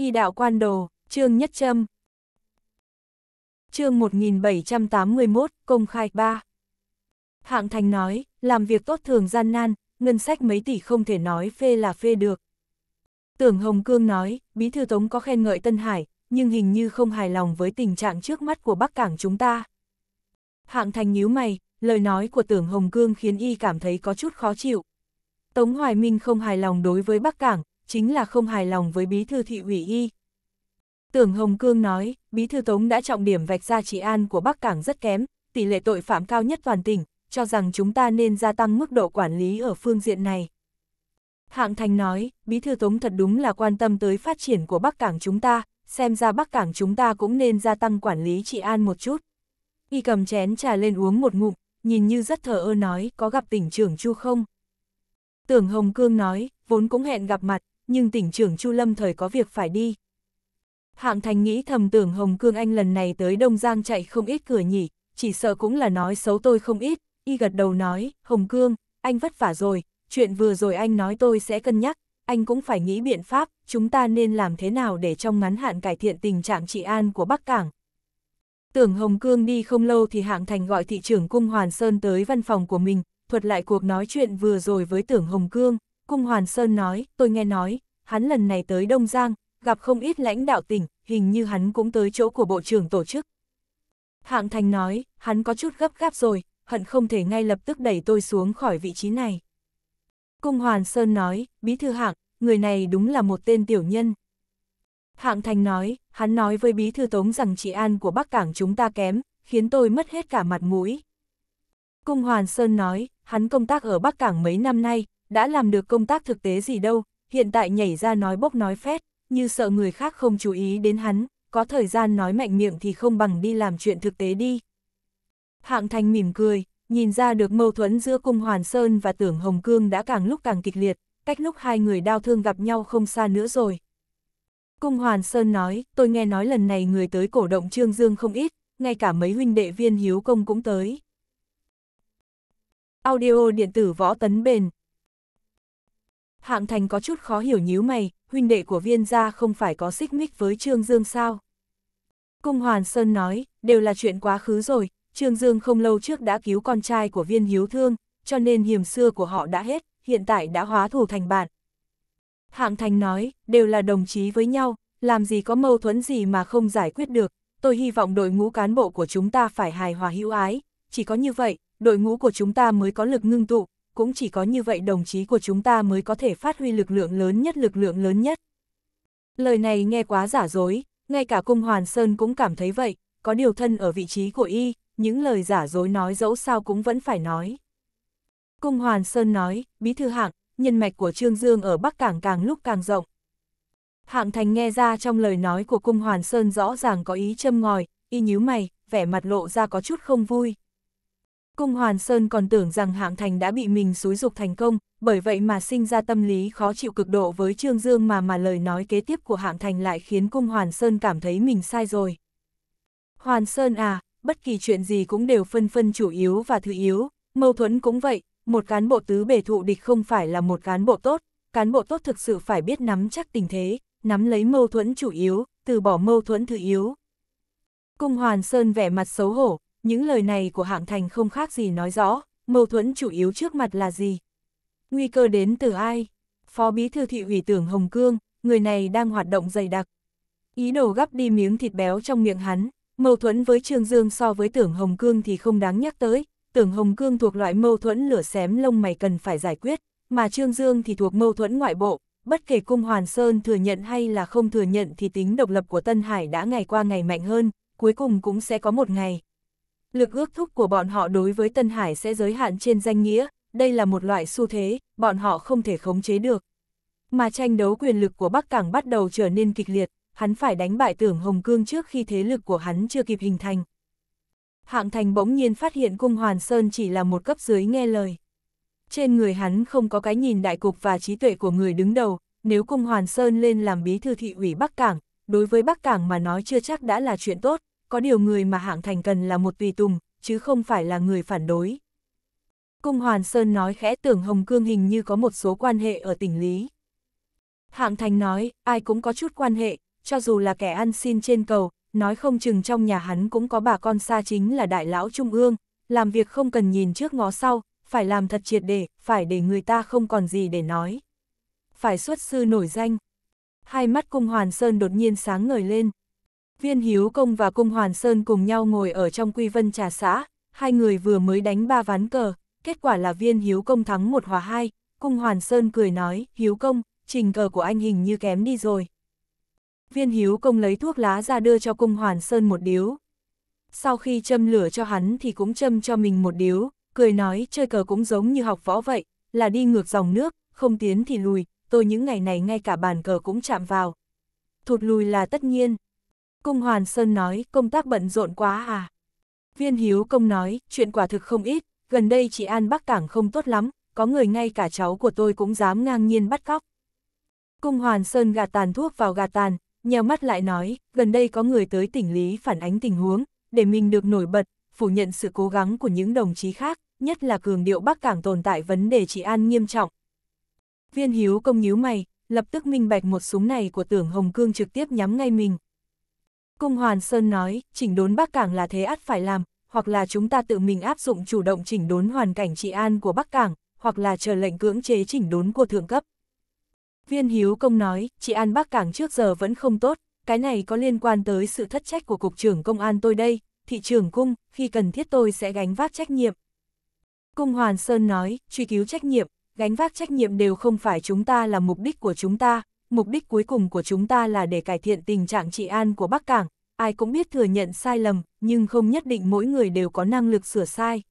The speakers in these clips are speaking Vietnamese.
Y đạo quan đồ, chương nhất châm. Chương 1781, công khai 3. Hạng Thành nói, làm việc tốt thường gian nan, ngân sách mấy tỷ không thể nói phê là phê được. Tưởng Hồng Cương nói, Bí Thư Tống có khen ngợi Tân Hải, nhưng hình như không hài lòng với tình trạng trước mắt của Bắc Cảng chúng ta. Hạng Thành nhíu mày, lời nói của Tưởng Hồng Cương khiến y cảm thấy có chút khó chịu. Tống Hoài Minh không hài lòng đối với Bắc Cảng, chính là không hài lòng với bí thư thị ủy y. Tưởng Hồng Cương nói, bí thư Tống đã trọng điểm vạch ra trị an của Bắc Cảng rất kém, tỷ lệ tội phạm cao nhất toàn tỉnh, cho rằng chúng ta nên gia tăng mức độ quản lý ở phương diện này. Hạng Thành nói, bí thư Tống thật đúng là quan tâm tới phát triển của Bắc Cảng chúng ta, xem ra Bắc Cảng chúng ta cũng nên gia tăng quản lý trị an một chút. Y cầm chén trà lên uống một ngụm, nhìn như rất thờ ơ nói, có gặp tỉnh trưởng Chu không? Tưởng Hồng Cương nói, vốn cũng hẹn gặp mặt, nhưng tỉnh trưởng Chu Lâm thời có việc phải đi. Hạng Thành nghĩ thầm tưởng Hồng Cương Anh lần này tới Đông Giang chạy không ít cửa nhỉ, chỉ sợ cũng là nói xấu tôi không ít, y gật đầu nói, Hồng Cương, anh vất vả rồi, chuyện vừa rồi anh nói tôi sẽ cân nhắc, anh cũng phải nghĩ biện pháp, chúng ta nên làm thế nào để trong ngắn hạn cải thiện tình trạng trị an của Bắc Cảng. Tưởng Hồng Cương đi không lâu thì Hạng Thành gọi thị trưởng Cung Hoàn Sơn tới văn phòng của mình, thuật lại cuộc nói chuyện vừa rồi với tưởng Hồng Cương. Cung Hoàn Sơn nói, tôi nghe nói, hắn lần này tới Đông Giang, gặp không ít lãnh đạo tỉnh, hình như hắn cũng tới chỗ của bộ trưởng tổ chức. Hạng Thành nói, hắn có chút gấp gáp rồi, hận không thể ngay lập tức đẩy tôi xuống khỏi vị trí này. Cung Hoàn Sơn nói, bí thư hạng, người này đúng là một tên tiểu nhân. Hạng Thành nói, hắn nói với bí thư tống rằng trị an của Bắc Cảng chúng ta kém, khiến tôi mất hết cả mặt mũi. Cung Hoàn Sơn nói, hắn công tác ở Bắc Cảng mấy năm nay, đã làm được công tác thực tế gì đâu, hiện tại nhảy ra nói bốc nói phét, như sợ người khác không chú ý đến hắn, có thời gian nói mạnh miệng thì không bằng đi làm chuyện thực tế đi. Hạng Thành mỉm cười, nhìn ra được mâu thuẫn giữa Cung Hoàn Sơn và Tưởng Hồng Cương đã càng lúc càng kịch liệt, cách lúc hai người đau thương gặp nhau không xa nữa rồi. Cung Hoàn Sơn nói, tôi nghe nói lần này người tới cổ động Trương Dương không ít, ngay cả mấy huynh đệ viên hiếu công cũng tới. Audio điện tử võ tấn bền Hạng thành có chút khó hiểu nhíu mày, huynh đệ của viên gia không phải có xích mích với Trương Dương sao? Cung Hoàn Sơn nói, đều là chuyện quá khứ rồi, Trương Dương không lâu trước đã cứu con trai của viên hiếu thương, cho nên hiểm xưa của họ đã hết, hiện tại đã hóa thù thành bạn. Hạng thành nói, đều là đồng chí với nhau, làm gì có mâu thuẫn gì mà không giải quyết được, tôi hy vọng đội ngũ cán bộ của chúng ta phải hài hòa hữu ái, chỉ có như vậy, đội ngũ của chúng ta mới có lực ngưng tụ, cũng chỉ có như vậy đồng chí của chúng ta mới có thể phát huy lực lượng lớn nhất lực lượng lớn nhất. Lời này nghe quá giả dối, ngay cả cung Hoàn Sơn cũng cảm thấy vậy, có điều thân ở vị trí của y, những lời giả dối nói dẫu sao cũng vẫn phải nói. Cung Hoàn Sơn nói, bí thư hạng, nhân mạch của Trương Dương ở Bắc Cảng càng lúc càng rộng. Hạng Thành nghe ra trong lời nói của Cung Hoàn Sơn rõ ràng có ý châm ngòi, y nhíu mày, vẻ mặt lộ ra có chút không vui, Cung Hoàn Sơn còn tưởng rằng hạng thành đã bị mình xúi dục thành công, bởi vậy mà sinh ra tâm lý khó chịu cực độ với Trương Dương mà mà lời nói kế tiếp của hạng thành lại khiến Cung Hoàn Sơn cảm thấy mình sai rồi. Hoàn Sơn à, bất kỳ chuyện gì cũng đều phân phân chủ yếu và thứ yếu, mâu thuẫn cũng vậy, một cán bộ tứ bề thụ địch không phải là một cán bộ tốt, cán bộ tốt thực sự phải biết nắm chắc tình thế, nắm lấy mâu thuẫn chủ yếu, từ bỏ mâu thuẫn thứ yếu. Cung Hoàn Sơn vẻ mặt xấu hổ, những lời này của hạng thành không khác gì nói rõ, mâu thuẫn chủ yếu trước mặt là gì. Nguy cơ đến từ ai? Phó Bí Thư Thị ủy tưởng Hồng Cương, người này đang hoạt động dày đặc. Ý đồ gắp đi miếng thịt béo trong miệng hắn, mâu thuẫn với Trương Dương so với tưởng Hồng Cương thì không đáng nhắc tới, tưởng Hồng Cương thuộc loại mâu thuẫn lửa xém lông mày cần phải giải quyết, mà Trương Dương thì thuộc mâu thuẫn ngoại bộ, bất kể Cung Hoàn Sơn thừa nhận hay là không thừa nhận thì tính độc lập của Tân Hải đã ngày qua ngày mạnh hơn, cuối cùng cũng sẽ có một ngày, Lực ước thúc của bọn họ đối với Tân Hải sẽ giới hạn trên danh nghĩa, đây là một loại xu thế, bọn họ không thể khống chế được. Mà tranh đấu quyền lực của Bắc Cảng bắt đầu trở nên kịch liệt, hắn phải đánh bại tưởng Hồng Cương trước khi thế lực của hắn chưa kịp hình thành. Hạng Thành bỗng nhiên phát hiện cung Hoàn Sơn chỉ là một cấp dưới nghe lời. Trên người hắn không có cái nhìn đại cục và trí tuệ của người đứng đầu, nếu cung Hoàn Sơn lên làm bí thư thị ủy Bắc Cảng, đối với Bắc Cảng mà nói chưa chắc đã là chuyện tốt, có điều người mà hạng thành cần là một tùy tùng, chứ không phải là người phản đối. Cung Hoàn Sơn nói khẽ tưởng Hồng Cương hình như có một số quan hệ ở tỉnh Lý. Hạng Thành nói, ai cũng có chút quan hệ, cho dù là kẻ ăn xin trên cầu, nói không chừng trong nhà hắn cũng có bà con xa chính là đại lão trung ương, làm việc không cần nhìn trước ngó sau, phải làm thật triệt để, phải để người ta không còn gì để nói. Phải xuất sư nổi danh. Hai mắt cung Hoàn Sơn đột nhiên sáng ngời lên. Viên Hiếu Công và Cung Hoàn Sơn cùng nhau ngồi ở trong quy vân trà xã, hai người vừa mới đánh ba ván cờ, kết quả là viên Hiếu Công thắng một hòa hai, Cung Hoàn Sơn cười nói, Hiếu Công, trình cờ của anh hình như kém đi rồi. Viên Hiếu Công lấy thuốc lá ra đưa cho Cung Hoàn Sơn một điếu. Sau khi châm lửa cho hắn thì cũng châm cho mình một điếu, cười nói chơi cờ cũng giống như học võ vậy, là đi ngược dòng nước, không tiến thì lùi, tôi những ngày này ngay cả bàn cờ cũng chạm vào. Thụt lùi là tất nhiên. Cung Hoàn Sơn nói, công tác bận rộn quá à. Viên Hiếu Công nói, chuyện quả thực không ít, gần đây chị An Bắc Cảng không tốt lắm, có người ngay cả cháu của tôi cũng dám ngang nhiên bắt cóc. Cung Hoàn Sơn gạt tàn thuốc vào gạt tàn, nheo mắt lại nói, gần đây có người tới tỉnh Lý phản ánh tình huống, để mình được nổi bật, phủ nhận sự cố gắng của những đồng chí khác, nhất là cường điệu Bắc Cảng tồn tại vấn đề chị an nghiêm trọng. Viên Hiếu Công nhíu mày, lập tức minh bạch một súng này của tưởng Hồng Cương trực tiếp nhắm ngay mình, Cung Hoàn Sơn nói, chỉnh đốn Bắc Cảng là thế ắt phải làm, hoặc là chúng ta tự mình áp dụng chủ động chỉnh đốn hoàn cảnh trị an của Bắc Cảng, hoặc là chờ lệnh cưỡng chế chỉnh đốn của thượng cấp. Viên Hiếu Công nói, trị an Bắc Cảng trước giờ vẫn không tốt, cái này có liên quan tới sự thất trách của Cục trưởng Công an tôi đây, thị trưởng cung, khi cần thiết tôi sẽ gánh vác trách nhiệm. Cung Hoàn Sơn nói, truy cứu trách nhiệm, gánh vác trách nhiệm đều không phải chúng ta là mục đích của chúng ta, mục đích cuối cùng của chúng ta là để cải thiện tình trạng trị an của Bắc Cảng, ai cũng biết thừa nhận sai lầm, nhưng không nhất định mỗi người đều có năng lực sửa sai.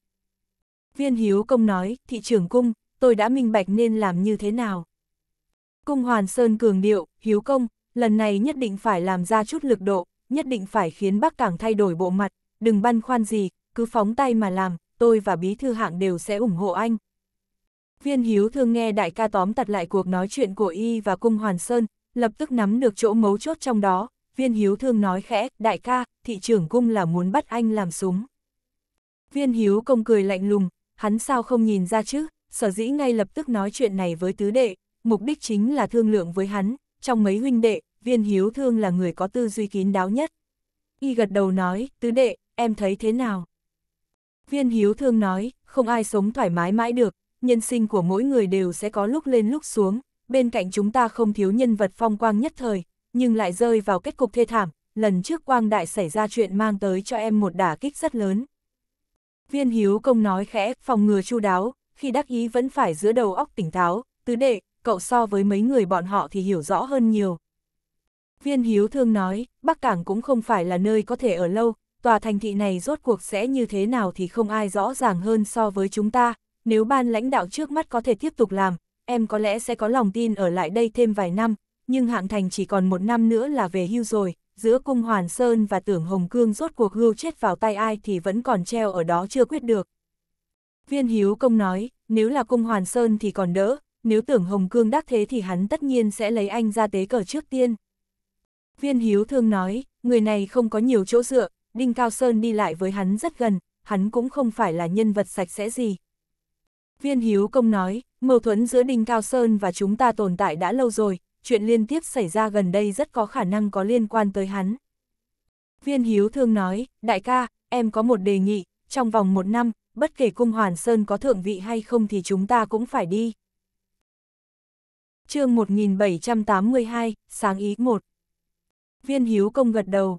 Viên Hiếu Công nói, thị trưởng cung, tôi đã minh bạch nên làm như thế nào. Cung Hoàn Sơn cường điệu, Hiếu Công, lần này nhất định phải làm ra chút lực độ, nhất định phải khiến Bắc Cảng thay đổi bộ mặt, đừng băn khoăn gì, cứ phóng tay mà làm, tôi và Bí Thư Hạng đều sẽ ủng hộ anh. Viên Hiếu Thương nghe đại ca tóm tặt lại cuộc nói chuyện của y và cung Hoàn Sơn, lập tức nắm được chỗ mấu chốt trong đó. Viên Hiếu Thương nói khẽ, đại ca, thị trưởng cung là muốn bắt anh làm súng. Viên Hiếu công cười lạnh lùng, hắn sao không nhìn ra chứ, sở dĩ ngay lập tức nói chuyện này với tứ đệ, mục đích chính là thương lượng với hắn, trong mấy huynh đệ, viên hiếu thương là người có tư duy kín đáo nhất. Y gật đầu nói, tứ đệ, em thấy thế nào? Viên hiếu thương nói, không ai sống thoải mái mãi được, nhân sinh của mỗi người đều sẽ có lúc lên lúc xuống, bên cạnh chúng ta không thiếu nhân vật phong quang nhất thời, nhưng lại rơi vào kết cục thê thảm, lần trước quang đại xảy ra chuyện mang tới cho em một đả kích rất lớn. Viên hiếu công nói khẽ, phòng ngừa chu đáo, khi đắc ý vẫn phải giữa đầu óc tỉnh táo, tứ đệ, cậu so với mấy người bọn họ thì hiểu rõ hơn nhiều. Viên hiếu thương nói, Bắc Cảng cũng không phải là nơi có thể ở lâu, tòa thành thị này rốt cuộc sẽ như thế nào thì không ai rõ ràng hơn so với chúng ta, nếu ban lãnh đạo trước mắt có thể tiếp tục làm, em có lẽ sẽ có lòng tin ở lại đây thêm vài năm, nhưng hạng thành chỉ còn một năm nữa là về hưu rồi, giữa cung Hoàn Sơn và tưởng Hồng Cương rốt cuộc hưu chết vào tay ai thì vẫn còn treo ở đó chưa quyết được. Viên Hiếu Công nói, nếu là cung Hoàn Sơn thì còn đỡ, nếu tưởng Hồng Cương đắc thế thì hắn tất nhiên sẽ lấy anh ra tế cờ trước tiên. Viên Hiếu Thương nói, người này không có nhiều chỗ dựa, Đinh Cao Sơn đi lại với hắn rất gần, hắn cũng không phải là nhân vật sạch sẽ gì, Viên Hiếu Công nói, mâu thuẫn giữa Đinh Cao Sơn và chúng ta tồn tại đã lâu rồi, chuyện liên tiếp xảy ra gần đây rất có khả năng có liên quan tới hắn. Viên Hiếu Thương nói, đại ca, em có một đề nghị, trong vòng một năm, bất kể cung Hoàn Sơn có thượng vị hay không thì chúng ta cũng phải đi. chương 1782, sáng ý 1 Viên Hiếu Công gật đầu.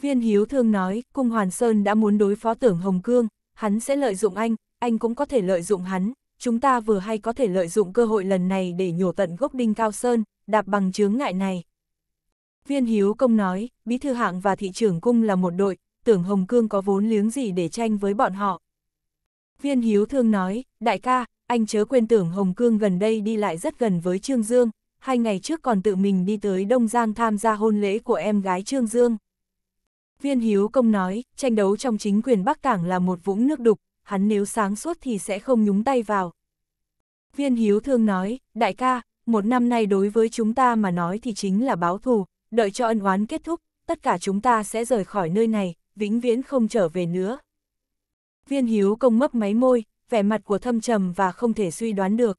Viên Hiếu Thương nói, cung Hoàn Sơn đã muốn đối phó tưởng Hồng Cương, hắn sẽ lợi dụng anh, anh cũng có thể lợi dụng hắn, chúng ta vừa hay có thể lợi dụng cơ hội lần này để nhổ tận gốc đinh cao sơn, đạp bằng chướng ngại này. Viên Hiếu Công nói, Bí Thư Hạng và Thị trưởng Cung là một đội, tưởng Hồng Cương có vốn liếng gì để tranh với bọn họ. Viên Hiếu Thương nói, đại ca, anh chớ quên tưởng Hồng Cương gần đây đi lại rất gần với Trương Dương, hai ngày trước còn tự mình đi tới Đông Giang tham gia hôn lễ của em gái Trương Dương. Viên Hiếu Công nói, tranh đấu trong chính quyền Bắc Cảng là một vũng nước đục, hắn nếu sáng suốt thì sẽ không nhúng tay vào. Viên Hiếu Thương nói, đại ca, một năm nay đối với chúng ta mà nói thì chính là báo thù, đợi cho ân oán kết thúc, tất cả chúng ta sẽ rời khỏi nơi này, vĩnh viễn không trở về nữa. Viên Hiếu công mấp máy môi, vẻ mặt của thâm trầm và không thể suy đoán được.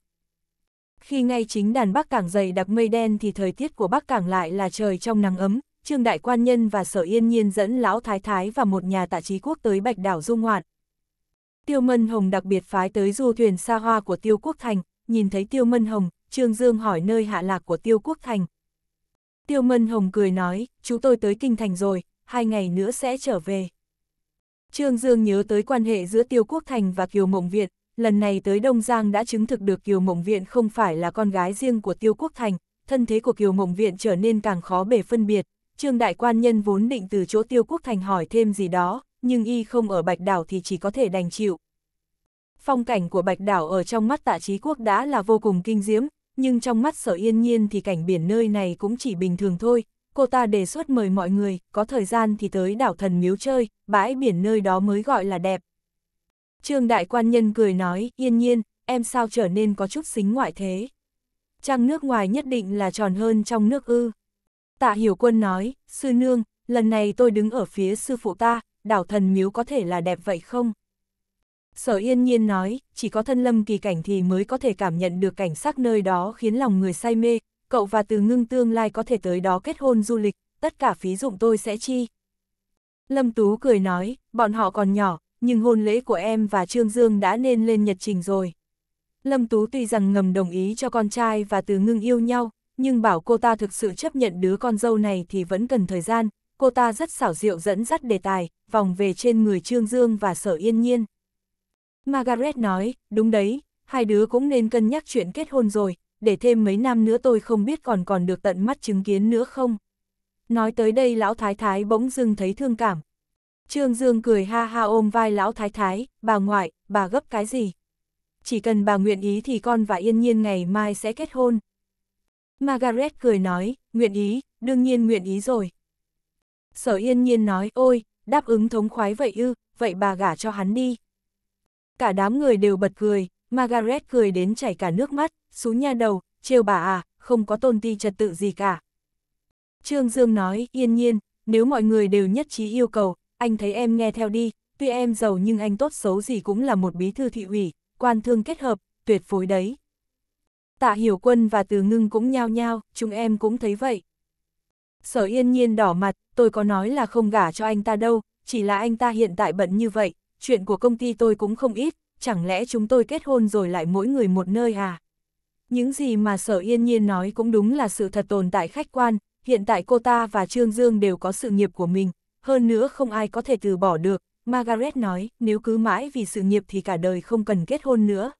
Khi ngay chính đàn Bắc Cảng dày đặc mây đen thì thời tiết của Bắc Cảng lại là trời trong nắng ấm, Trương Đại Quan Nhân và Sở Yên Nhiên dẫn Lão Thái Thái và một nhà tạ trí quốc tới Bạch Đảo Dung Hoạt, Tiêu Mân Hồng đặc biệt phái tới du thuyền xa hoa của Tiêu Quốc Thành, nhìn thấy Tiêu Mân Hồng, Trương Dương hỏi nơi hạ lạc của Tiêu Quốc Thành. Tiêu Mân Hồng cười nói, chú tôi tới Kinh Thành rồi, hai ngày nữa sẽ trở về. Trương Dương nhớ tới quan hệ giữa Tiêu Quốc Thành và Kiều Mộng Viện, lần này tới Đông Giang đã chứng thực được Kiều Mộng Viện không phải là con gái riêng của Tiêu Quốc Thành, thân thế của Kiều Mộng Viện trở nên càng khó bể phân biệt. Trương Đại Quan Nhân vốn định từ chỗ Tiêu Quốc Thành hỏi thêm gì đó, nhưng y không ở Bạch Đảo thì chỉ có thể đành chịu. Phong cảnh của Bạch Đảo ở trong mắt tạ trí quốc đã là vô cùng kinh diễm, nhưng trong mắt sở yên nhiên thì cảnh biển nơi này cũng chỉ bình thường thôi. Cô ta đề xuất mời mọi người, có thời gian thì tới đảo thần miếu chơi, bãi biển nơi đó mới gọi là đẹp. Trương đại quan nhân cười nói, yên nhiên, em sao trở nên có chút xính ngoại thế. Trăng nước ngoài nhất định là tròn hơn trong nước ư. Tạ hiểu quân nói, sư nương, lần này tôi đứng ở phía sư phụ ta, đảo thần miếu có thể là đẹp vậy không? Sở yên nhiên nói, chỉ có thân lâm kỳ cảnh thì mới có thể cảm nhận được cảnh sắc nơi đó khiến lòng người say mê, cậu và từ ngưng tương lai có thể tới đó kết hôn du lịch, tất cả phí dụng tôi sẽ chi. Lâm Tú cười nói, bọn họ còn nhỏ, nhưng hôn lễ của em và Trương Dương đã nên lên nhật trình rồi. Lâm Tú tuy rằng ngầm đồng ý cho con trai và từ ngưng yêu nhau, nhưng bảo cô ta thực sự chấp nhận đứa con dâu này thì vẫn cần thời gian, cô ta rất xảo diệu dẫn dắt đề tài, vòng về trên người Trương Dương và Sở Yên Nhiên. Margaret nói, đúng đấy, hai đứa cũng nên cân nhắc chuyện kết hôn rồi, để thêm mấy năm nữa tôi không biết còn còn được tận mắt chứng kiến nữa không. Nói tới đây lão thái thái bỗng dưng thấy thương cảm. Trương Dương cười ha ha ôm vai lão thái thái, bà ngoại, bà gấp cái gì? Chỉ cần bà nguyện ý thì con và yên nhiên ngày mai sẽ kết hôn. Margaret cười nói, nguyện ý, đương nhiên nguyện ý rồi sở yên nhiên nói ôi, đáp ứng thống khoái vậy ư, vậy bà gả cho hắn đi. Cả đám người đều bật cười, Margaret cười đến chảy cả nước mắt, xú nha đầu, trêu bà à, không có tôn ti trật tự gì cả. Trương Dương nói, yên nhiên, nếu mọi người đều nhất trí yêu cầu, anh thấy em nghe theo đi, tuy em giàu nhưng anh tốt xấu gì cũng là một bí thư thị ủy, quan thương kết hợp, tuyệt phối đấy. Tạ Hiểu Quân và Từ Ngưng cũng nhao nhao, chúng em cũng thấy vậy. Sở yên nhiên đỏ mặt, tôi có nói là không gả cho anh ta đâu, chỉ là anh ta hiện tại bận như vậy, chuyện của công ty tôi cũng không ít, chẳng lẽ chúng tôi kết hôn rồi lại mỗi người một nơi à? Những gì mà sở yên nhiên nói cũng đúng là sự thật tồn tại khách quan, hiện tại cô ta và Trương Dương đều có sự nghiệp của mình, hơn nữa không ai có thể từ bỏ được, Margaret nói, nếu cứ mãi vì sự nghiệp thì cả đời không cần kết hôn nữa.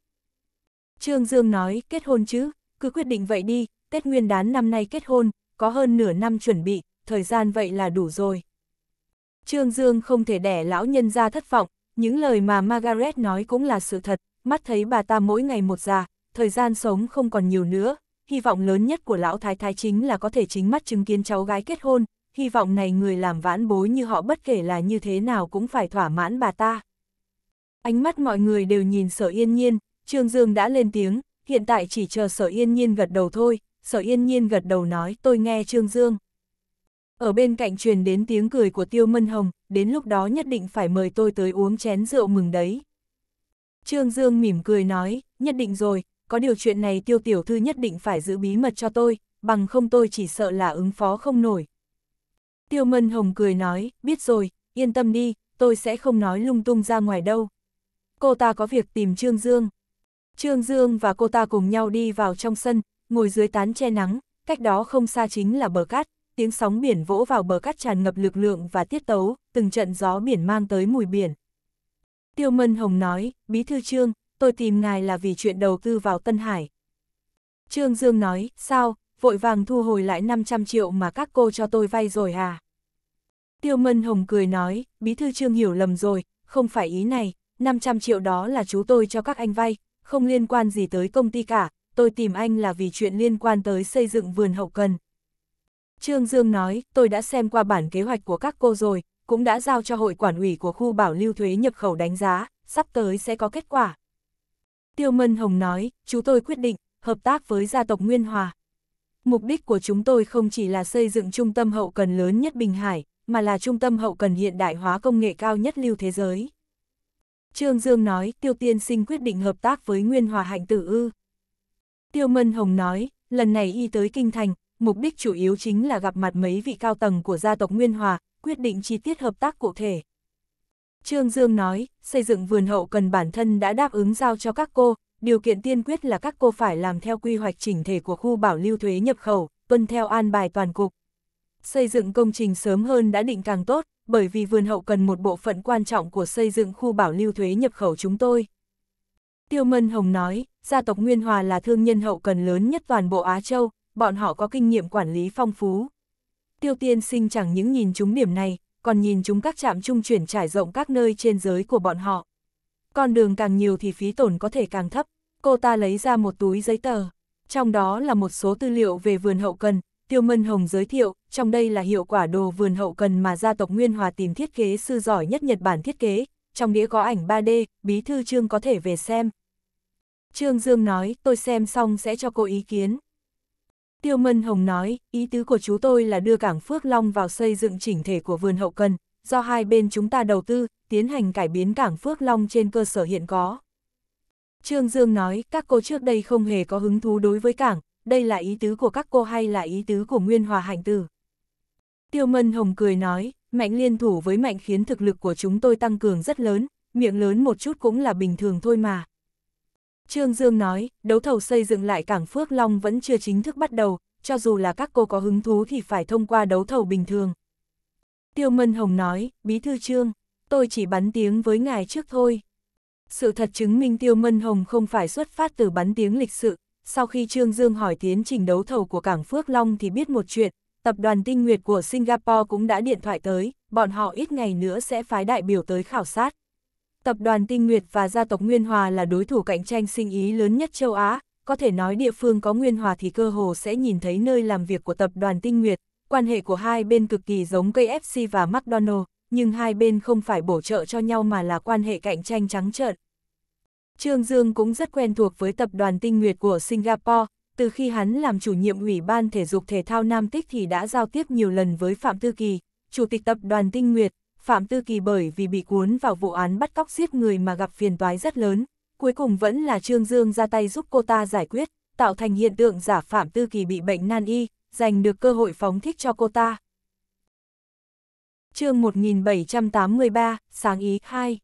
Trương Dương nói, kết hôn chứ, cứ quyết định vậy đi, Tết Nguyên đán năm nay kết hôn, có hơn nửa năm chuẩn bị, thời gian vậy là đủ rồi. Trương Dương không thể đẻ lão nhân ra thất vọng, những lời mà Margaret nói cũng là sự thật, mắt thấy bà ta mỗi ngày một già, thời gian sống không còn nhiều nữa, hy vọng lớn nhất của lão thái thái chính là có thể chính mắt chứng kiến cháu gái kết hôn, hy vọng này người làm vãn bối như họ bất kể là như thế nào cũng phải thỏa mãn bà ta. Ánh mắt mọi người đều nhìn sở yên nhiên, Trương Dương đã lên tiếng, hiện tại chỉ chờ sở yên nhiên gật đầu thôi, sở yên nhiên gật đầu nói tôi nghe Trương Dương. Ở bên cạnh truyền đến tiếng cười của Tiêu Mân Hồng, đến lúc đó nhất định phải mời tôi tới uống chén rượu mừng đấy. Trương Dương mỉm cười nói, nhất định rồi, có điều chuyện này Tiêu Tiểu Thư nhất định phải giữ bí mật cho tôi, bằng không tôi chỉ sợ là ứng phó không nổi. Tiêu Mân Hồng cười nói, biết rồi, yên tâm đi, tôi sẽ không nói lung tung ra ngoài đâu. Cô ta có việc tìm Trương Dương. Trương Dương và cô ta cùng nhau đi vào trong sân, ngồi dưới tán che nắng, cách đó không xa chính là bờ cát, tiếng sóng biển vỗ vào bờ cát tràn ngập lực lượng và tiết tấu, từng trận gió biển mang tới mùi biển. Tiêu Mân Hồng nói, Bí Thư Trương, tôi tìm ngài là vì chuyện đầu tư vào Tân Hải. Trương Dương nói, sao, vội vàng thu hồi lại 500 triệu mà các cô cho tôi vay rồi à? Tiêu Mân Hồng cười nói, Bí Thư Trương hiểu lầm rồi, không phải ý này, 500 triệu đó là chú tôi cho các anh vay, không liên quan gì tới công ty cả, tôi tìm anh là vì chuyện liên quan tới xây dựng vườn hậu cần. Trương Dương nói, tôi đã xem qua bản kế hoạch của các cô rồi, cũng đã giao cho hội quản ủy của khu bảo lưu thuế nhập khẩu đánh giá, sắp tới sẽ có kết quả. Tiêu Mân Hồng nói, chú tôi quyết định, hợp tác với gia tộc Nguyên Hòa. Mục đích của chúng tôi không chỉ là xây dựng trung tâm hậu cần lớn nhất Bình Hải, mà là trung tâm hậu cần hiện đại hóa công nghệ cao nhất lưu thế giới. Trương Dương nói, Tiêu Tiên Sinh quyết định hợp tác với Nguyên Hòa Hạnh Tử Ư. Tiêu Mân Hồng nói, lần này y tới Kinh Thành, mục đích chủ yếu chính là gặp mặt mấy vị cao tầng của gia tộc Nguyên Hòa, quyết định chi tiết hợp tác cụ thể. Trương Dương nói, xây dựng vườn hậu cần bản thân đã đáp ứng giao cho các cô, điều kiện tiên quyết là các cô phải làm theo quy hoạch chỉnh thể của khu bảo lưu thuế nhập khẩu, tuân theo an bài toàn cục. Xây dựng công trình sớm hơn đã định càng tốt, bởi vì vườn hậu cần một bộ phận quan trọng của xây dựng khu bảo lưu thuế nhập khẩu chúng tôi. Tiêu Mân Hồng nói, gia tộc Nguyên Hòa là thương nhân hậu cần lớn nhất toàn bộ Á Châu, bọn họ có kinh nghiệm quản lý phong phú. Tiêu Tiên Sinh chẳng những nhìn chúng điểm này, còn nhìn chúng các trạm trung chuyển trải rộng các nơi trên giới của bọn họ. Con đường càng nhiều thì phí tổn có thể càng thấp. Cô ta lấy ra một túi giấy tờ, trong đó là một số tư liệu về vườn hậu cần, Tiêu Mân Hồng giới thiệu, trong đây là hiệu quả đồ vườn hậu cần mà gia tộc Nguyên Hòa tìm thiết kế sư giỏi nhất Nhật Bản thiết kế, trong đĩa có ảnh 3D, bí thư trương có thể về xem. Trương Dương nói, tôi xem xong sẽ cho cô ý kiến. Tiêu Mân Hồng nói, ý tứ của chú tôi là đưa cảng Phước Long vào xây dựng chỉnh thể của vườn hậu cần, do hai bên chúng ta đầu tư, tiến hành cải biến cảng Phước Long trên cơ sở hiện có. Trương Dương nói, các cô trước đây không hề có hứng thú đối với cảng, đây là ý tứ của các cô hay là ý tứ của Nguyên Hòa Hạnh Tử. Tiêu Mân Hồng cười nói, mạnh liên thủ với mạnh khiến thực lực của chúng tôi tăng cường rất lớn, miệng lớn một chút cũng là bình thường thôi mà. Trương Dương nói, đấu thầu xây dựng lại cảng Phước Long vẫn chưa chính thức bắt đầu, cho dù là các cô có hứng thú thì phải thông qua đấu thầu bình thường. Tiêu Mân Hồng nói, Bí Thư Trương, tôi chỉ bắn tiếng với ngài trước thôi. Sự thật chứng minh Tiêu Mân Hồng không phải xuất phát từ bắn tiếng lịch sự, sau khi Trương Dương hỏi tiến trình đấu thầu của cảng Phước Long thì biết một chuyện, tập đoàn tinh nguyệt của Singapore cũng đã điện thoại tới, bọn họ ít ngày nữa sẽ phái đại biểu tới khảo sát. Tập đoàn Tinh Nguyệt và gia tộc Nguyên Hòa là đối thủ cạnh tranh sinh ý lớn nhất châu Á, có thể nói địa phương có Nguyên Hòa thì cơ hồ sẽ nhìn thấy nơi làm việc của tập đoàn Tinh Nguyệt. Quan hệ của hai bên cực kỳ giống KFC và McDonald's, nhưng hai bên không phải bổ trợ cho nhau mà là quan hệ cạnh tranh trắng trợn. Trương Dương cũng rất quen thuộc với tập đoàn Tinh Nguyệt của Singapore, từ khi hắn làm chủ nhiệm Ủy ban Thể dục Thể thao Nam Tích thì đã giao tiếp nhiều lần với Phạm Tư Kỳ, Chủ tịch tập đoàn Tinh Nguyệt, Phạm Tư Kỳ bởi vì bị cuốn vào vụ án bắt cóc giết người mà gặp phiền toái rất lớn, cuối cùng vẫn là Trương Dương ra tay giúp cô ta giải quyết, tạo thành hiện tượng giả Phạm Tư Kỳ bị bệnh nan y, giành được cơ hội phóng thích cho cô ta. chương 1783, Sáng ý 2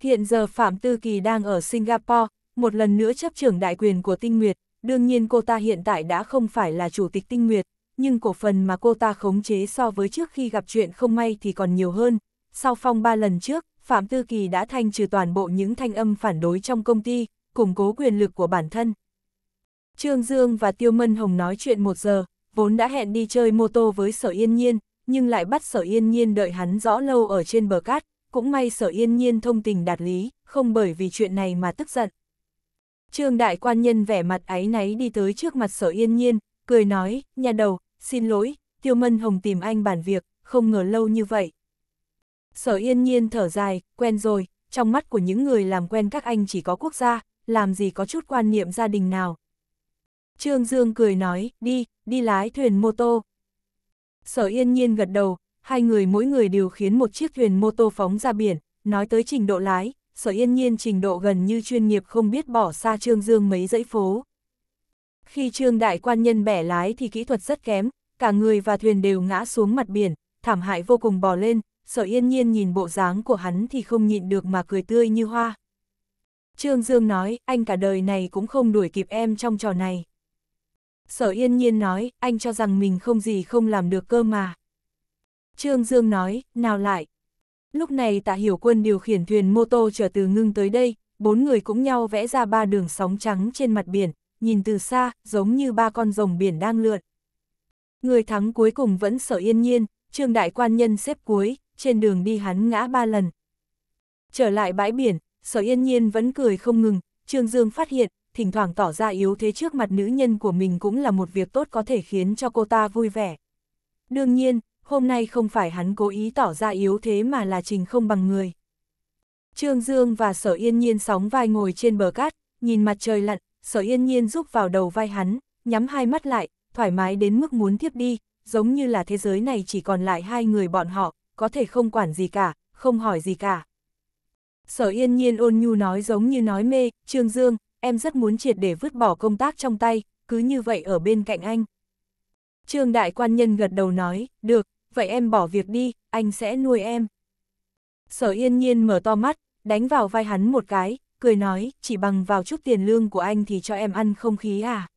Hiện giờ Phạm Tư Kỳ đang ở Singapore, một lần nữa chấp trưởng đại quyền của Tinh Nguyệt, đương nhiên cô ta hiện tại đã không phải là chủ tịch Tinh Nguyệt, nhưng cổ phần mà cô ta khống chế so với trước khi gặp chuyện không may thì còn nhiều hơn. Sau phong ba lần trước, Phạm Tư Kỳ đã thanh trừ toàn bộ những thanh âm phản đối trong công ty, củng cố quyền lực của bản thân. Trương Dương và Tiêu Mân Hồng nói chuyện một giờ, vốn đã hẹn đi chơi mô tô với Sở Yên Nhiên, nhưng lại bắt Sở Yên Nhiên đợi hắn rõ lâu ở trên bờ cát, cũng may Sở Yên Nhiên thông tình đạt lý, không bởi vì chuyện này mà tức giận. Trương Đại Quan Nhân vẻ mặt áy náy đi tới trước mặt Sở Yên Nhiên, cười nói, nhà đầu, xin lỗi, Tiêu Mân Hồng tìm anh bàn việc, không ngờ lâu như vậy. Sở yên nhiên thở dài, quen rồi, trong mắt của những người làm quen các anh chỉ có quốc gia, làm gì có chút quan niệm gia đình nào. Trương Dương cười nói, đi, đi lái thuyền mô tô. Sở yên nhiên gật đầu, hai người mỗi người đều khiến một chiếc thuyền mô tô phóng ra biển, nói tới trình độ lái, sở yên nhiên trình độ gần như chuyên nghiệp không biết bỏ xa Trương Dương mấy dãy phố. Khi trương đại quan nhân bẻ lái thì kỹ thuật rất kém, cả người và thuyền đều ngã xuống mặt biển, thảm hại vô cùng bò lên, sở yên nhiên nhìn bộ dáng của hắn thì không nhịn được mà cười tươi như hoa. Trương Dương nói, anh cả đời này cũng không đuổi kịp em trong trò này. Sở yên nhiên nói, anh cho rằng mình không gì không làm được cơ mà. Trương Dương nói, nào lại. Lúc này tạ hiểu quân điều khiển thuyền mô tô trở từ ngưng tới đây, bốn người cũng nhau vẽ ra ba đường sóng trắng trên mặt biển, nhìn từ xa, giống như ba con rồng biển đang lượn. Người thắng cuối cùng vẫn sở yên nhiên, trương đại quan nhân xếp cuối, trên đường đi hắn ngã ba lần. Trở lại bãi biển, sở yên nhiên vẫn cười không ngừng, trương dương phát hiện, thỉnh thoảng tỏ ra yếu thế trước mặt nữ nhân của mình cũng là một việc tốt có thể khiến cho cô ta vui vẻ. Đương nhiên, hôm nay không phải hắn cố ý tỏ ra yếu thế mà là trình không bằng người. Trương Dương và Sở Yên Nhiên sóng vai ngồi trên bờ cát, nhìn mặt trời lặn, sở yên nhiên rúc vào đầu vai hắn, nhắm hai mắt lại, thoải mái đến mức muốn thiếp đi, giống như là thế giới này chỉ còn lại hai người bọn họ, có thể không quản gì cả, không hỏi gì cả. Sở yên nhiên ôn nhu nói giống như nói mê, Trương Dương, em rất muốn triệt để vứt bỏ công tác trong tay, cứ như vậy ở bên cạnh anh. Trương đại quan nhân gật đầu nói, được, vậy em bỏ việc đi, anh sẽ nuôi em. Sở yên nhiên mở to mắt, đánh vào vai hắn một cái, cười nói, chỉ bằng vào chút tiền lương của anh thì cho em ăn không khí à?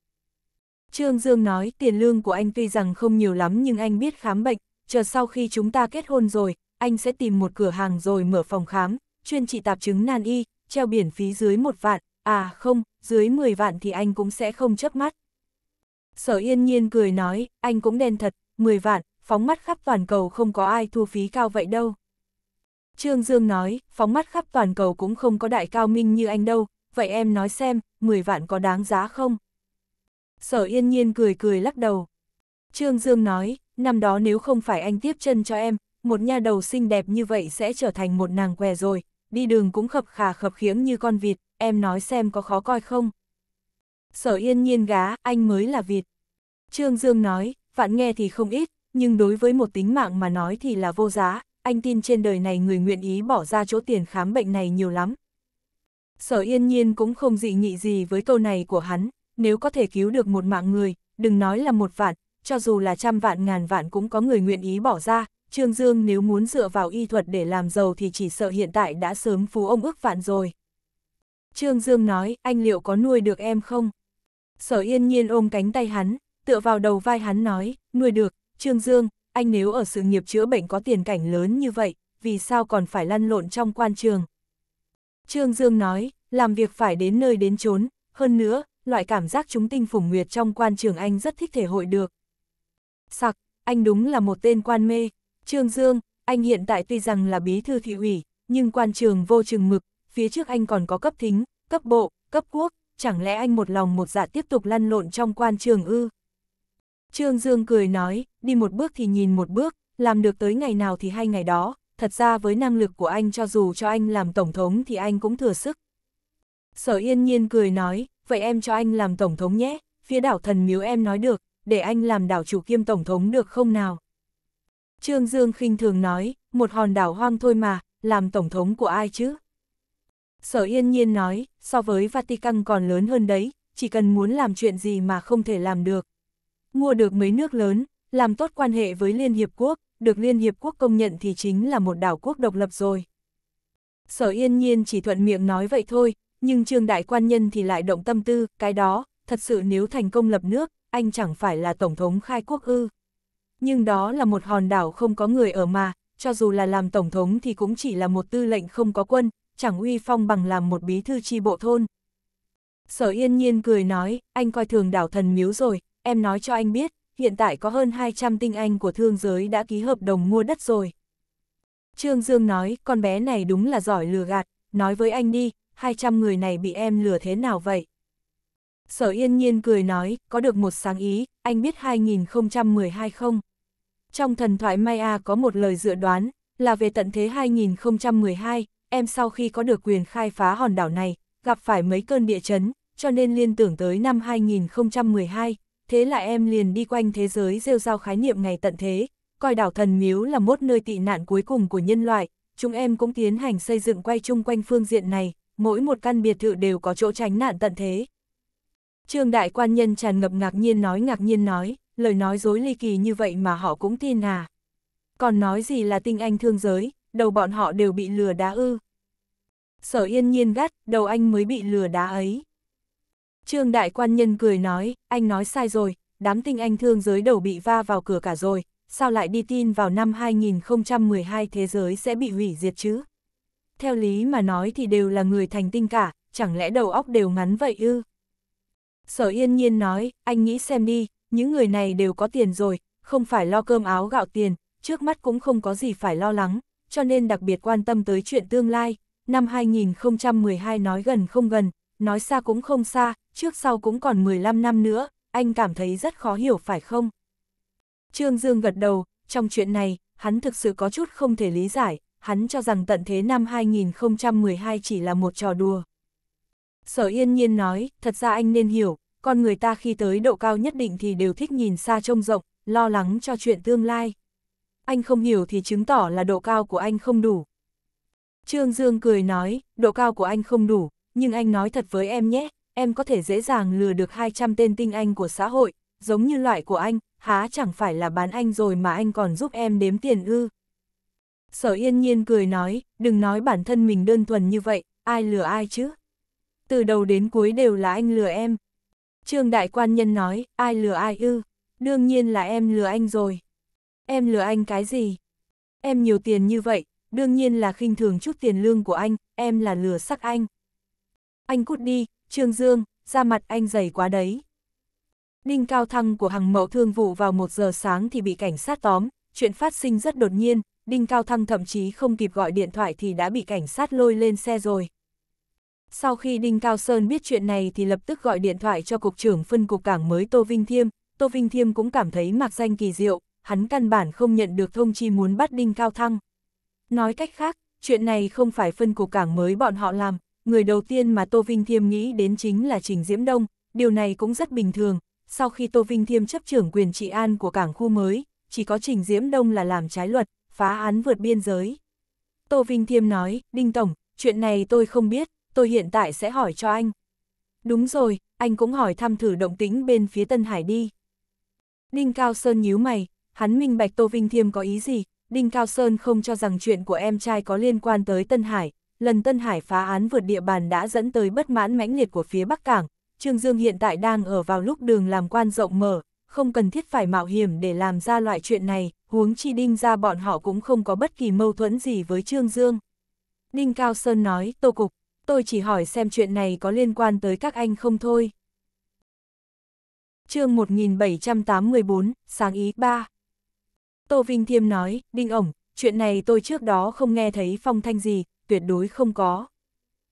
Trương Dương nói, tiền lương của anh tuy rằng không nhiều lắm nhưng anh biết khám bệnh, chờ sau khi chúng ta kết hôn rồi, anh sẽ tìm một cửa hàng rồi mở phòng khám, chuyên trị tạp chứng nan y, treo biển phí dưới một vạn, à không, dưới 10 vạn thì anh cũng sẽ không chớp mắt. Sở yên nhiên cười nói, anh cũng đen thật, 10 vạn, phóng mắt khắp toàn cầu không có ai thu phí cao vậy đâu. Trương Dương nói, phóng mắt khắp toàn cầu cũng không có đại cao minh như anh đâu, vậy em nói xem, 10 vạn có đáng giá không? Sở yên nhiên cười cười lắc đầu. Trương Dương nói, năm đó nếu không phải anh tiếp chân cho em, một nha đầu xinh đẹp như vậy sẽ trở thành một nàng què rồi, đi đường cũng khập khà khập khiếng như con vịt, em nói xem có khó coi không? Sở yên nhiên gá, anh mới là vịt. Trương Dương nói, vạn nghe thì không ít, nhưng đối với một tính mạng mà nói thì là vô giá, anh tin trên đời này người nguyện ý bỏ ra chỗ tiền khám bệnh này nhiều lắm. Sở yên nhiên cũng không dị nghị gì với câu này của hắn, nếu có thể cứu được một mạng người, đừng nói là một vạn, cho dù là trăm vạn ngàn vạn cũng có người nguyện ý bỏ ra, Trương Dương nếu muốn dựa vào y thuật để làm giàu thì chỉ sợ hiện tại đã sớm phú ông ước vạn rồi. Trương Dương nói, anh liệu có nuôi được em không? Sở yên nhiên ôm cánh tay hắn, tựa vào đầu vai hắn nói, nuôi được, Trương Dương, anh nếu ở sự nghiệp chữa bệnh có tiền cảnh lớn như vậy, vì sao còn phải lăn lộn trong quan trường? Trương Dương nói, làm việc phải đến nơi đến chốn, hơn nữa, loại cảm giác chúng tinh phủng nguyệt trong quan trường anh rất thích thể hội được. Sặc, anh đúng là một tên quan mê. Trương Dương, anh hiện tại tuy rằng là bí thư thị ủy, nhưng quan trường vô chừng mực, phía trước anh còn có cấp thính, cấp bộ, cấp quốc, chẳng lẽ anh một lòng một dạ tiếp tục lăn lộn trong quan trường ư? Trương Dương cười nói, đi một bước thì nhìn một bước, làm được tới ngày nào thì hay ngày đó, thật ra với năng lực của anh cho dù cho anh làm tổng thống thì anh cũng thừa sức. Sở yên nhiên cười nói, vậy em cho anh làm tổng thống nhé, phía đảo thần miếu em nói được, để anh làm đảo chủ kiêm tổng thống được không nào? Trương Dương khinh thường nói, một hòn đảo hoang thôi mà, làm tổng thống của ai chứ? Sở yên nhiên nói, so với Vatican còn lớn hơn đấy, chỉ cần muốn làm chuyện gì mà không thể làm được, mua được mấy nước lớn, làm tốt quan hệ với Liên Hiệp Quốc, được Liên Hiệp Quốc công nhận thì chính là một đảo quốc độc lập rồi. Sở yên nhiên chỉ thuận miệng nói vậy thôi, nhưng trương đại quan nhân thì lại động tâm tư, cái đó, thật sự nếu thành công lập nước, anh chẳng phải là tổng thống khai quốc ư. Nhưng đó là một hòn đảo không có người ở mà, cho dù là làm tổng thống thì cũng chỉ là một tư lệnh không có quân, chẳng uy phong bằng làm một bí thư chi bộ thôn. Sở yên nhiên cười nói, anh coi thường đảo thần miếu rồi, em nói cho anh biết, hiện tại có hơn 200 tinh anh của thương giới đã ký hợp đồng mua đất rồi. Trương Dương nói, con bé này đúng là giỏi lừa gạt, nói với anh đi, 200 người này bị em lừa thế nào vậy? Sở Yên Nhiên cười nói, có được một sáng ý, anh biết 2012 không? Trong thần thoại Maya có một lời dự đoán, là về tận thế 2012, em sau khi có được quyền khai phá hòn đảo này, gặp phải mấy cơn địa chấn, cho nên liên tưởng tới năm 2012, thế là em liền đi quanh thế giới rêu rao khái niệm ngày tận thế, coi đảo thần miếu là mốt nơi tị nạn cuối cùng của nhân loại, chúng em cũng tiến hành xây dựng quay chung quanh phương diện này, mỗi một căn biệt thự đều có chỗ tránh nạn tận thế. Trương đại quan nhân tràn ngập ngạc nhiên nói ngạc nhiên nói, lời nói dối ly kỳ như vậy mà họ cũng tin à. Còn nói gì là tinh anh thương giới, đầu bọn họ đều bị lừa đá ư. Sở yên nhiên gắt, đầu anh mới bị lừa đá ấy. Trương Đại Quan Nhân cười nói, anh nói sai rồi, đám tinh anh thương giới đầu bị va vào cửa cả rồi, sao lại đi tin vào năm 2012 thế giới sẽ bị hủy diệt chứ? Theo lý mà nói thì đều là người thành tinh cả, chẳng lẽ đầu óc đều ngắn vậy ư? Sở yên nhiên nói, anh nghĩ xem đi, những người này đều có tiền rồi, không phải lo cơm áo gạo tiền, trước mắt cũng không có gì phải lo lắng, cho nên đặc biệt quan tâm tới chuyện tương lai, năm 2012 nói gần không gần, nói xa cũng không xa, trước sau cũng còn 15 năm nữa, anh cảm thấy rất khó hiểu phải không? Trương Dương gật đầu, trong chuyện này, hắn thực sự có chút không thể lý giải, hắn cho rằng tận thế năm 2012 chỉ là một trò đùa. Sở yên nhiên nói, thật ra anh nên hiểu, con người ta khi tới độ cao nhất định thì đều thích nhìn xa trông rộng, lo lắng cho chuyện tương lai. Anh không hiểu thì chứng tỏ là độ cao của anh không đủ. Trương Dương cười nói, độ cao của anh không đủ, nhưng anh nói thật với em nhé, em có thể dễ dàng lừa được 200 tên tinh anh của xã hội, giống như loại của anh, há chẳng phải là bán anh rồi mà anh còn giúp em đếm tiền ư. Sở yên nhiên cười nói, đừng nói bản thân mình đơn thuần như vậy, ai lừa ai chứ. Từ đầu đến cuối đều là anh lừa em. Trương Đại Quan Nhân nói, ai lừa ai ư, đương nhiên là em lừa anh rồi. Em lừa anh cái gì? Em nhiều tiền như vậy, đương nhiên là khinh thường chút tiền lương của anh, em là lừa sắc anh. Anh cút đi, Trương Dương, ra mặt anh dày quá đấy. Đinh Cao Thăng của Hằng mẫu thương vụ vào một giờ sáng thì bị cảnh sát tóm, chuyện phát sinh rất đột nhiên, Đinh Cao Thăng thậm chí không kịp gọi điện thoại thì đã bị cảnh sát lôi lên xe rồi. Sau khi Đinh Cao Sơn biết chuyện này thì lập tức gọi điện thoại cho Cục trưởng phân cục cảng mới Tô Vinh Thiêm, Tô Vinh Thiêm cũng cảm thấy mặc danh kỳ diệu, hắn căn bản không nhận được thông chi muốn bắt Đinh Cao Thăng. Nói cách khác, chuyện này không phải phân cục cảng mới bọn họ làm, người đầu tiên mà Tô Vinh Thiêm nghĩ đến chính là Trình Diễm Đông, điều này cũng rất bình thường, sau khi Tô Vinh Thiêm chấp trưởng quyền trị an của cảng khu mới, chỉ có Trình Diễm Đông là làm trái luật, phá án vượt biên giới. Tô Vinh Thiêm nói, Đinh Tổng, chuyện này tôi không biết, tôi hiện tại sẽ hỏi cho anh. Đúng rồi, anh cũng hỏi thăm thử động tĩnh bên phía Tân Hải đi. Đinh Cao Sơn nhíu mày, hắn minh bạch Tô Vinh Thiêm có ý gì, Đinh Cao Sơn không cho rằng chuyện của em trai có liên quan tới Tân Hải, lần Tân Hải phá án vượt địa bàn đã dẫn tới bất mãn mãnh liệt của phía Bắc Cảng, Trương Dương hiện tại đang ở vào lúc đường làm quan rộng mở, không cần thiết phải mạo hiểm để làm ra loại chuyện này, huống chi Đinh ra bọn họ cũng không có bất kỳ mâu thuẫn gì với Trương Dương. Đinh Cao Sơn nói, Tô Cục, tôi chỉ hỏi xem chuyện này có liên quan tới các anh không thôi. chương 1784, sáng ý 3 Tô Vinh Thiêm nói, Đinh ổng, chuyện này tôi trước đó không nghe thấy phong thanh gì, tuyệt đối không có.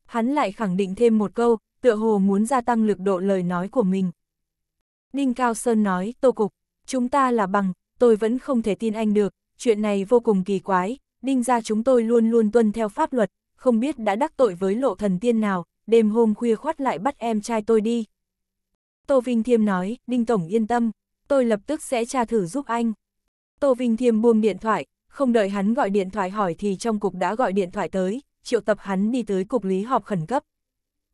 Hắn lại khẳng định thêm một câu, tựa hồ muốn gia tăng lực độ lời nói của mình. đinh Cao Sơn nói, Tô Cục, chúng ta là bằng, tôi vẫn không thể tin anh được, chuyện này vô cùng kỳ quái, đinh ra chúng tôi luôn luôn tuân theo pháp luật, không biết đã đắc tội với lộ thần tiên nào, đêm hôm khuya khoát lại bắt em trai tôi đi. Tô Vinh Thiêm nói, đinh Tổng yên tâm, tôi lập tức sẽ tra thử giúp anh. Tô Vinh Thiêm buông điện thoại, không đợi hắn gọi điện thoại hỏi thì trong cục đã gọi điện thoại tới, triệu tập hắn đi tới cục lý họp khẩn cấp.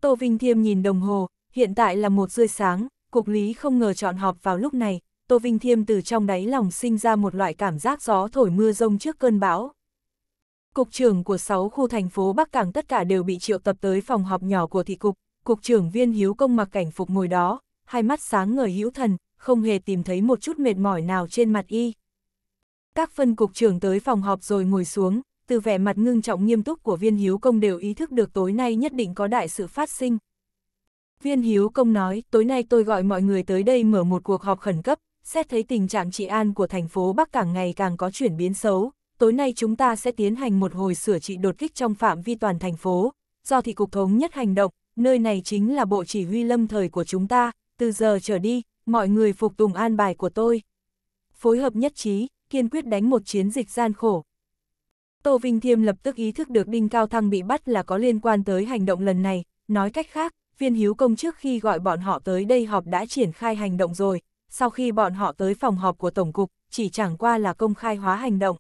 Tô Vinh Thiêm nhìn đồng hồ, hiện tại là một rưỡi sáng, cục lý không ngờ chọn họp vào lúc này, Tô Vinh Thiêm từ trong đáy lòng sinh ra một loại cảm giác gió thổi mưa rông trước cơn bão. Cục trưởng của 6 khu thành phố Bắc Cảng tất cả đều bị triệu tập tới phòng họp nhỏ của thị cục, cục trưởng viên hiếu công mặc cảnh phục ngồi đó, hai mắt sáng ngời hữu thần, không hề tìm thấy một chút mệt mỏi nào trên mặt y. Các phân cục trưởng tới phòng họp rồi ngồi xuống, từ vẻ mặt ngưng trọng nghiêm túc của viên hiếu công đều ý thức được tối nay nhất định có đại sự phát sinh. Viên hiếu công nói, tối nay tôi gọi mọi người tới đây mở một cuộc họp khẩn cấp, xét thấy tình trạng trị an của thành phố Bắc Cảng ngày càng có chuyển biến xấu, tối nay chúng ta sẽ tiến hành một hồi sửa trị đột kích trong phạm vi toàn thành phố, do thị cục thống nhất hành động, nơi này chính là bộ chỉ huy lâm thời của chúng ta, từ giờ trở đi, mọi người phục tùng an bài của tôi. Phối hợp nhất trí, kiên quyết đánh một chiến dịch gian khổ. Tô Vinh Thiêm lập tức ý thức được Đinh Cao Thăng bị bắt là có liên quan tới hành động lần này, nói cách khác, viên hiếu công trước khi gọi bọn họ tới đây họp đã triển khai hành động rồi, sau khi bọn họ tới phòng họp của Tổng cục, chỉ chẳng qua là công khai hóa hành động.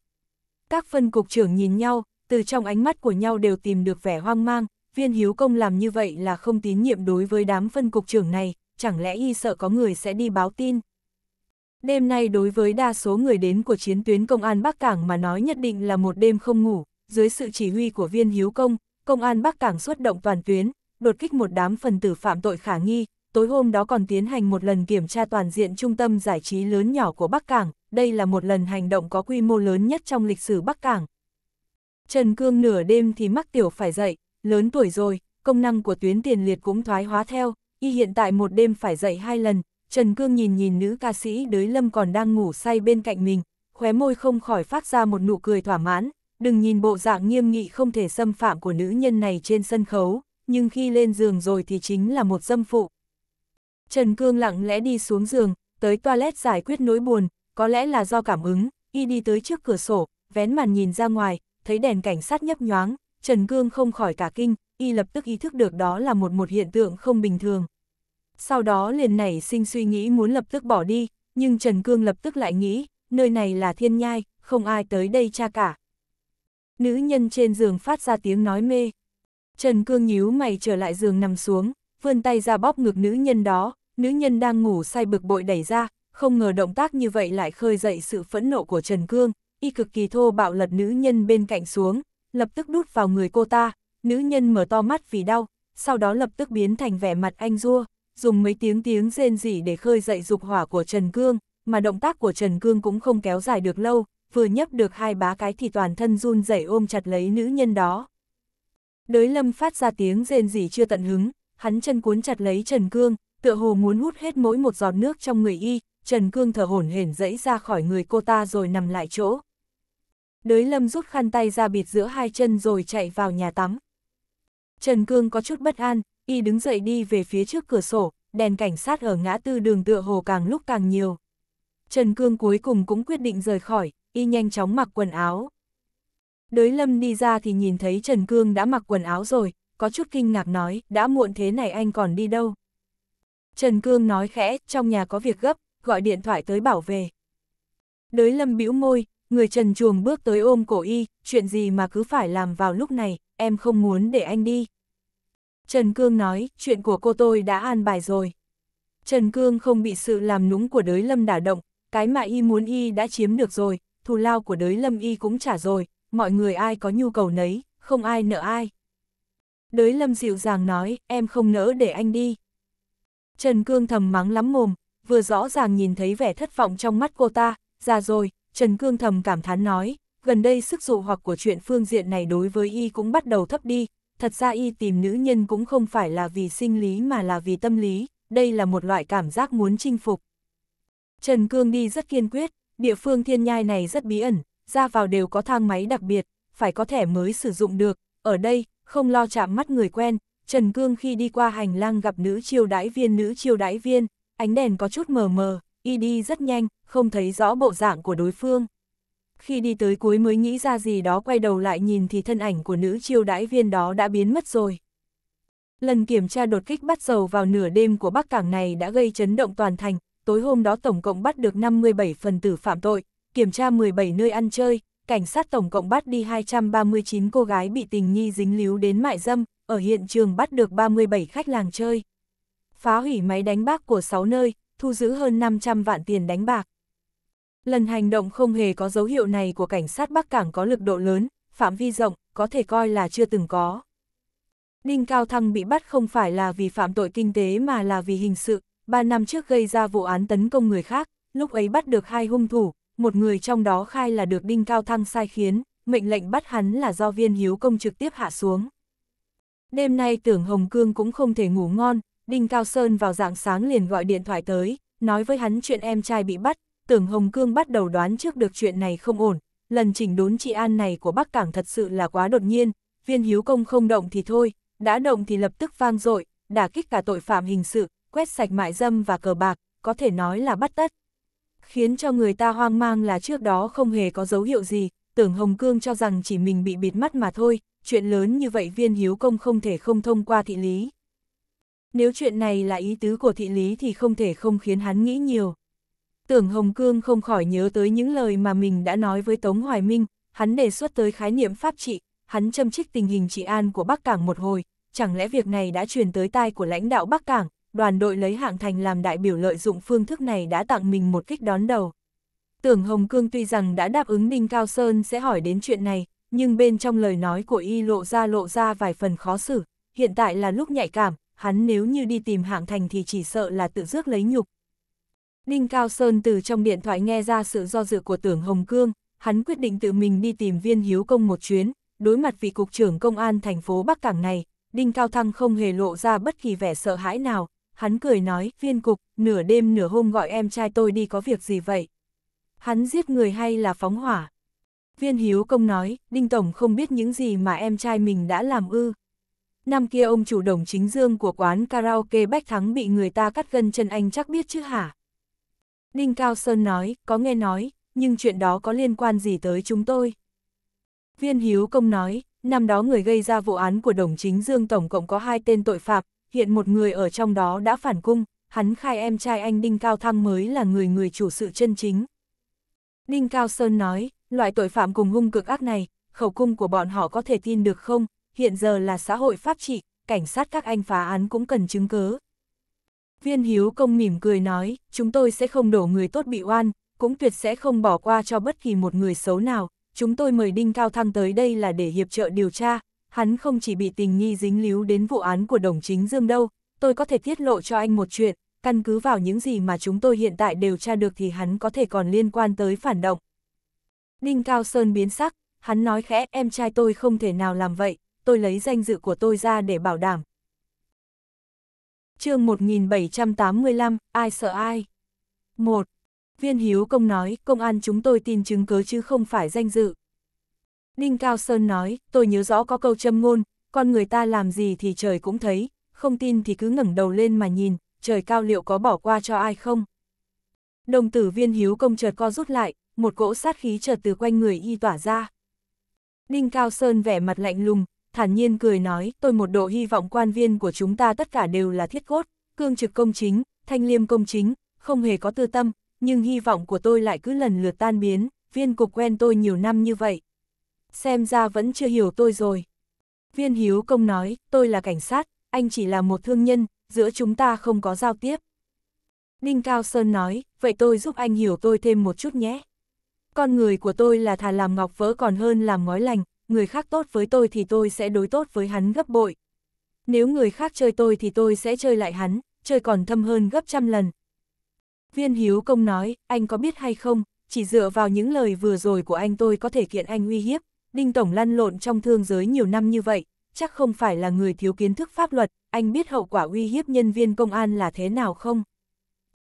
Các phân cục trưởng nhìn nhau, từ trong ánh mắt của nhau đều tìm được vẻ hoang mang, viên hiếu công làm như vậy là không tín nhiệm đối với đám phân cục trưởng này, chẳng lẽ y sợ có người sẽ đi báo tin. Đêm nay đối với đa số người đến của chiến tuyến công an Bắc Cảng mà nói nhất định là một đêm không ngủ, dưới sự chỉ huy của viên hiếu công, công an Bắc Cảng xuất động toàn tuyến, đột kích một đám phần tử phạm tội khả nghi, tối hôm đó còn tiến hành một lần kiểm tra toàn diện trung tâm giải trí lớn nhỏ của Bắc Cảng, đây là một lần hành động có quy mô lớn nhất trong lịch sử Bắc Cảng. Trần Cương nửa đêm thì mắc tiểu phải dậy, lớn tuổi rồi, công năng của tuyến tiền liệt cũng thoái hóa theo, y hiện tại một đêm phải dậy hai lần, Trần Cương nhìn nhìn nữ ca sĩ đới lâm còn đang ngủ say bên cạnh mình, khóe môi không khỏi phát ra một nụ cười thỏa mãn, đừng nhìn bộ dạng nghiêm nghị không thể xâm phạm của nữ nhân này trên sân khấu, nhưng khi lên giường rồi thì chính là một dâm phụ. Trần Cương lặng lẽ đi xuống giường, tới toilet giải quyết nỗi buồn, có lẽ là do cảm ứng, y đi tới trước cửa sổ, vén màn nhìn ra ngoài, thấy đèn cảnh sát nhấp nhoáng, Trần Cương không khỏi cả kinh, y lập tức ý thức được đó là một một hiện tượng không bình thường sau đó liền nảy sinh suy nghĩ muốn lập tức bỏ đi, nhưng Trần Cương lập tức lại nghĩ, nơi này là thiên nhai, không ai tới đây cha cả. Nữ nhân trên giường phát ra tiếng nói mê. Trần Cương nhíu mày trở lại giường nằm xuống, vươn tay ra bóp ngực nữ nhân đó, nữ nhân đang ngủ say bực bội đẩy ra, không ngờ động tác như vậy lại khơi dậy sự phẫn nộ của Trần Cương, y cực kỳ thô bạo lật nữ nhân bên cạnh xuống, lập tức đút vào người cô ta, nữ nhân mở to mắt vì đau, sau đó lập tức biến thành vẻ mặt anh rua dùng mấy tiếng tiếng rên rỉ để khơi dậy dục hỏa của Trần Cương, mà động tác của Trần Cương cũng không kéo dài được lâu, vừa nhấp được hai bá cái thì toàn thân run rẩy ôm chặt lấy nữ nhân đó. Đới lâm phát ra tiếng rên rỉ chưa tận hứng, hắn chân cuốn chặt lấy Trần Cương, tựa hồ muốn hút hết mỗi một giọt nước trong người y, Trần Cương thở hổn hển dẫy ra khỏi người cô ta rồi nằm lại chỗ. Đới lâm rút khăn tay ra bịt giữa hai chân rồi chạy vào nhà tắm. Trần Cương có chút bất an, y đứng dậy đi về phía trước cửa sổ, đèn cảnh sát ở ngã tư đường tựa hồ càng lúc càng nhiều. Trần Cương cuối cùng cũng quyết định rời khỏi, y nhanh chóng mặc quần áo. Đới lâm đi ra thì nhìn thấy Trần Cương đã mặc quần áo rồi, có chút kinh ngạc nói, đã muộn thế này anh còn đi đâu. Trần Cương nói khẽ, trong nhà có việc gấp, gọi điện thoại tới bảo về. Đới lâm bĩu môi, người Trần Chuồng bước tới ôm cổ y, chuyện gì mà cứ phải làm vào lúc này, em không muốn để anh đi. Trần Cương nói, chuyện của cô tôi đã an bài rồi. Trần Cương không bị sự làm núng của đới lâm đả động, cái mà y muốn y đã chiếm được rồi, thù lao của đới lâm y cũng trả rồi, mọi người ai có nhu cầu nấy, không ai nợ ai. Đới lâm dịu dàng nói, em không nỡ để anh đi. Trần Cương thầm mắng lắm mồm, vừa rõ ràng nhìn thấy vẻ thất vọng trong mắt cô ta, ra rồi, Trần Cương thầm cảm thán nói, gần đây sức dụ hoặc của chuyện phương diện này đối với y cũng bắt đầu thấp đi, thật ra y tìm nữ nhân cũng không phải là vì sinh lý mà là vì tâm lý, đây là một loại cảm giác muốn chinh phục. Trần Cương đi rất kiên quyết, địa phương thiên nhai này rất bí ẩn, ra vào đều có thang máy đặc biệt, phải có thẻ mới sử dụng được, ở đây, không lo chạm mắt người quen, Trần Cương khi đi qua hành lang gặp nữ chiêu đãi viên nữ chiêu đãi viên, ánh đèn có chút mờ mờ, y đi rất nhanh, không thấy rõ bộ dạng của đối phương khi đi tới cuối mới nghĩ ra gì đó quay đầu lại nhìn thì thân ảnh của nữ chiêu đãi viên đó đã biến mất rồi. Lần kiểm tra đột kích bắt dầu vào nửa đêm của Bắc Cảng này đã gây chấn động toàn thành, tối hôm đó tổng cộng bắt được 57 phần tử phạm tội, kiểm tra 17 nơi ăn chơi, cảnh sát tổng cộng bắt đi 239 cô gái bị tình nghi dính líu đến mại dâm, ở hiện trường bắt được 37 khách làng chơi. Phá hủy máy đánh bạc của 6 nơi, thu giữ hơn 500 vạn tiền đánh bạc. Lần hành động không hề có dấu hiệu này của cảnh sát Bắc Cảng có lực độ lớn, phạm vi rộng, có thể coi là chưa từng có. Đinh Cao Thăng bị bắt không phải là vì phạm tội kinh tế mà là vì hình sự, 3 năm trước gây ra vụ án tấn công người khác, lúc ấy bắt được hai hung thủ, một người trong đó khai là được Đinh Cao Thăng sai khiến, mệnh lệnh bắt hắn là do viên hiếu công trực tiếp hạ xuống. Đêm nay tưởng Hồng Cương cũng không thể ngủ ngon, Đinh Cao Sơn vào dạng sáng liền gọi điện thoại tới, nói với hắn chuyện em trai bị bắt, tưởng Hồng Cương bắt đầu đoán trước được chuyện này không ổn, lần chỉnh đốn trị an này của Bắc Cảng thật sự là quá đột nhiên, viên hiếu công không động thì thôi, đã động thì lập tức vang dội đả kích cả tội phạm hình sự, quét sạch mại dâm và cờ bạc, có thể nói là bắt tất. Khiến cho người ta hoang mang là trước đó không hề có dấu hiệu gì, tưởng Hồng Cương cho rằng chỉ mình bị bịt mắt mà thôi, chuyện lớn như vậy viên hiếu công không thể không thông qua thị lý. Nếu chuyện này là ý tứ của thị lý thì không thể không khiến hắn nghĩ nhiều. Tưởng Hồng Cương không khỏi nhớ tới những lời mà mình đã nói với Tống Hoài Minh, hắn đề xuất tới khái niệm pháp trị, hắn châm trích tình hình trị an của Bắc Cảng một hồi, chẳng lẽ việc này đã truyền tới tai của lãnh đạo Bắc Cảng, đoàn đội lấy hạng thành làm đại biểu lợi dụng phương thức này đã tặng mình một kích đón đầu. Tưởng Hồng Cương tuy rằng đã đáp ứng Đinh Cao Sơn sẽ hỏi đến chuyện này, nhưng bên trong lời nói của y lộ ra lộ ra vài phần khó xử, hiện tại là lúc nhạy cảm, hắn nếu như đi tìm hạng thành thì chỉ sợ là tự rước lấy nhục, Đinh Cao Sơn từ trong điện thoại nghe ra sự do dự của tưởng Hồng Cương, hắn quyết định tự mình đi tìm viên hiếu công một chuyến, đối mặt vị cục trưởng công an thành phố Bắc Cảng này, Đinh Cao Thăng không hề lộ ra bất kỳ vẻ sợ hãi nào, hắn cười nói, viên cục, nửa đêm nửa hôm gọi em trai tôi đi có việc gì vậy? Hắn giết người hay là phóng hỏa? Viên hiếu công nói, Đinh Tổng không biết những gì mà em trai mình đã làm ư. Năm kia ông chủ đồng chính dương của quán karaoke Bách Thắng bị người ta cắt gân chân anh chắc biết chứ hả? Đinh Cao Sơn nói, có nghe nói, nhưng chuyện đó có liên quan gì tới chúng tôi? Viên Hiếu Công nói, năm đó người gây ra vụ án của đồng chính Dương tổng cộng có hai tên tội phạm, hiện một người ở trong đó đã phản cung, hắn khai em trai anh Đinh Cao Thăng mới là người người chủ sự chân chính. Đinh Cao Sơn nói, loại tội phạm cùng hung cực ác này, khẩu cung của bọn họ có thể tin được không, hiện giờ là xã hội pháp trị, cảnh sát các anh phá án cũng cần chứng cứ. Viên hiếu công mỉm cười nói, chúng tôi sẽ không đổ người tốt bị oan, cũng tuyệt sẽ không bỏ qua cho bất kỳ một người xấu nào. Chúng tôi mời Đinh Cao Thăng tới đây là để hiệp trợ điều tra. Hắn không chỉ bị tình nghi dính líu đến vụ án của đồng chính Dương đâu, tôi có thể tiết lộ cho anh một chuyện, căn cứ vào những gì mà chúng tôi hiện tại điều tra được thì hắn có thể còn liên quan tới phản động. Đinh Cao Sơn biến sắc, hắn nói khẽ, em trai tôi không thể nào làm vậy, tôi lấy danh dự của tôi ra để bảo đảm, chương 1785, ai sợ ai? 1. Viên Hiếu Công nói, công an chúng tôi tin chứng cứ chứ không phải danh dự. Đinh Cao Sơn nói, tôi nhớ rõ có câu châm ngôn, con người ta làm gì thì trời cũng thấy, không tin thì cứ ngẩng đầu lên mà nhìn, trời cao liệu có bỏ qua cho ai không? Đồng tử viên hiếu công chợt co rút lại, một cỗ sát khí chợt từ quanh người y tỏa ra. Đinh Cao Sơn vẻ mặt lạnh lùng, thản nhiên cười nói, tôi một độ hy vọng quan viên của chúng ta tất cả đều là thiết cốt, cương trực công chính, thanh liêm công chính, không hề có tư tâm, nhưng hy vọng của tôi lại cứ lần lượt tan biến, viên cục quen tôi nhiều năm như vậy. Xem ra vẫn chưa hiểu tôi rồi. Viên hiếu công nói, tôi là cảnh sát, anh chỉ là một thương nhân, giữa chúng ta không có giao tiếp. đinh Cao Sơn nói, vậy tôi giúp anh hiểu tôi thêm một chút nhé. Con người của tôi là thà làm ngọc vỡ còn hơn làm ngói lành, người khác tốt với tôi thì tôi sẽ đối tốt với hắn gấp bội. Nếu người khác chơi tôi thì tôi sẽ chơi lại hắn, chơi còn thâm hơn gấp trăm lần. Viên Hiếu Công nói, anh có biết hay không, chỉ dựa vào những lời vừa rồi của anh tôi có thể kiện anh uy hiếp, Đinh Tổng lăn lộn trong thương giới nhiều năm như vậy, chắc không phải là người thiếu kiến thức pháp luật, anh biết hậu quả uy hiếp nhân viên công an là thế nào không?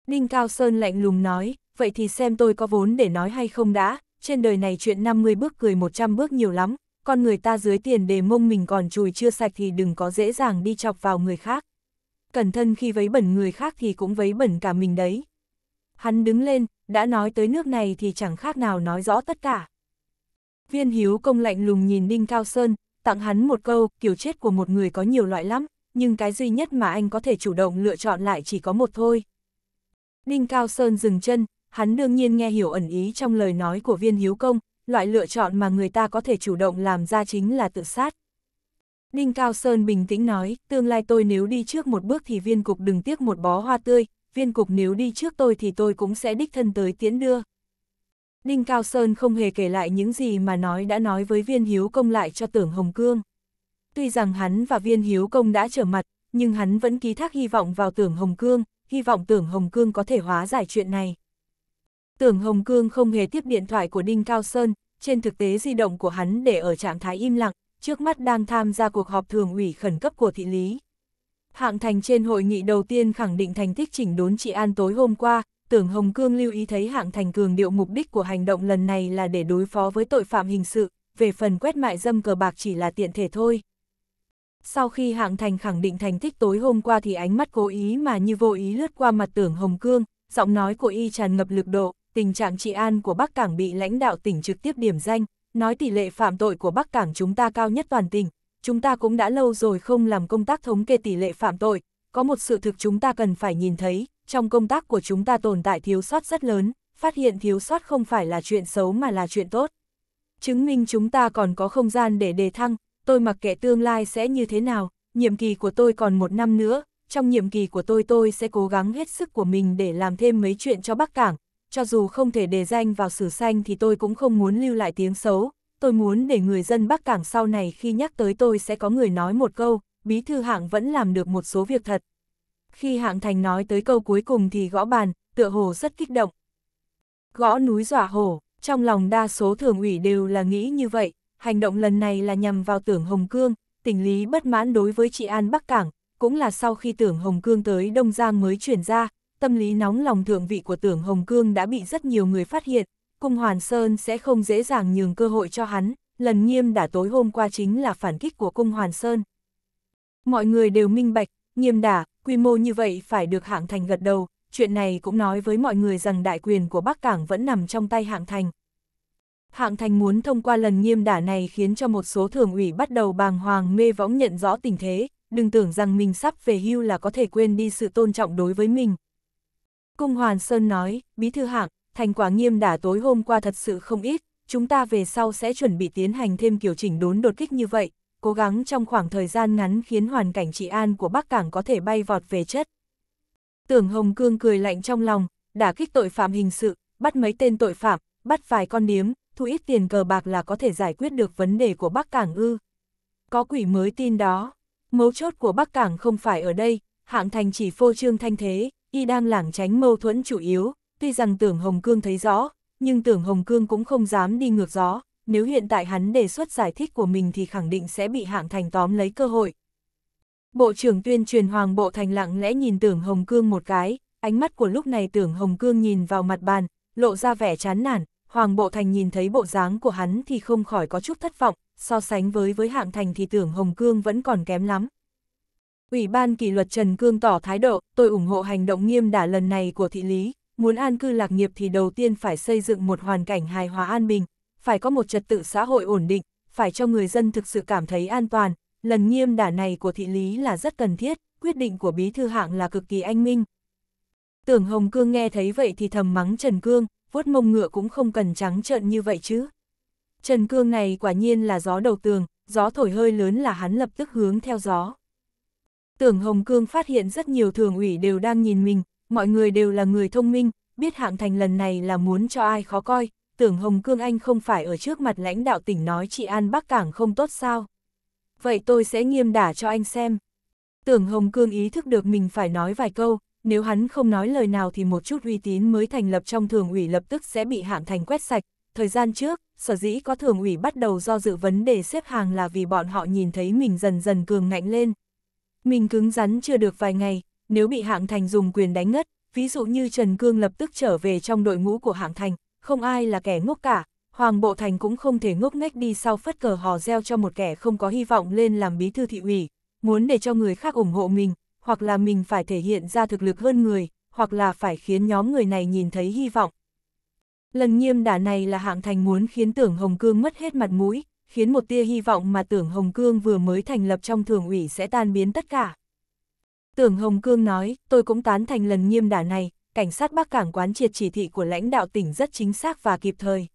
Đinh Cao Sơn lạnh lùng nói, vậy thì xem tôi có vốn để nói hay không đã, trên đời này chuyện 50 bước cười 100 bước nhiều lắm, con người ta dưới tiền để mông mình còn chùi chưa sạch thì đừng có dễ dàng đi chọc vào người khác. Cẩn thân khi vấy bẩn người khác thì cũng vấy bẩn cả mình đấy. Hắn đứng lên, đã nói tới nước này thì chẳng khác nào nói rõ tất cả. Viên hiếu công lạnh lùng nhìn Đinh Cao Sơn, tặng hắn một câu, kiểu chết của một người có nhiều loại lắm, nhưng cái duy nhất mà anh có thể chủ động lựa chọn lại chỉ có một thôi. Đinh Cao Sơn dừng chân, hắn đương nhiên nghe hiểu ẩn ý trong lời nói của viên hiếu công, loại lựa chọn mà người ta có thể chủ động làm ra chính là tự sát. Ninh Cao Sơn bình tĩnh nói, tương lai tôi nếu đi trước một bước thì viên cục đừng tiếc một bó hoa tươi, viên cục nếu đi trước tôi thì tôi cũng sẽ đích thân tới tiễn đưa. Ninh Cao Sơn không hề kể lại những gì mà nói đã nói với viên hiếu công lại cho tưởng Hồng Cương. Tuy rằng hắn và viên hiếu công đã trở mặt, nhưng hắn vẫn ký thác hy vọng vào tưởng Hồng Cương, hy vọng tưởng Hồng Cương có thể hóa giải chuyện này. Tưởng Hồng Cương không hề tiếp điện thoại của Đinh Cao Sơn, trên thực tế di động của hắn để ở trạng thái im lặng, trước mắt đang tham gia cuộc họp thường ủy khẩn cấp của thị lý. Hạng thành trên hội nghị đầu tiên khẳng định thành tích chỉnh đốn trị an tối hôm qua, tưởng Hồng Cương lưu ý thấy hạng thành cường điệu mục đích của hành động lần này là để đối phó với tội phạm hình sự, về phần quét mại dâm cờ bạc chỉ là tiện thể thôi. Sau khi hạng thành khẳng định thành tích tối hôm qua thì ánh mắt cố ý mà như vô ý lướt qua mặt tưởng Hồng Cương, giọng nói của y tràn ngập lực độ tình trạng trị an của Bắc Cảng bị lãnh đạo tỉnh trực tiếp điểm danh, nói tỷ lệ phạm tội của Bắc Cảng chúng ta cao nhất toàn tỉnh, chúng ta cũng đã lâu rồi không làm công tác thống kê tỷ lệ phạm tội, có một sự thực chúng ta cần phải nhìn thấy, trong công tác của chúng ta tồn tại thiếu sót rất lớn, phát hiện thiếu sót không phải là chuyện xấu mà là chuyện tốt. Chứng minh chúng ta còn có không gian để đề thăng, tôi mặc kệ tương lai sẽ như thế nào, nhiệm kỳ của tôi còn một năm nữa, trong nhiệm kỳ của tôi tôi sẽ cố gắng hết sức của mình để làm thêm mấy chuyện cho Bắc Cảng, cho dù không thể đề danh vào sử xanh thì tôi cũng không muốn lưu lại tiếng xấu, tôi muốn để người dân Bắc Cảng sau này khi nhắc tới tôi sẽ có người nói một câu, bí thư hạng vẫn làm được một số việc thật. Khi hạng thành nói tới câu cuối cùng thì gõ bàn, tựa hồ rất kích động. Gõ núi dọa hổ, trong lòng đa số thường ủy đều là nghĩ như vậy, hành động lần này là nhằm vào tưởng Hồng Cương, tình lý bất mãn đối với chị an Bắc Cảng, cũng là sau khi tưởng Hồng Cương tới Đông Giang mới chuyển ra, tâm lý nóng lòng thượng vị của tưởng Hồng Cương đã bị rất nhiều người phát hiện, cung Hoàn Sơn sẽ không dễ dàng nhường cơ hội cho hắn, lần nghiêm đả tối hôm qua chính là phản kích của cung Hoàn Sơn. Mọi người đều minh bạch, nghiêm đả, quy mô như vậy phải được hạng thành gật đầu, chuyện này cũng nói với mọi người rằng đại quyền của Bắc Cảng vẫn nằm trong tay hạng thành. Hạng thành muốn thông qua lần nghiêm đả này khiến cho một số thường ủy bắt đầu bàng hoàng mê võng nhận rõ tình thế, đừng tưởng rằng mình sắp về hưu là có thể quên đi sự tôn trọng đối với mình. Cung Hoàn Sơn nói, Bí Thư Hạng, thành quả nghiêm đả tối hôm qua thật sự không ít, chúng ta về sau sẽ chuẩn bị tiến hành thêm kiểu chỉnh đốn đột kích như vậy, cố gắng trong khoảng thời gian ngắn khiến hoàn cảnh trị an của Bắc Cảng có thể bay vọt về chất. Tưởng Hồng Cương cười lạnh trong lòng, đả kích tội phạm hình sự, bắt mấy tên tội phạm, bắt vài con điếm, thu ít tiền cờ bạc là có thể giải quyết được vấn đề của Bắc Cảng ư. Có quỷ mới tin đó, mấu chốt của Bắc Cảng không phải ở đây, hạng thành chỉ phô trương thanh thế, y đang lảng tránh mâu thuẫn chủ yếu, tuy rằng tưởng Hồng Cương thấy rõ, nhưng tưởng Hồng Cương cũng không dám đi ngược gió, nếu hiện tại hắn đề xuất giải thích của mình thì khẳng định sẽ bị hạng thành tóm lấy cơ hội. Bộ trưởng tuyên truyền Hoàng Bộ Thành lặng lẽ nhìn tưởng Hồng Cương một cái, ánh mắt của lúc này tưởng Hồng Cương nhìn vào mặt bàn, lộ ra vẻ chán nản, Hoàng Bộ Thành nhìn thấy bộ dáng của hắn thì không khỏi có chút thất vọng, so sánh với với hạng thành thì tưởng Hồng Cương vẫn còn kém lắm. Ủy ban kỷ luật Trần Cương tỏ thái độ, tôi ủng hộ hành động nghiêm đả lần này của thị lý, muốn an cư lạc nghiệp thì đầu tiên phải xây dựng một hoàn cảnh hài hòa an bình, phải có một trật tự xã hội ổn định, phải cho người dân thực sự cảm thấy an toàn. Lần nghiêm đả này của thị lý là rất cần thiết, quyết định của bí thư hạng là cực kỳ anh minh. Tưởng Hồng Cương nghe thấy vậy thì thầm mắng Trần Cương, vuốt mông ngựa cũng không cần trắng trợn như vậy chứ. Trần Cương này quả nhiên là gió đầu tường, gió thổi hơi lớn là hắn lập tức hướng theo gió. Tưởng Hồng Cương phát hiện rất nhiều thường ủy đều đang nhìn mình, mọi người đều là người thông minh, biết hạng thành lần này là muốn cho ai khó coi, tưởng Hồng Cương Anh không phải ở trước mặt lãnh đạo tỉnh nói chị An Bắc Cảng không tốt sao. Vậy tôi sẽ nghiêm đả cho anh xem. Tưởng Hồng Cương ý thức được mình phải nói vài câu, nếu hắn không nói lời nào thì một chút uy tín mới thành lập trong thường ủy lập tức sẽ bị hạng thành quét sạch. Thời gian trước, sở dĩ có thường ủy bắt đầu do dự vấn đề xếp hàng là vì bọn họ nhìn thấy mình dần dần cường ngạnh lên, mình cứng rắn chưa được vài ngày, nếu bị hạng thành dùng quyền đánh ngất, ví dụ như Trần Cương lập tức trở về trong đội ngũ của hạng thành, không ai là kẻ ngốc cả, Hoàng Bộ Thành cũng không thể ngốc nghếch đi sau phất cờ hò reo cho một kẻ không có hy vọng lên làm bí thư thị ủy, muốn để cho người khác ủng hộ mình, hoặc là mình phải thể hiện ra thực lực hơn người, hoặc là phải khiến nhóm người này nhìn thấy hy vọng. Lần nghiêm đả này là hạng thành muốn khiến tưởng Hồng Cương mất hết mặt mũi, khiến một tia hy vọng mà tưởng Hồng Cương vừa mới thành lập trong thường ủy sẽ tan biến tất cả. Tưởng Hồng Cương nói, tôi cũng tán thành lần nghiêm đả này, cảnh sát Bắc Cảng quán triệt chỉ thị của lãnh đạo tỉnh rất chính xác và kịp thời.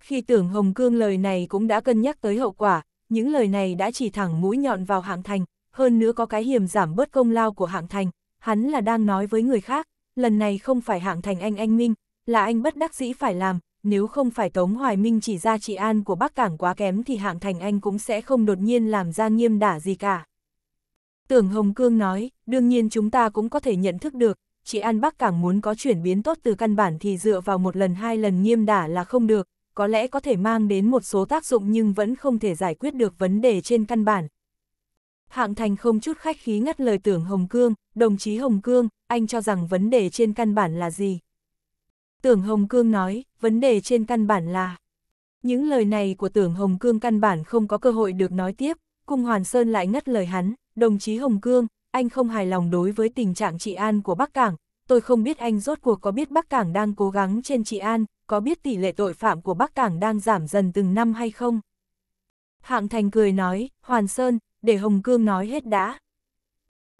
Khi tưởng Hồng Cương lời này cũng đã cân nhắc tới hậu quả, những lời này đã chỉ thẳng mũi nhọn vào hạng thành, hơn nữa có cái hiểm giảm bớt công lao của hạng thành, hắn là đang nói với người khác, lần này không phải hạng thành anh anh minh, là anh bất đắc dĩ phải làm, nếu không phải Tống Hoài Minh chỉ ra trị an của Bắc Cảng quá kém thì hạng thành anh cũng sẽ không đột nhiên làm ra nghiêm đả gì cả. Tưởng Hồng Cương nói, đương nhiên chúng ta cũng có thể nhận thức được, chị An Bắc Cảng muốn có chuyển biến tốt từ căn bản thì dựa vào một lần hai lần nghiêm đả là không được, có lẽ có thể mang đến một số tác dụng nhưng vẫn không thể giải quyết được vấn đề trên căn bản. Hạng Thành không chút khách khí ngắt lời tưởng Hồng Cương, đồng chí Hồng Cương, anh cho rằng vấn đề trên căn bản là gì? Tưởng Hồng Cương nói, vấn đề trên căn bản là. Những lời này của tưởng Hồng Cương căn bản không có cơ hội được nói tiếp, cung Hoàn Sơn lại ngắt lời hắn, đồng chí Hồng Cương, anh không hài lòng đối với tình trạng trị an của Bắc Cảng, tôi không biết anh rốt cuộc có biết Bắc Cảng đang cố gắng trên trị an, có biết tỷ lệ tội phạm của Bắc Cảng đang giảm dần từng năm hay không? Hạng Thành cười nói, Hoàn Sơn, để Hồng Cương nói hết đã.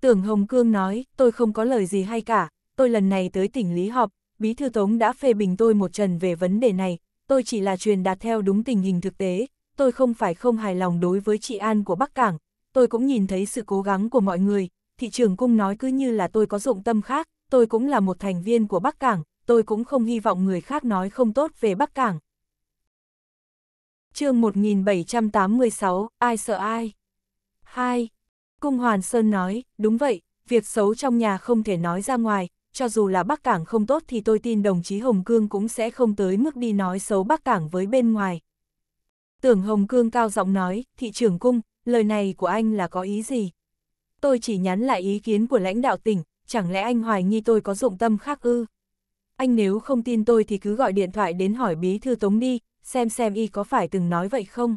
Tưởng Hồng Cương nói, tôi không có lời gì hay cả, tôi lần này tới tỉnh Lý Họp, Bí thư Tống đã phê bình tôi một trần về vấn đề này, tôi chỉ là truyền đạt theo đúng tình hình thực tế, tôi không phải không hài lòng đối với trị an của Bắc Cảng, tôi cũng nhìn thấy sự cố gắng của mọi người, thị trường cung nói cứ như là tôi có dụng tâm khác, tôi cũng là một thành viên của Bắc Cảng, tôi cũng không hy vọng người khác nói không tốt về Bắc Cảng. chương 1786, ai sợ ai? 2. Cung Hoàn Sơn nói, đúng vậy, việc xấu trong nhà không thể nói ra ngoài, cho dù là Bắc Cảng không tốt thì tôi tin đồng chí Hồng Cương cũng sẽ không tới mức đi nói xấu Bắc Cảng với bên ngoài. Tưởng Hồng Cương cao giọng nói, thị trưởng cung, lời này của anh là có ý gì? Tôi chỉ nhắn lại ý kiến của lãnh đạo tỉnh, chẳng lẽ anh hoài nghi tôi có dụng tâm khác ư? Anh nếu không tin tôi thì cứ gọi điện thoại đến hỏi bí thư tống đi, xem xem y có phải từng nói vậy không?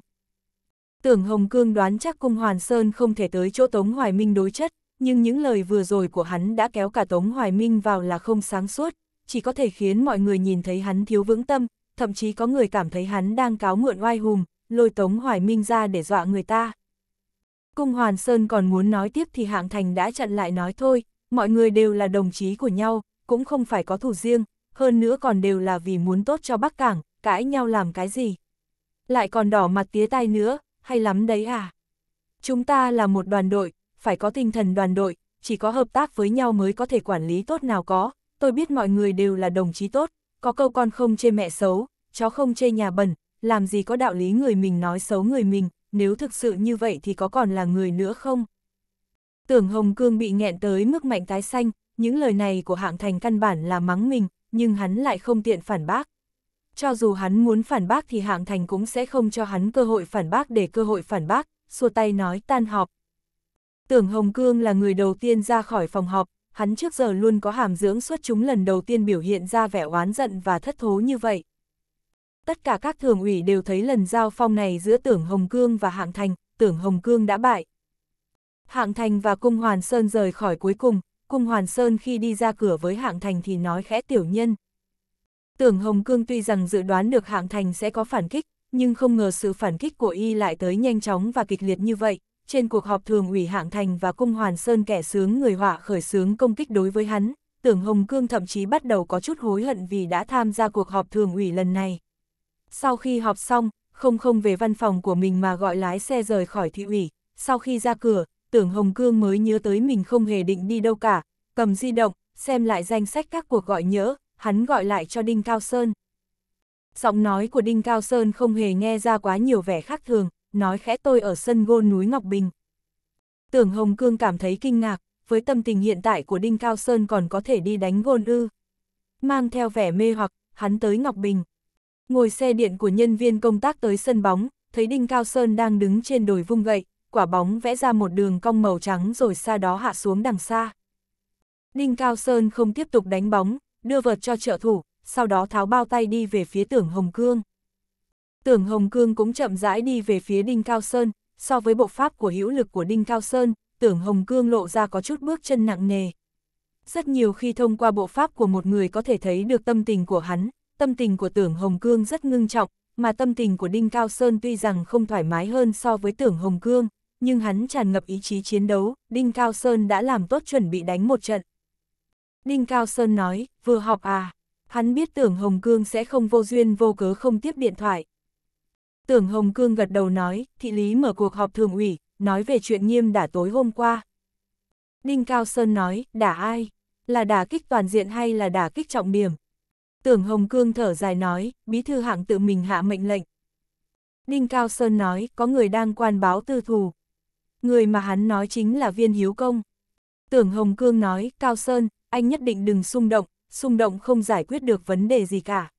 Tưởng Hồng Cương đoán chắc cung Hoàn Sơn không thể tới chỗ Tống Hoài Minh đối chất, nhưng những lời vừa rồi của hắn đã kéo cả Tống Hoài Minh vào là không sáng suốt, chỉ có thể khiến mọi người nhìn thấy hắn thiếu vững tâm, thậm chí có người cảm thấy hắn đang cáo mượn oai hùm lôi Tống Hoài Minh ra để dọa người ta. Cung Hoàn Sơn còn muốn nói tiếp thì Hạng Thành đã chặn lại nói thôi, mọi người đều là đồng chí của nhau, cũng không phải có thủ riêng, hơn nữa còn đều là vì muốn tốt cho Bắc Cảng, cãi nhau làm cái gì. Lại còn đỏ mặt tía tai nữa, hay lắm đấy à. Chúng ta là một đoàn đội, phải có tinh thần đoàn đội, chỉ có hợp tác với nhau mới có thể quản lý tốt nào có, tôi biết mọi người đều là đồng chí tốt, có câu con không chê mẹ xấu, chó không chê nhà bẩn, làm gì có đạo lý người mình nói xấu người mình, nếu thực sự như vậy thì có còn là người nữa không? Tưởng Hồng Cương bị nghẹn tới mức mạnh tái xanh, những lời này của hạng thành căn bản là mắng mình, nhưng hắn lại không tiện phản bác. Cho dù hắn muốn phản bác thì hạng thành cũng sẽ không cho hắn cơ hội phản bác để cơ hội phản bác, xua tay nói tan họp, Tưởng Hồng Cương là người đầu tiên ra khỏi phòng họp, hắn trước giờ luôn có hàm dưỡng xuất chúng lần đầu tiên biểu hiện ra vẻ oán giận và thất thố như vậy. Tất cả các thường ủy đều thấy lần giao phong này giữa tưởng Hồng Cương và Hạng Thành, tưởng Hồng Cương đã bại. Hạng Thành và Cung Hoàn Sơn rời khỏi cuối cùng, Cung Hoàn Sơn khi đi ra cửa với Hạng Thành thì nói khẽ tiểu nhân. Tưởng Hồng Cương tuy rằng dự đoán được Hạng Thành sẽ có phản kích, nhưng không ngờ sự phản kích của y lại tới nhanh chóng và kịch liệt như vậy, trên cuộc họp thường ủy hạng thành và cung hoàn sơn kẻ sướng người họa khởi sướng công kích đối với hắn, tưởng Hồng Cương thậm chí bắt đầu có chút hối hận vì đã tham gia cuộc họp thường ủy lần này. Sau khi họp xong, không không về văn phòng của mình mà gọi lái xe rời khỏi thị ủy, sau khi ra cửa, tưởng Hồng Cương mới nhớ tới mình không hề định đi đâu cả, cầm di động, xem lại danh sách các cuộc gọi nhớ hắn gọi lại cho Đinh Cao Sơn. Giọng nói của Đinh Cao Sơn không hề nghe ra quá nhiều vẻ khác thường, nói khẽ tôi ở sân gôn núi Ngọc Bình. Tưởng Hồng Cương cảm thấy kinh ngạc, với tâm tình hiện tại của Đinh Cao Sơn còn có thể đi đánh gôn ư. Mang theo vẻ mê hoặc, hắn tới Ngọc Bình. Ngồi xe điện của nhân viên công tác tới sân bóng, thấy Đinh Cao Sơn đang đứng trên đồi vung gậy, quả bóng vẽ ra một đường cong màu trắng rồi xa đó hạ xuống đằng xa. Đinh Cao Sơn không tiếp tục đánh bóng, đưa vợt cho trợ thủ, sau đó tháo bao tay đi về phía tưởng Hồng Cương. Tưởng Hồng Cương cũng chậm rãi đi về phía Đinh Cao Sơn, so với bộ pháp của hữu lực của Đinh Cao Sơn, tưởng Hồng Cương lộ ra có chút bước chân nặng nề. Rất nhiều khi thông qua bộ pháp của một người có thể thấy được tâm tình của hắn, tâm tình của tưởng Hồng Cương rất ngưng trọng, mà tâm tình của Đinh Cao Sơn tuy rằng không thoải mái hơn so với tưởng Hồng Cương, nhưng hắn tràn ngập ý chí chiến đấu, Đinh Cao Sơn đã làm tốt chuẩn bị đánh một trận. Đinh Cao Sơn nói, vừa học à, hắn biết tưởng Hồng Cương sẽ không vô duyên vô cớ không tiếp điện thoại, Tưởng Hồng Cương gật đầu nói, thị lý mở cuộc họp thường ủy, nói về chuyện nghiêm đả tối hôm qua. Đinh Cao Sơn nói, đả ai? Là đả kích toàn diện hay là đả kích trọng điểm? Tưởng Hồng Cương thở dài nói, bí thư hạng tự mình hạ mệnh lệnh. Đinh Cao Sơn nói, có người đang quan báo tư thù. Người mà hắn nói chính là viên hiếu công. Tưởng Hồng Cương nói, Cao Sơn, anh nhất định đừng xung động, xung động không giải quyết được vấn đề gì cả.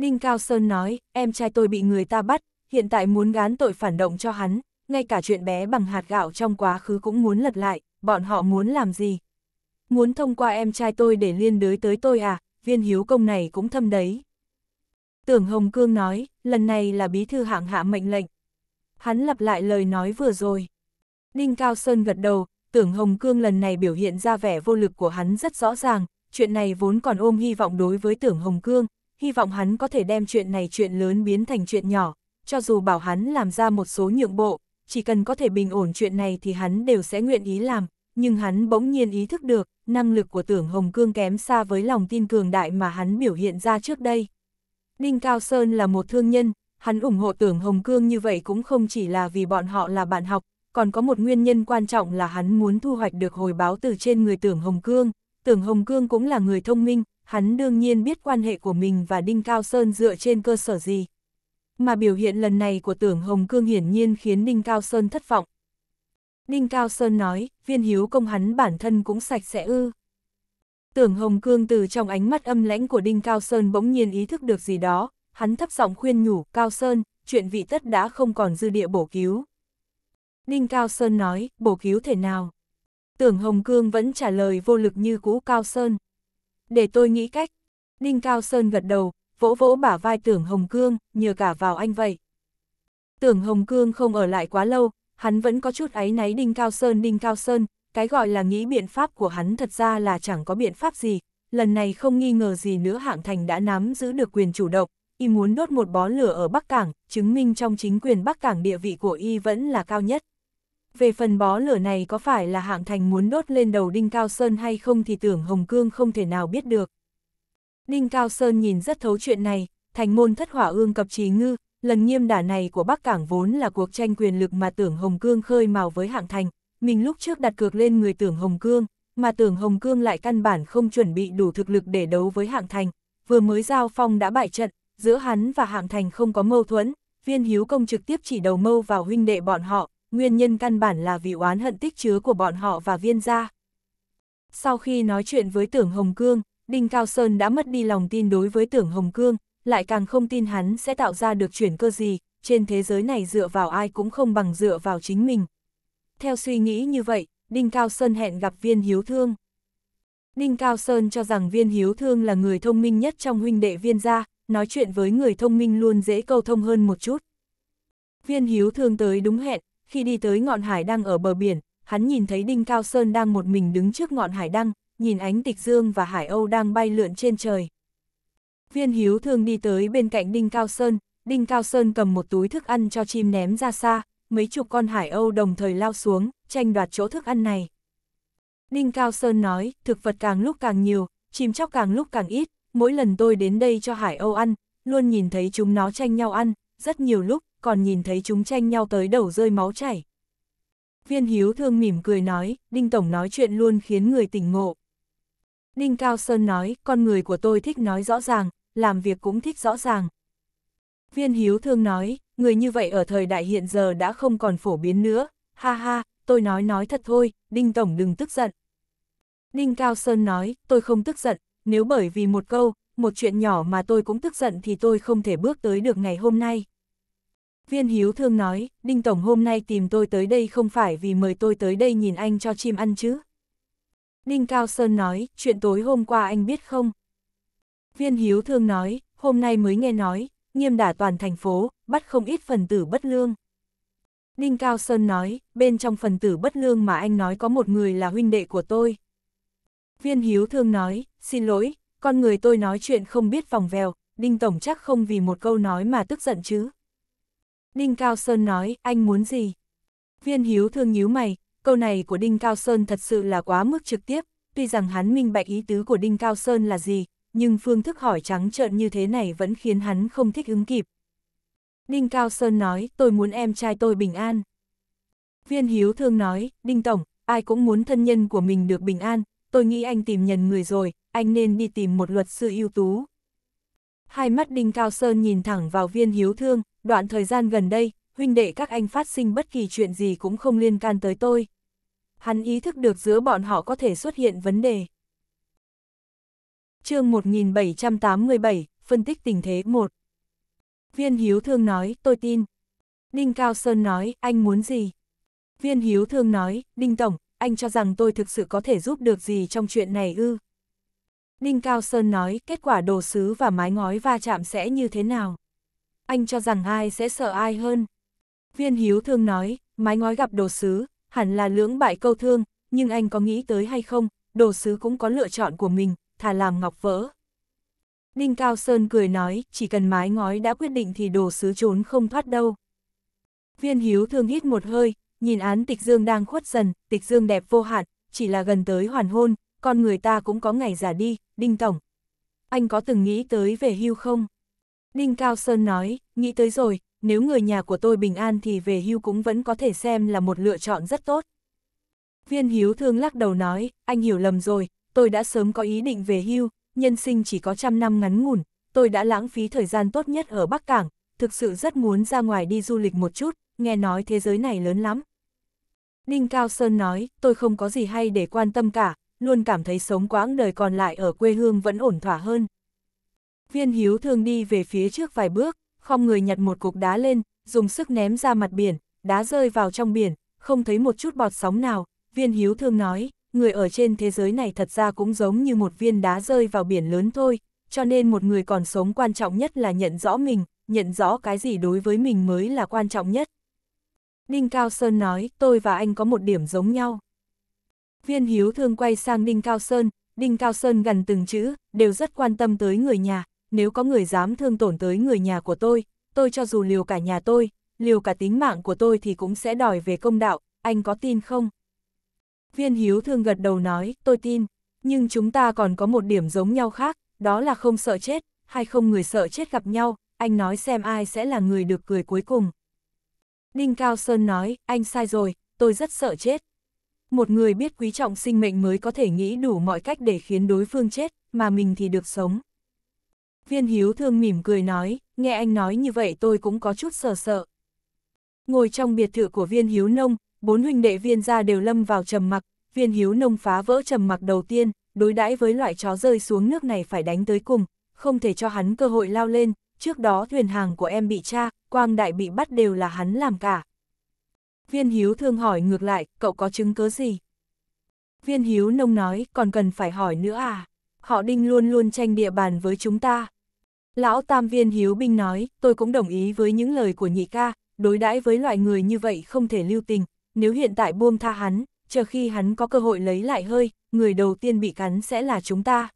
Ninh Cao Sơn nói, em trai tôi bị người ta bắt, hiện tại muốn gán tội phản động cho hắn, ngay cả chuyện bé bằng hạt gạo trong quá khứ cũng muốn lật lại, bọn họ muốn làm gì? Muốn thông qua em trai tôi để liên đới tới tôi à, viên hiếu công này cũng thâm đấy. Tưởng Hồng Cương nói, lần này là bí thư hạng hạ mệnh lệnh. Hắn lặp lại lời nói vừa rồi. Đinh Cao Sơn gật đầu, tưởng Hồng Cương lần này biểu hiện ra vẻ vô lực của hắn rất rõ ràng, chuyện này vốn còn ôm hy vọng đối với tưởng Hồng Cương, hy vọng hắn có thể đem chuyện này chuyện lớn biến thành chuyện nhỏ, cho dù bảo hắn làm ra một số nhượng bộ, chỉ cần có thể bình ổn chuyện này thì hắn đều sẽ nguyện ý làm, nhưng hắn bỗng nhiên ý thức được, năng lực của tưởng Hồng Cương kém xa với lòng tin cường đại mà hắn biểu hiện ra trước đây. Đinh Cao Sơn là một thương nhân, hắn ủng hộ tưởng Hồng Cương như vậy cũng không chỉ là vì bọn họ là bạn học, còn có một nguyên nhân quan trọng là hắn muốn thu hoạch được hồi báo từ trên người tưởng Hồng Cương. Tưởng Hồng Cương cũng là người thông minh, hắn đương nhiên biết quan hệ của mình và Đinh Cao Sơn dựa trên cơ sở gì. Mà biểu hiện lần này của tưởng Hồng Cương hiển nhiên khiến Đinh Cao Sơn thất vọng. Đinh Cao Sơn nói, viên hiếu công hắn bản thân cũng sạch sẽ ư. Tưởng Hồng Cương từ trong ánh mắt âm lãnh của Đinh Cao Sơn bỗng nhiên ý thức được gì đó, hắn thấp giọng khuyên nhủ, Cao Sơn, chuyện vị tất đã không còn dư địa bổ cứu. Đinh Cao Sơn nói, bổ cứu thể nào? Tưởng Hồng Cương vẫn trả lời vô lực như cũ Cao Sơn để tôi nghĩ cách. Đinh Cao Sơn gật đầu, vỗ vỗ bả vai tưởng Hồng Cương, nhờ cả vào anh vậy. Tưởng Hồng Cương không ở lại quá lâu, hắn vẫn có chút áy náy Đinh Cao Sơn Đinh Cao Sơn, cái gọi là nghĩ biện pháp của hắn thật ra là chẳng có biện pháp gì, lần này không nghi ngờ gì nữa hạng thành đã nắm giữ được quyền chủ động, y muốn đốt một bó lửa ở Bắc Cảng, chứng minh trong chính quyền Bắc Cảng địa vị của y vẫn là cao nhất. Về phần bó lửa này có phải là hạng thành muốn đốt lên đầu Đinh Cao Sơn hay không thì tưởng Hồng Cương không thể nào biết được. Đinh Cao Sơn nhìn rất thấu chuyện này, thành môn thất hỏa ương cập trí ngư, lần nghiêm đả này của Bắc Cảng vốn là cuộc tranh quyền lực mà tưởng Hồng Cương khơi mào với hạng thành, mình lúc trước đặt cược lên người tưởng Hồng Cương, mà tưởng Hồng Cương lại căn bản không chuẩn bị đủ thực lực để đấu với hạng thành, vừa mới giao phong đã bại trận, giữa hắn và hạng thành không có mâu thuẫn, viên hiếu công trực tiếp chỉ đầu mâu vào huynh đệ bọn họ, nguyên nhân căn bản là vì oán hận tích chứa của bọn họ và viên gia. Sau khi nói chuyện với tưởng Hồng Cương, Đinh Cao Sơn đã mất đi lòng tin đối với tưởng Hồng Cương, lại càng không tin hắn sẽ tạo ra được chuyển cơ gì, trên thế giới này dựa vào ai cũng không bằng dựa vào chính mình. Theo suy nghĩ như vậy, Đinh Cao Sơn hẹn gặp viên hiếu thương. Đinh Cao Sơn cho rằng viên hiếu thương là người thông minh nhất trong huynh đệ viên gia, nói chuyện với người thông minh luôn dễ câu thông hơn một chút. Viên hiếu thương tới đúng hẹn, khi đi tới ngọn hải đăng ở bờ biển, hắn nhìn thấy Đinh Cao Sơn đang một mình đứng trước ngọn hải đăng, nhìn ánh tịch dương và hải âu đang bay lượn trên trời. Viên hiếu thường đi tới bên cạnh Đinh Cao Sơn, Đinh Cao Sơn cầm một túi thức ăn cho chim ném ra xa, mấy chục con hải âu đồng thời lao xuống, tranh đoạt chỗ thức ăn này. Đinh Cao Sơn nói, thực vật càng lúc càng nhiều, chim chóc càng lúc càng ít, mỗi lần tôi đến đây cho hải âu ăn, luôn nhìn thấy chúng nó tranh nhau ăn, rất nhiều lúc, còn nhìn thấy chúng tranh nhau tới đầu rơi máu chảy. Viên Hiếu Thương mỉm cười nói, Đinh Tổng nói chuyện luôn khiến người tỉnh ngộ. Đinh Cao Sơn nói, con người của tôi thích nói rõ ràng, làm việc cũng thích rõ ràng. Viên Hiếu Thương nói, người như vậy ở thời đại hiện giờ đã không còn phổ biến nữa, ha ha, tôi nói nói thật thôi, Đinh Tổng đừng tức giận. Đinh Cao Sơn nói, tôi không tức giận, nếu bởi vì một câu, một chuyện nhỏ mà tôi cũng tức giận thì tôi không thể bước tới được ngày hôm nay. Viên Hiếu Thương nói, Đinh Tổng hôm nay tìm tôi tới đây không phải vì mời tôi tới đây nhìn anh cho chim ăn chứ. Đinh Cao Sơn nói, chuyện tối hôm qua anh biết không? Viên Hiếu Thương nói, hôm nay mới nghe nói, nghiêm đả toàn thành phố, bắt không ít phần tử bất lương. Đinh Cao Sơn nói, bên trong phần tử bất lương mà anh nói có một người là huynh đệ của tôi. Viên Hiếu Thương nói, xin lỗi, con người tôi nói chuyện không biết vòng vèo, Đinh Tổng chắc không vì một câu nói mà tức giận chứ. Đinh Cao Sơn nói, anh muốn gì? Viên Hiếu thương nhíu mày, câu này của Đinh Cao Sơn thật sự là quá mức trực tiếp, tuy rằng hắn minh bạch ý tứ của Đinh Cao Sơn là gì, nhưng phương thức hỏi trắng trợn như thế này vẫn khiến hắn không thích ứng kịp. Đinh Cao Sơn nói, tôi muốn em trai tôi bình an. Viên Hiếu thương nói, Đinh Tổng, ai cũng muốn thân nhân của mình được bình an, tôi nghĩ anh tìm nhận người rồi, anh nên đi tìm một luật sư ưu tú. Hai mắt Đinh Cao Sơn nhìn thẳng vào viên hiếu thương, đoạn thời gian gần đây, huynh đệ các anh phát sinh bất kỳ chuyện gì cũng không liên can tới tôi. Hắn ý thức được giữa bọn họ có thể xuất hiện vấn đề. chương 1787, phân tích tình thế 1. Viên Hiếu Thương nói, tôi tin. Đinh Cao Sơn nói, anh muốn gì? Viên Hiếu Thương nói, Đinh Tổng, anh cho rằng tôi thực sự có thể giúp được gì trong chuyện này ư? Đinh Cao Sơn nói, kết quả đồ sứ và mái ngói va chạm sẽ như thế nào? anh cho rằng ai sẽ sợ ai hơn. Viên Hiếu Thương nói, mái ngói gặp đồ sứ, hẳn là lưỡng bại câu thương, nhưng anh có nghĩ tới hay không, đồ sứ cũng có lựa chọn của mình, thà làm ngọc vỡ. Đinh Cao Sơn cười nói, chỉ cần mái ngói đã quyết định thì đồ sứ trốn không thoát đâu. Viên Hiếu Thương hít một hơi, nhìn án tịch dương đang khuất dần, tịch dương đẹp vô hạn, chỉ là gần tới hoàn hôn, con người ta cũng có ngày già đi, Đinh Tổng. Anh có từng nghĩ tới về hưu không? Đinh Cao Sơn nói, nghĩ tới rồi, nếu người nhà của tôi bình an thì về hưu cũng vẫn có thể xem là một lựa chọn rất tốt. Viên Hiếu Thương lắc đầu nói, anh hiểu lầm rồi, tôi đã sớm có ý định về hưu, nhân sinh chỉ có trăm năm ngắn ngủn, tôi đã lãng phí thời gian tốt nhất ở Bắc Cảng, thực sự rất muốn ra ngoài đi du lịch một chút, nghe nói thế giới này lớn lắm. Đinh Cao Sơn nói, tôi không có gì hay để quan tâm cả, luôn cảm thấy sống quãng đời còn lại ở quê hương vẫn ổn thỏa hơn. Viên hiếu thường đi về phía trước vài bước, không người nhặt một cục đá lên, dùng sức ném ra mặt biển, đá rơi vào trong biển, không thấy một chút bọt sóng nào. Viên hiếu thương nói, người ở trên thế giới này thật ra cũng giống như một viên đá rơi vào biển lớn thôi, cho nên một người còn sống quan trọng nhất là nhận rõ mình, nhận rõ cái gì đối với mình mới là quan trọng nhất. Đinh Cao Sơn nói, tôi và anh có một điểm giống nhau. Viên hiếu thương quay sang Đinh Cao Sơn, Đinh Cao Sơn gần từng chữ, đều rất quan tâm tới người nhà, nếu có người dám thương tổn tới người nhà của tôi, tôi cho dù liều cả nhà tôi, liều cả tính mạng của tôi thì cũng sẽ đòi về công đạo, anh có tin không? Viên Hiếu thương gật đầu nói, tôi tin, nhưng chúng ta còn có một điểm giống nhau khác, đó là không sợ chết, hay không người sợ chết gặp nhau, anh nói xem ai sẽ là người được cười cuối cùng. Đinh Cao Sơn nói, anh sai rồi, tôi rất sợ chết. Một người biết quý trọng sinh mệnh mới có thể nghĩ đủ mọi cách để khiến đối phương chết, mà mình thì được sống. Viên hiếu thương mỉm cười nói, nghe anh nói như vậy tôi cũng có chút sợ sợ. Ngồi trong biệt thự của viên hiếu nông, bốn huynh đệ viên gia đều lâm vào trầm mặc, viên hiếu nông phá vỡ trầm mặc đầu tiên, đối đãi với loại chó rơi xuống nước này phải đánh tới cùng, không thể cho hắn cơ hội lao lên, trước đó thuyền hàng của em bị tra, quang đại bị bắt đều là hắn làm cả. Viên hiếu thương hỏi ngược lại, cậu có chứng cứ gì? Viên hiếu nông nói, còn cần phải hỏi nữa à? Họ đinh luôn luôn tranh địa bàn với chúng ta, Lão Tam Viên Hiếu Binh nói, tôi cũng đồng ý với những lời của nhị ca, đối đãi với loại người như vậy không thể lưu tình, nếu hiện tại buông tha hắn, chờ khi hắn có cơ hội lấy lại hơi, người đầu tiên bị cắn sẽ là chúng ta.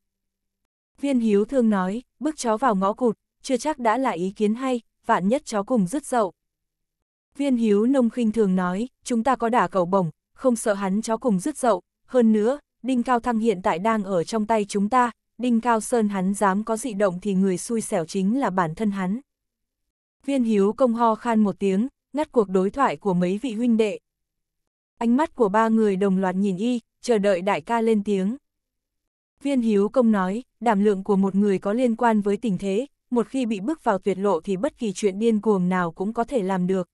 Viên Hiếu Thương nói, bước chó vào ngõ cụt, chưa chắc đã là ý kiến hay, vạn nhất chó cùng rứt dậu. Viên Hiếu Nông khinh thường nói, chúng ta có đả cầu bổng, không sợ hắn chó cùng rứt dậu, hơn nữa, Đinh Cao Thăng hiện tại đang ở trong tay chúng ta, Đinh Cao Sơn hắn dám có dị động thì người xui xẻo chính là bản thân hắn. Viên hiếu công ho khan một tiếng, ngắt cuộc đối thoại của mấy vị huynh đệ. Ánh mắt của ba người đồng loạt nhìn y, chờ đợi đại ca lên tiếng. Viên hiếu công nói, đảm lượng của một người có liên quan với tình thế, một khi bị bước vào tuyệt lộ thì bất kỳ chuyện điên cuồng nào cũng có thể làm được.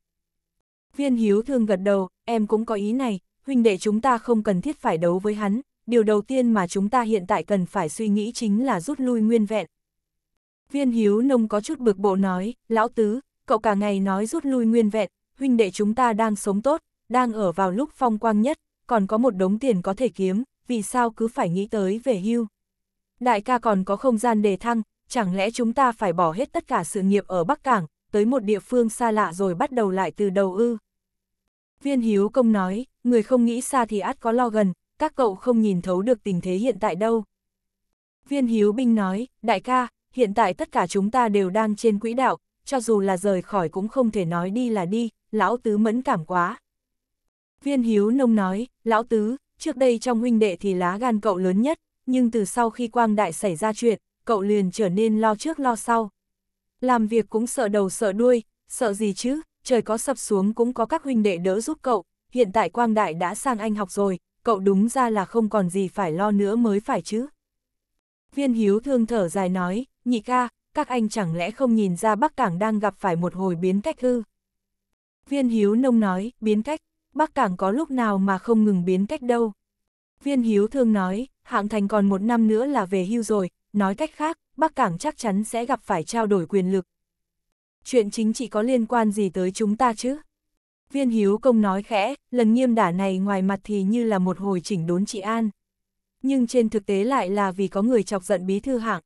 Viên hiếu thương gật đầu, em cũng có ý này, huynh đệ chúng ta không cần thiết phải đấu với hắn, điều đầu tiên mà chúng ta hiện tại cần phải suy nghĩ chính là rút lui nguyên vẹn. Viên hiếu nông có chút bực bộ nói, lão tứ, cậu cả ngày nói rút lui nguyên vẹn, huynh đệ chúng ta đang sống tốt, đang ở vào lúc phong quang nhất, còn có một đống tiền có thể kiếm, vì sao cứ phải nghĩ tới về hưu. Đại ca còn có không gian đề thăng, chẳng lẽ chúng ta phải bỏ hết tất cả sự nghiệp ở Bắc Cảng, tới một địa phương xa lạ rồi bắt đầu lại từ đầu ư. Viên Hiếu Công nói, người không nghĩ xa thì át có lo gần, các cậu không nhìn thấu được tình thế hiện tại đâu. Viên Hiếu Binh nói, đại ca, hiện tại tất cả chúng ta đều đang trên quỹ đạo, cho dù là rời khỏi cũng không thể nói đi là đi, lão tứ mẫn cảm quá. Viên Hiếu Nông nói, lão tứ, trước đây trong huynh đệ thì lá gan cậu lớn nhất, nhưng từ sau khi Quang Đại xảy ra chuyện, cậu liền trở nên lo trước lo sau. Làm việc cũng sợ đầu sợ đuôi, sợ gì chứ, trời có sập xuống cũng có các huynh đệ đỡ giúp cậu, hiện tại Quang Đại đã sang anh học rồi, cậu đúng ra là không còn gì phải lo nữa mới phải chứ. Viên Hiếu thương thở dài nói, nhị ca, các anh chẳng lẽ không nhìn ra Bắc Cảng đang gặp phải một hồi biến cách hư. Viên Hiếu nông nói, biến cách, Bắc Cảng có lúc nào mà không ngừng biến cách đâu. Viên Hiếu thương nói, hạng thành còn một năm nữa là về hưu rồi, nói cách khác, Bắc Cảng chắc chắn sẽ gặp phải trao đổi quyền lực. Chuyện chính trị có liên quan gì tới chúng ta chứ? Viên hiếu công nói khẽ, lần nghiêm đả này ngoài mặt thì như là một hồi chỉnh đốn trị an. Nhưng trên thực tế lại là vì có người chọc giận bí thư hạng.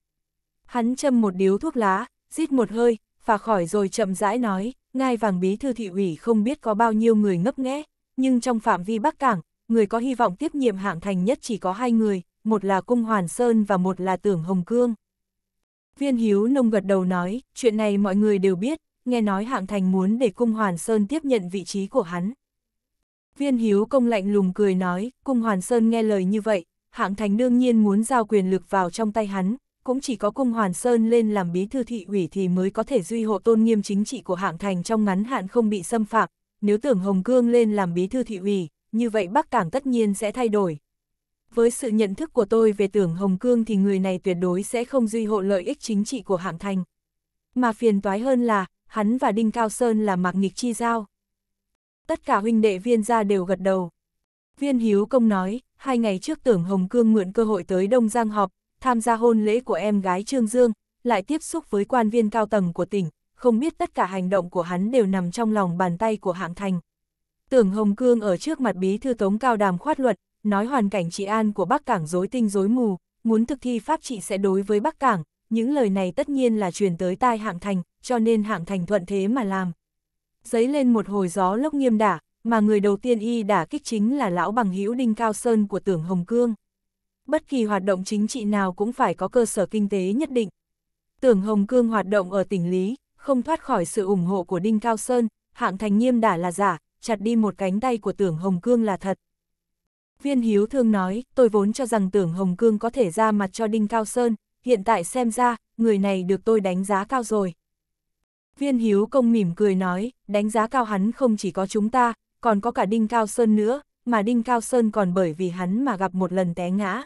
Hắn châm một điếu thuốc lá, rít một hơi, phà khỏi rồi chậm rãi nói, ngai vàng bí thư thị ủy không biết có bao nhiêu người ngấp nghé, nhưng trong phạm vi Bắc Cảng, người có hy vọng tiếp nhiệm hạng thành nhất chỉ có hai người, một là Cung Hoàn Sơn và một là Tưởng Hồng Cương. Viên Hiếu Nông gật đầu nói, chuyện này mọi người đều biết, nghe nói hạng thành muốn để cung Hoàn Sơn tiếp nhận vị trí của hắn. Viên hiếu công lạnh lùng cười nói, cung Hoàn Sơn nghe lời như vậy, hạng thành đương nhiên muốn giao quyền lực vào trong tay hắn, cũng chỉ có cung Hoàn Sơn lên làm bí thư thị ủy thì mới có thể duy hộ tôn nghiêm chính trị của hạng thành trong ngắn hạn không bị xâm phạm, nếu tưởng Hồng Cương lên làm bí thư thị ủy, như vậy Bắc Cảng tất nhiên sẽ thay đổi. Với sự nhận thức của tôi về tưởng Hồng Cương thì người này tuyệt đối sẽ không duy hộ lợi ích chính trị của hạng thành. Mà phiền toái hơn là, hắn và Đinh Cao Sơn là mạc nghịch chi giao. Tất cả huynh đệ viên gia đều gật đầu. Viên Hiếu Công nói, hai ngày trước tưởng Hồng Cương mượn cơ hội tới Đông Giang họp, tham gia hôn lễ của em gái Trương Dương, lại tiếp xúc với quan viên cao tầng của tỉnh, không biết tất cả hành động của hắn đều nằm trong lòng bàn tay của hạng thành. Tưởng Hồng Cương ở trước mặt bí thư tống cao đàm khoát luật, nói hoàn cảnh trị an của Bắc Cảng dối tinh dối mù, muốn thực thi pháp trị sẽ đối với Bắc Cảng, những lời này tất nhiên là truyền tới tai hạng thành, cho nên hạng thành thuận thế mà làm. Giấy lên một hồi gió lốc nghiêm đả, mà người đầu tiên y đả kích chính là lão bằng hữu Đinh Cao Sơn của tưởng Hồng Cương. Bất kỳ hoạt động chính trị nào cũng phải có cơ sở kinh tế nhất định. Tưởng Hồng Cương hoạt động ở tỉnh Lý, không thoát khỏi sự ủng hộ của Đinh Cao Sơn, hạng thành nghiêm đả là giả, chặt đi một cánh tay của tưởng Hồng Cương là thật. Viên Hiếu Thương nói, tôi vốn cho rằng tưởng Hồng Cương có thể ra mặt cho Đinh Cao Sơn, hiện tại xem ra, người này được tôi đánh giá cao rồi. Viên Hiếu Công mỉm cười nói, đánh giá cao hắn không chỉ có chúng ta, còn có cả Đinh Cao Sơn nữa, mà Đinh Cao Sơn còn bởi vì hắn mà gặp một lần té ngã.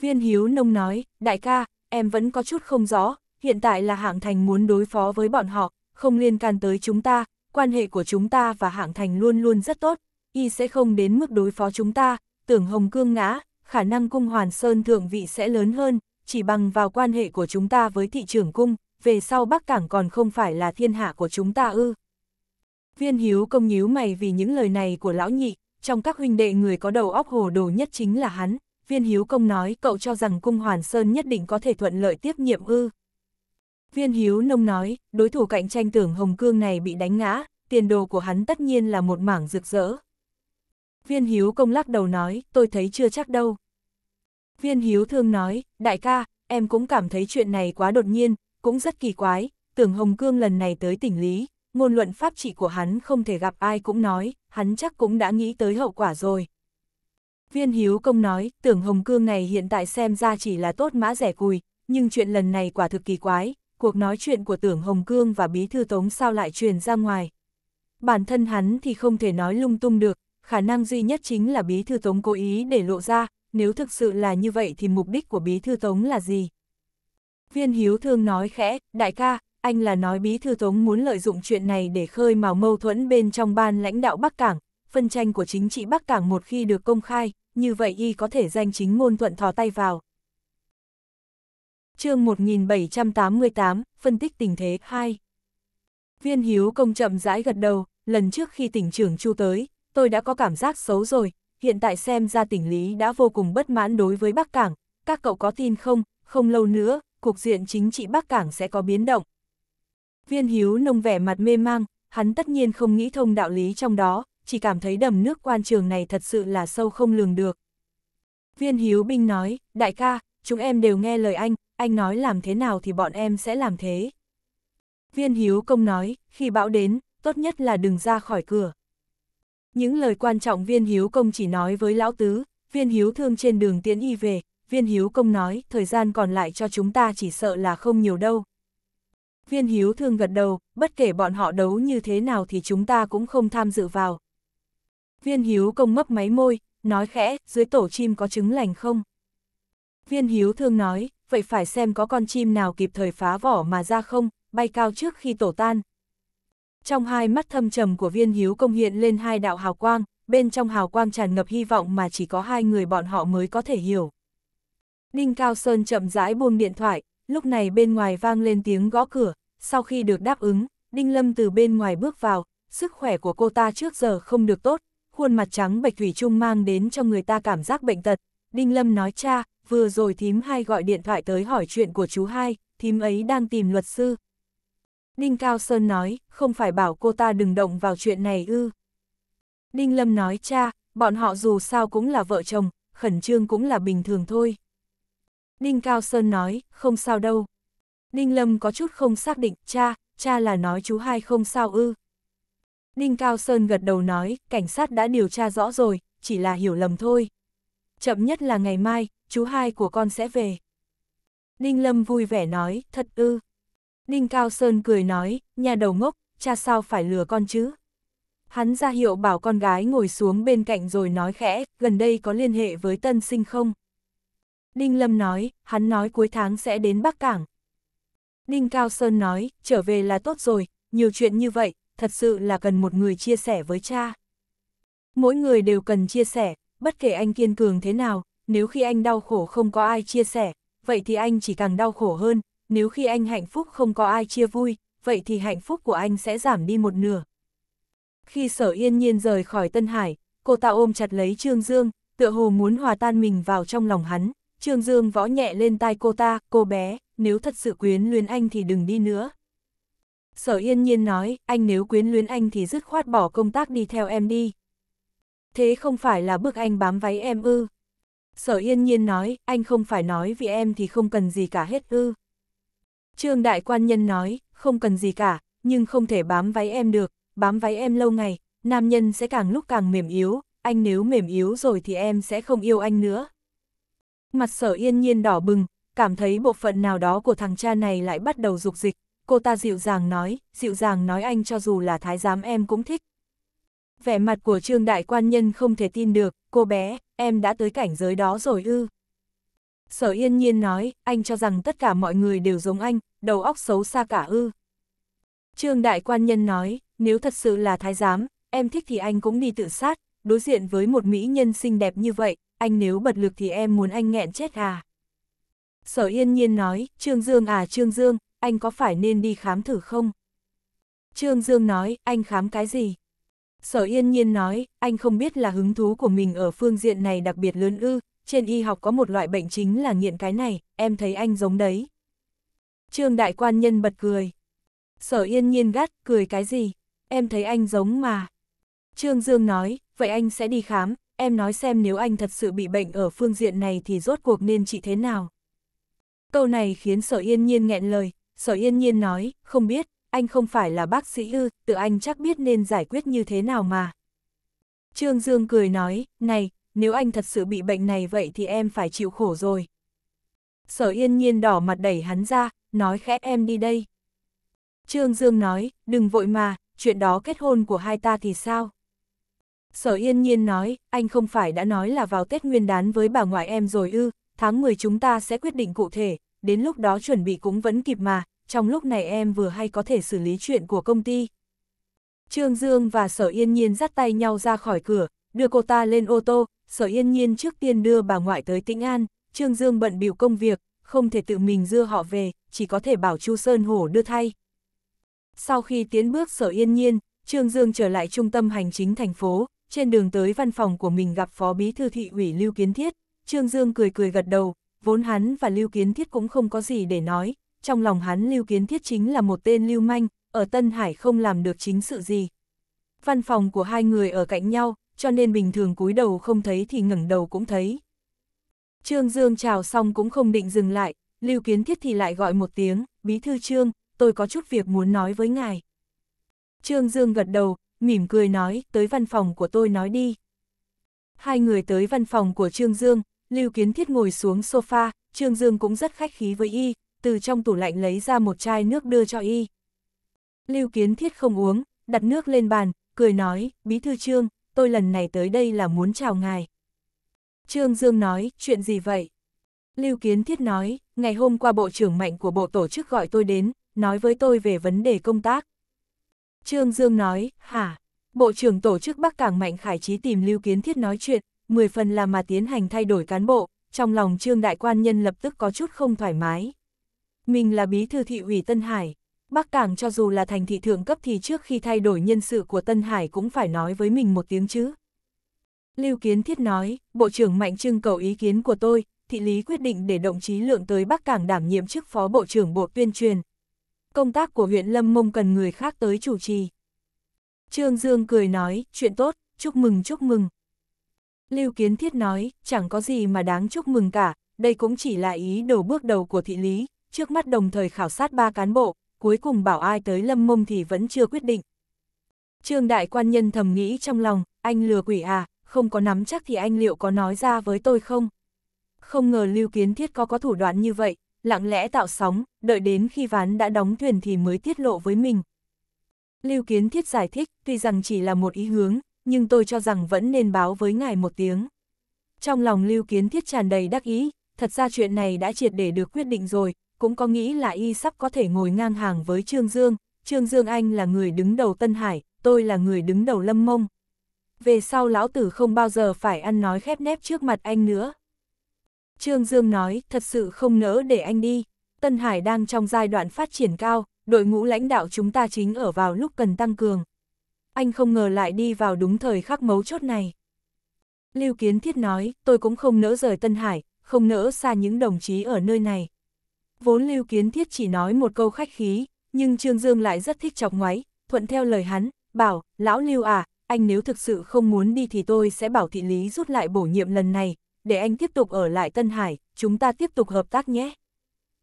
Viên Hiếu Nông nói, đại ca, em vẫn có chút không rõ, hiện tại là hạng thành muốn đối phó với bọn họ, không liên can tới chúng ta, quan hệ của chúng ta và hạng thành luôn luôn rất tốt, y sẽ không đến mức đối phó chúng ta, tưởng Hồng Cương ngã, khả năng cung Hoàn Sơn thượng vị sẽ lớn hơn, chỉ bằng vào quan hệ của chúng ta với thị trưởng cung, về sau Bắc Cảng còn không phải là thiên hạ của chúng ta ư. Viên hiếu công nhíu mày vì những lời này của lão nhị, trong các huynh đệ người có đầu óc hồ đồ nhất chính là hắn, viên hiếu công nói cậu cho rằng cung Hoàn Sơn nhất định có thể thuận lợi tiếp nhiệm ư. Viên hiếu nông nói, đối thủ cạnh tranh tưởng Hồng Cương này bị đánh ngã, tiền đồ của hắn tất nhiên là một mảng rực rỡ. Viên hiếu công lắc đầu nói, tôi thấy chưa chắc đâu, Viên Hiếu Thương nói, đại ca, em cũng cảm thấy chuyện này quá đột nhiên, cũng rất kỳ quái, tưởng Hồng Cương lần này tới tỉnh Lý, ngôn luận pháp trị của hắn không thể gặp ai cũng nói, hắn chắc cũng đã nghĩ tới hậu quả rồi. Viên Hiếu Công nói, tưởng Hồng Cương này hiện tại xem ra chỉ là tốt mã rẻ cùi, nhưng chuyện lần này quả thực kỳ quái, cuộc nói chuyện của tưởng Hồng Cương và Bí Thư Tống sao lại truyền ra ngoài. Bản thân hắn thì không thể nói lung tung được, khả năng duy nhất chính là Bí Thư Tống cố ý để lộ ra, nếu thực sự là như vậy thì mục đích của Bí Thư Tống là gì? Viên Hiếu Thương nói khẽ, đại ca, anh là nói Bí Thư Tống muốn lợi dụng chuyện này để khơi mào mâu thuẫn bên trong ban lãnh đạo Bắc Cảng, phân tranh của chính trị Bắc Cảng một khi được công khai, như vậy y có thể danh chính ngôn thuận thò tay vào. chương 1788, phân tích tình thế 2 Viên Hiếu Công chậm rãi gật đầu, lần trước khi tỉnh trưởng Chu tới, tôi đã có cảm giác xấu rồi, hiện tại xem ra tỉnh Lý đã vô cùng bất mãn đối với Bắc Cảng, các cậu có tin không, không lâu nữa, cục diện chính trị Bắc Cảng sẽ có biến động. Viên Hiếu nông vẻ mặt mê mang, hắn tất nhiên không nghĩ thông đạo lý trong đó, chỉ cảm thấy đầm nước quan trường này thật sự là sâu không lường được. Viên Hiếu binh nói, đại ca, chúng em đều nghe lời anh, anh nói làm thế nào thì bọn em sẽ làm thế. Viên Hiếu công nói, khi bão đến, tốt nhất là đừng ra khỏi cửa. Những lời quan trọng viên hiếu công chỉ nói với lão tứ, viên hiếu thương trên đường tiến y về, viên hiếu công nói thời gian còn lại cho chúng ta chỉ sợ là không nhiều đâu. Viên hiếu thương gật đầu, bất kể bọn họ đấu như thế nào thì chúng ta cũng không tham dự vào. Viên hiếu công mấp máy môi, nói khẽ, dưới tổ chim có trứng lành không? Viên hiếu thương nói, vậy phải xem có con chim nào kịp thời phá vỏ mà ra không, bay cao trước khi tổ tan trong hai mắt thâm trầm của viên hiếu công hiện lên hai đạo hào quang, bên trong hào quang tràn ngập hy vọng mà chỉ có hai người bọn họ mới có thể hiểu. Đinh Cao Sơn chậm rãi buông điện thoại, lúc này bên ngoài vang lên tiếng gõ cửa, sau khi được đáp ứng, Đinh Lâm từ bên ngoài bước vào, sức khỏe của cô ta trước giờ không được tốt, khuôn mặt trắng bạch thủy chung mang đến cho người ta cảm giác bệnh tật. Đinh Lâm nói cha, vừa rồi thím hai gọi điện thoại tới hỏi chuyện của chú hai, thím ấy đang tìm luật sư, Đinh Cao Sơn nói, không phải bảo cô ta đừng động vào chuyện này ư. Đinh Lâm nói cha, bọn họ dù sao cũng là vợ chồng, khẩn trương cũng là bình thường thôi. Đinh Cao Sơn nói, không sao đâu. Đinh Lâm có chút không xác định, cha, cha là nói chú hai không sao ư. Đinh Cao Sơn gật đầu nói, cảnh sát đã điều tra rõ rồi, chỉ là hiểu lầm thôi. Chậm nhất là ngày mai, chú hai của con sẽ về. Đinh Lâm vui vẻ nói, thật ư. Ninh Cao Sơn cười nói, nhà đầu ngốc, cha sao phải lừa con chứ? Hắn ra hiệu bảo con gái ngồi xuống bên cạnh rồi nói khẽ, gần đây có liên hệ với tân sinh không? Đinh Lâm nói, hắn nói cuối tháng sẽ đến Bắc Cảng. Đinh Cao Sơn nói, trở về là tốt rồi, nhiều chuyện như vậy, thật sự là cần một người chia sẻ với cha. Mỗi người đều cần chia sẻ, bất kể anh kiên cường thế nào, nếu khi anh đau khổ không có ai chia sẻ, vậy thì anh chỉ càng đau khổ hơn, nếu khi anh hạnh phúc không có ai chia vui, vậy thì hạnh phúc của anh sẽ giảm đi một nửa. Khi sở yên nhiên rời khỏi Tân Hải, cô ta ôm chặt lấy Trương Dương, tựa hồ muốn hòa tan mình vào trong lòng hắn. Trương Dương võ nhẹ lên tai cô ta, cô bé, nếu thật sự quyến luyến anh thì đừng đi nữa. Sở yên nhiên nói, anh nếu quyến luyến anh thì dứt khoát bỏ công tác đi theo em đi. Thế không phải là bức anh bám váy em ư. Sở yên nhiên nói, anh không phải nói vì em thì không cần gì cả hết ư. Trương đại quan nhân nói, không cần gì cả, nhưng không thể bám váy em được, bám váy em lâu ngày, nam nhân sẽ càng lúc càng mềm yếu, anh nếu mềm yếu rồi thì em sẽ không yêu anh nữa. Mặt sở yên nhiên đỏ bừng, cảm thấy bộ phận nào đó của thằng cha này lại bắt đầu dục dịch, cô ta dịu dàng nói, dịu dàng nói anh cho dù là thái giám em cũng thích. Vẻ mặt của trương đại quan nhân không thể tin được, cô bé, em đã tới cảnh giới đó rồi ư. Sở yên nhiên nói, anh cho rằng tất cả mọi người đều giống anh, đầu óc xấu xa cả ư. Trương đại quan nhân nói, nếu thật sự là thái giám, em thích thì anh cũng đi tự sát, đối diện với một mỹ nhân xinh đẹp như vậy, anh nếu bật lực thì em muốn anh nghẹn chết à. Sở yên nhiên nói, Trương Dương à Trương Dương, anh có phải nên đi khám thử không? Trương Dương nói, anh khám cái gì? Sở yên nhiên nói, anh không biết là hứng thú của mình ở phương diện này đặc biệt lớn ư, trên y học có một loại bệnh chính là nghiện cái này, em thấy anh giống đấy. Trương đại quan nhân bật cười. Sở yên nhiên gắt, cười cái gì? Em thấy anh giống mà. Trương Dương nói, vậy anh sẽ đi khám, em nói xem nếu anh thật sự bị bệnh ở phương diện này thì rốt cuộc nên trị thế nào. Câu này khiến sở yên nhiên nghẹn lời, sở yên nhiên nói, không biết, anh không phải là bác sĩ ư, tự anh chắc biết nên giải quyết như thế nào mà. Trương Dương cười nói, này, nếu anh thật sự bị bệnh này vậy thì em phải chịu khổ rồi. Sở yên nhiên đỏ mặt đẩy hắn ra, nói khẽ em đi đây. Trương Dương nói, đừng vội mà, chuyện đó kết hôn của hai ta thì sao? Sở yên nhiên nói, anh không phải đã nói là vào Tết Nguyên đán với bà ngoại em rồi ư, tháng 10 chúng ta sẽ quyết định cụ thể, đến lúc đó chuẩn bị cũng vẫn kịp mà, trong lúc này em vừa hay có thể xử lý chuyện của công ty. Trương Dương và Sở Yên Nhiên dắt tay nhau ra khỏi cửa, đưa cô ta lên ô tô, sở yên nhiên trước tiên đưa bà ngoại tới tĩnh An, Trương Dương bận biểu công việc, không thể tự mình đưa họ về, chỉ có thể bảo Chu Sơn Hổ đưa thay. Sau khi tiến bước sở yên nhiên, Trương Dương trở lại trung tâm hành chính thành phố, trên đường tới văn phòng của mình gặp Phó Bí Thư Thị ủy Lưu Kiến Thiết, Trương Dương cười cười gật đầu, vốn hắn và Lưu Kiến Thiết cũng không có gì để nói, trong lòng hắn Lưu Kiến Thiết chính là một tên lưu manh, ở Tân Hải không làm được chính sự gì. Văn phòng của hai người ở cạnh nhau, cho nên bình thường cúi đầu không thấy thì ngẩng đầu cũng thấy. Trương Dương chào xong cũng không định dừng lại, Lưu Kiến Thiết thì lại gọi một tiếng, Bí Thư Trương, tôi có chút việc muốn nói với ngài. Trương Dương gật đầu, mỉm cười nói, tới văn phòng của tôi nói đi. Hai người tới văn phòng của Trương Dương, Lưu Kiến Thiết ngồi xuống sofa, Trương Dương cũng rất khách khí với y, từ trong tủ lạnh lấy ra một chai nước đưa cho y. Lưu Kiến Thiết không uống, đặt nước lên bàn, cười nói, Bí Thư Trương, tôi lần này tới đây là muốn chào ngài. Trương Dương nói, chuyện gì vậy? Lưu Kiến Thiết nói, ngày hôm qua Bộ trưởng Mạnh của Bộ Tổ chức gọi tôi đến, nói với tôi về vấn đề công tác. Trương Dương nói, hả? Bộ trưởng Tổ chức Bắc Cảng Mạnh Khải Trí tìm Lưu Kiến Thiết nói chuyện, 10 phần là mà tiến hành thay đổi cán bộ, trong lòng Trương Đại Quan Nhân lập tức có chút không thoải mái. Mình là bí thư thị ủy Tân Hải, Bắc Cảng cho dù là thành thị thượng cấp thì trước khi thay đổi nhân sự của Tân Hải cũng phải nói với mình một tiếng chứ. Lưu Kiến Thiết nói, Bộ trưởng Mạnh Trưng cầu ý kiến của tôi, thị lý quyết định để đồng chí Lượng tới Bắc Cảng đảm nhiệm chức Phó Bộ trưởng Bộ Tuyên truyền. Công tác của huyện Lâm Mông cần người khác tới chủ trì. Trương Dương cười nói, chuyện tốt, chúc mừng chúc mừng. Lưu Kiến Thiết nói, chẳng có gì mà đáng chúc mừng cả, đây cũng chỉ là ý đồ bước đầu của thị lý, trước mắt đồng thời khảo sát ba cán bộ, cuối cùng bảo ai tới lâm mông thì vẫn chưa quyết định. Trương đại quan nhân thầm nghĩ trong lòng, anh lừa quỷ à, không có nắm chắc thì anh liệu có nói ra với tôi không? Không ngờ lưu kiến thiết có có thủ đoạn như vậy, lặng lẽ tạo sóng, đợi đến khi ván đã đóng thuyền thì mới tiết lộ với mình. Lưu kiến thiết giải thích, tuy rằng chỉ là một ý hướng, nhưng tôi cho rằng vẫn nên báo với ngài một tiếng. Trong lòng lưu kiến thiết tràn đầy đắc ý, thật ra chuyện này đã triệt để được quyết định rồi, cũng có nghĩ là y sắp có thể ngồi ngang hàng với Trương Dương, Trương Dương Anh là người đứng đầu Tân Hải, tôi là người đứng đầu Lâm Mông. Về sau lão tử không bao giờ phải ăn nói khép nép trước mặt anh nữa. Trương Dương nói, thật sự không nỡ để anh đi. Tân Hải đang trong giai đoạn phát triển cao, đội ngũ lãnh đạo chúng ta chính ở vào lúc cần tăng cường. Anh không ngờ lại đi vào đúng thời khắc mấu chốt này. Lưu Kiến Thiết nói, tôi cũng không nỡ rời Tân Hải, không nỡ xa những đồng chí ở nơi này. Vốn Lưu Kiến Thiết chỉ nói một câu khách khí, nhưng Trương Dương lại rất thích chọc ngoáy, thuận theo lời hắn, bảo, lão Lưu à, anh nếu thực sự không muốn đi thì tôi sẽ bảo thị lý rút lại bổ nhiệm lần này, để anh tiếp tục ở lại Tân Hải, chúng ta tiếp tục hợp tác nhé.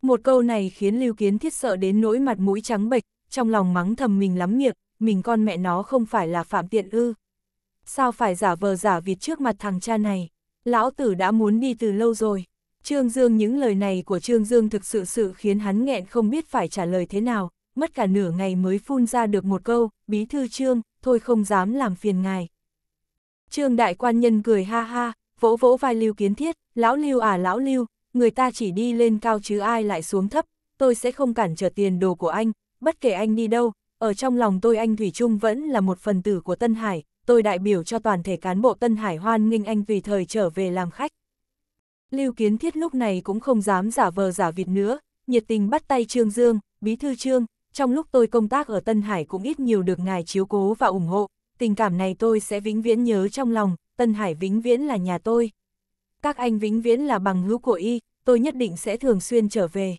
Một câu này khiến Lưu Kiến Thiết sợ đến nỗi mặt mũi trắng bệch, trong lòng mắng thầm mình lắm miệng, mình con mẹ nó không phải là phạm tiện ư. Sao phải giả vờ giả vịt trước mặt thằng cha này, lão tử đã muốn đi từ lâu rồi. Trương Dương những lời này của Trương Dương thực sự sự khiến hắn nghẹn không biết phải trả lời thế nào, mất cả nửa ngày mới phun ra được một câu, bí thư Trương, thôi không dám làm phiền ngài. Trương đại quan nhân cười ha ha, vỗ vỗ vai Lưu Kiến Thiết, lão Lưu à lão Lưu, người ta chỉ đi lên cao chứ ai lại xuống thấp, tôi sẽ không cản trở tiền đồ của anh, bất kể anh đi đâu, ở trong lòng tôi anh Thủy Trung vẫn là một phần tử của Tân Hải, tôi đại biểu cho toàn thể cán bộ Tân Hải hoan nghênh anh tùy thời trở về làm khách. Lưu Kiến Thiết lúc này cũng không dám giả vờ giả vịt nữa, nhiệt tình bắt tay Trương Dương, Bí Thư Trương, trong lúc tôi công tác ở Tân Hải cũng ít nhiều được ngài chiếu cố và ủng hộ, tình cảm này tôi sẽ vĩnh viễn nhớ trong lòng, Tân Hải vĩnh viễn là nhà tôi. Các anh vĩnh viễn là bằng hữu của y, tôi nhất định sẽ thường xuyên trở về.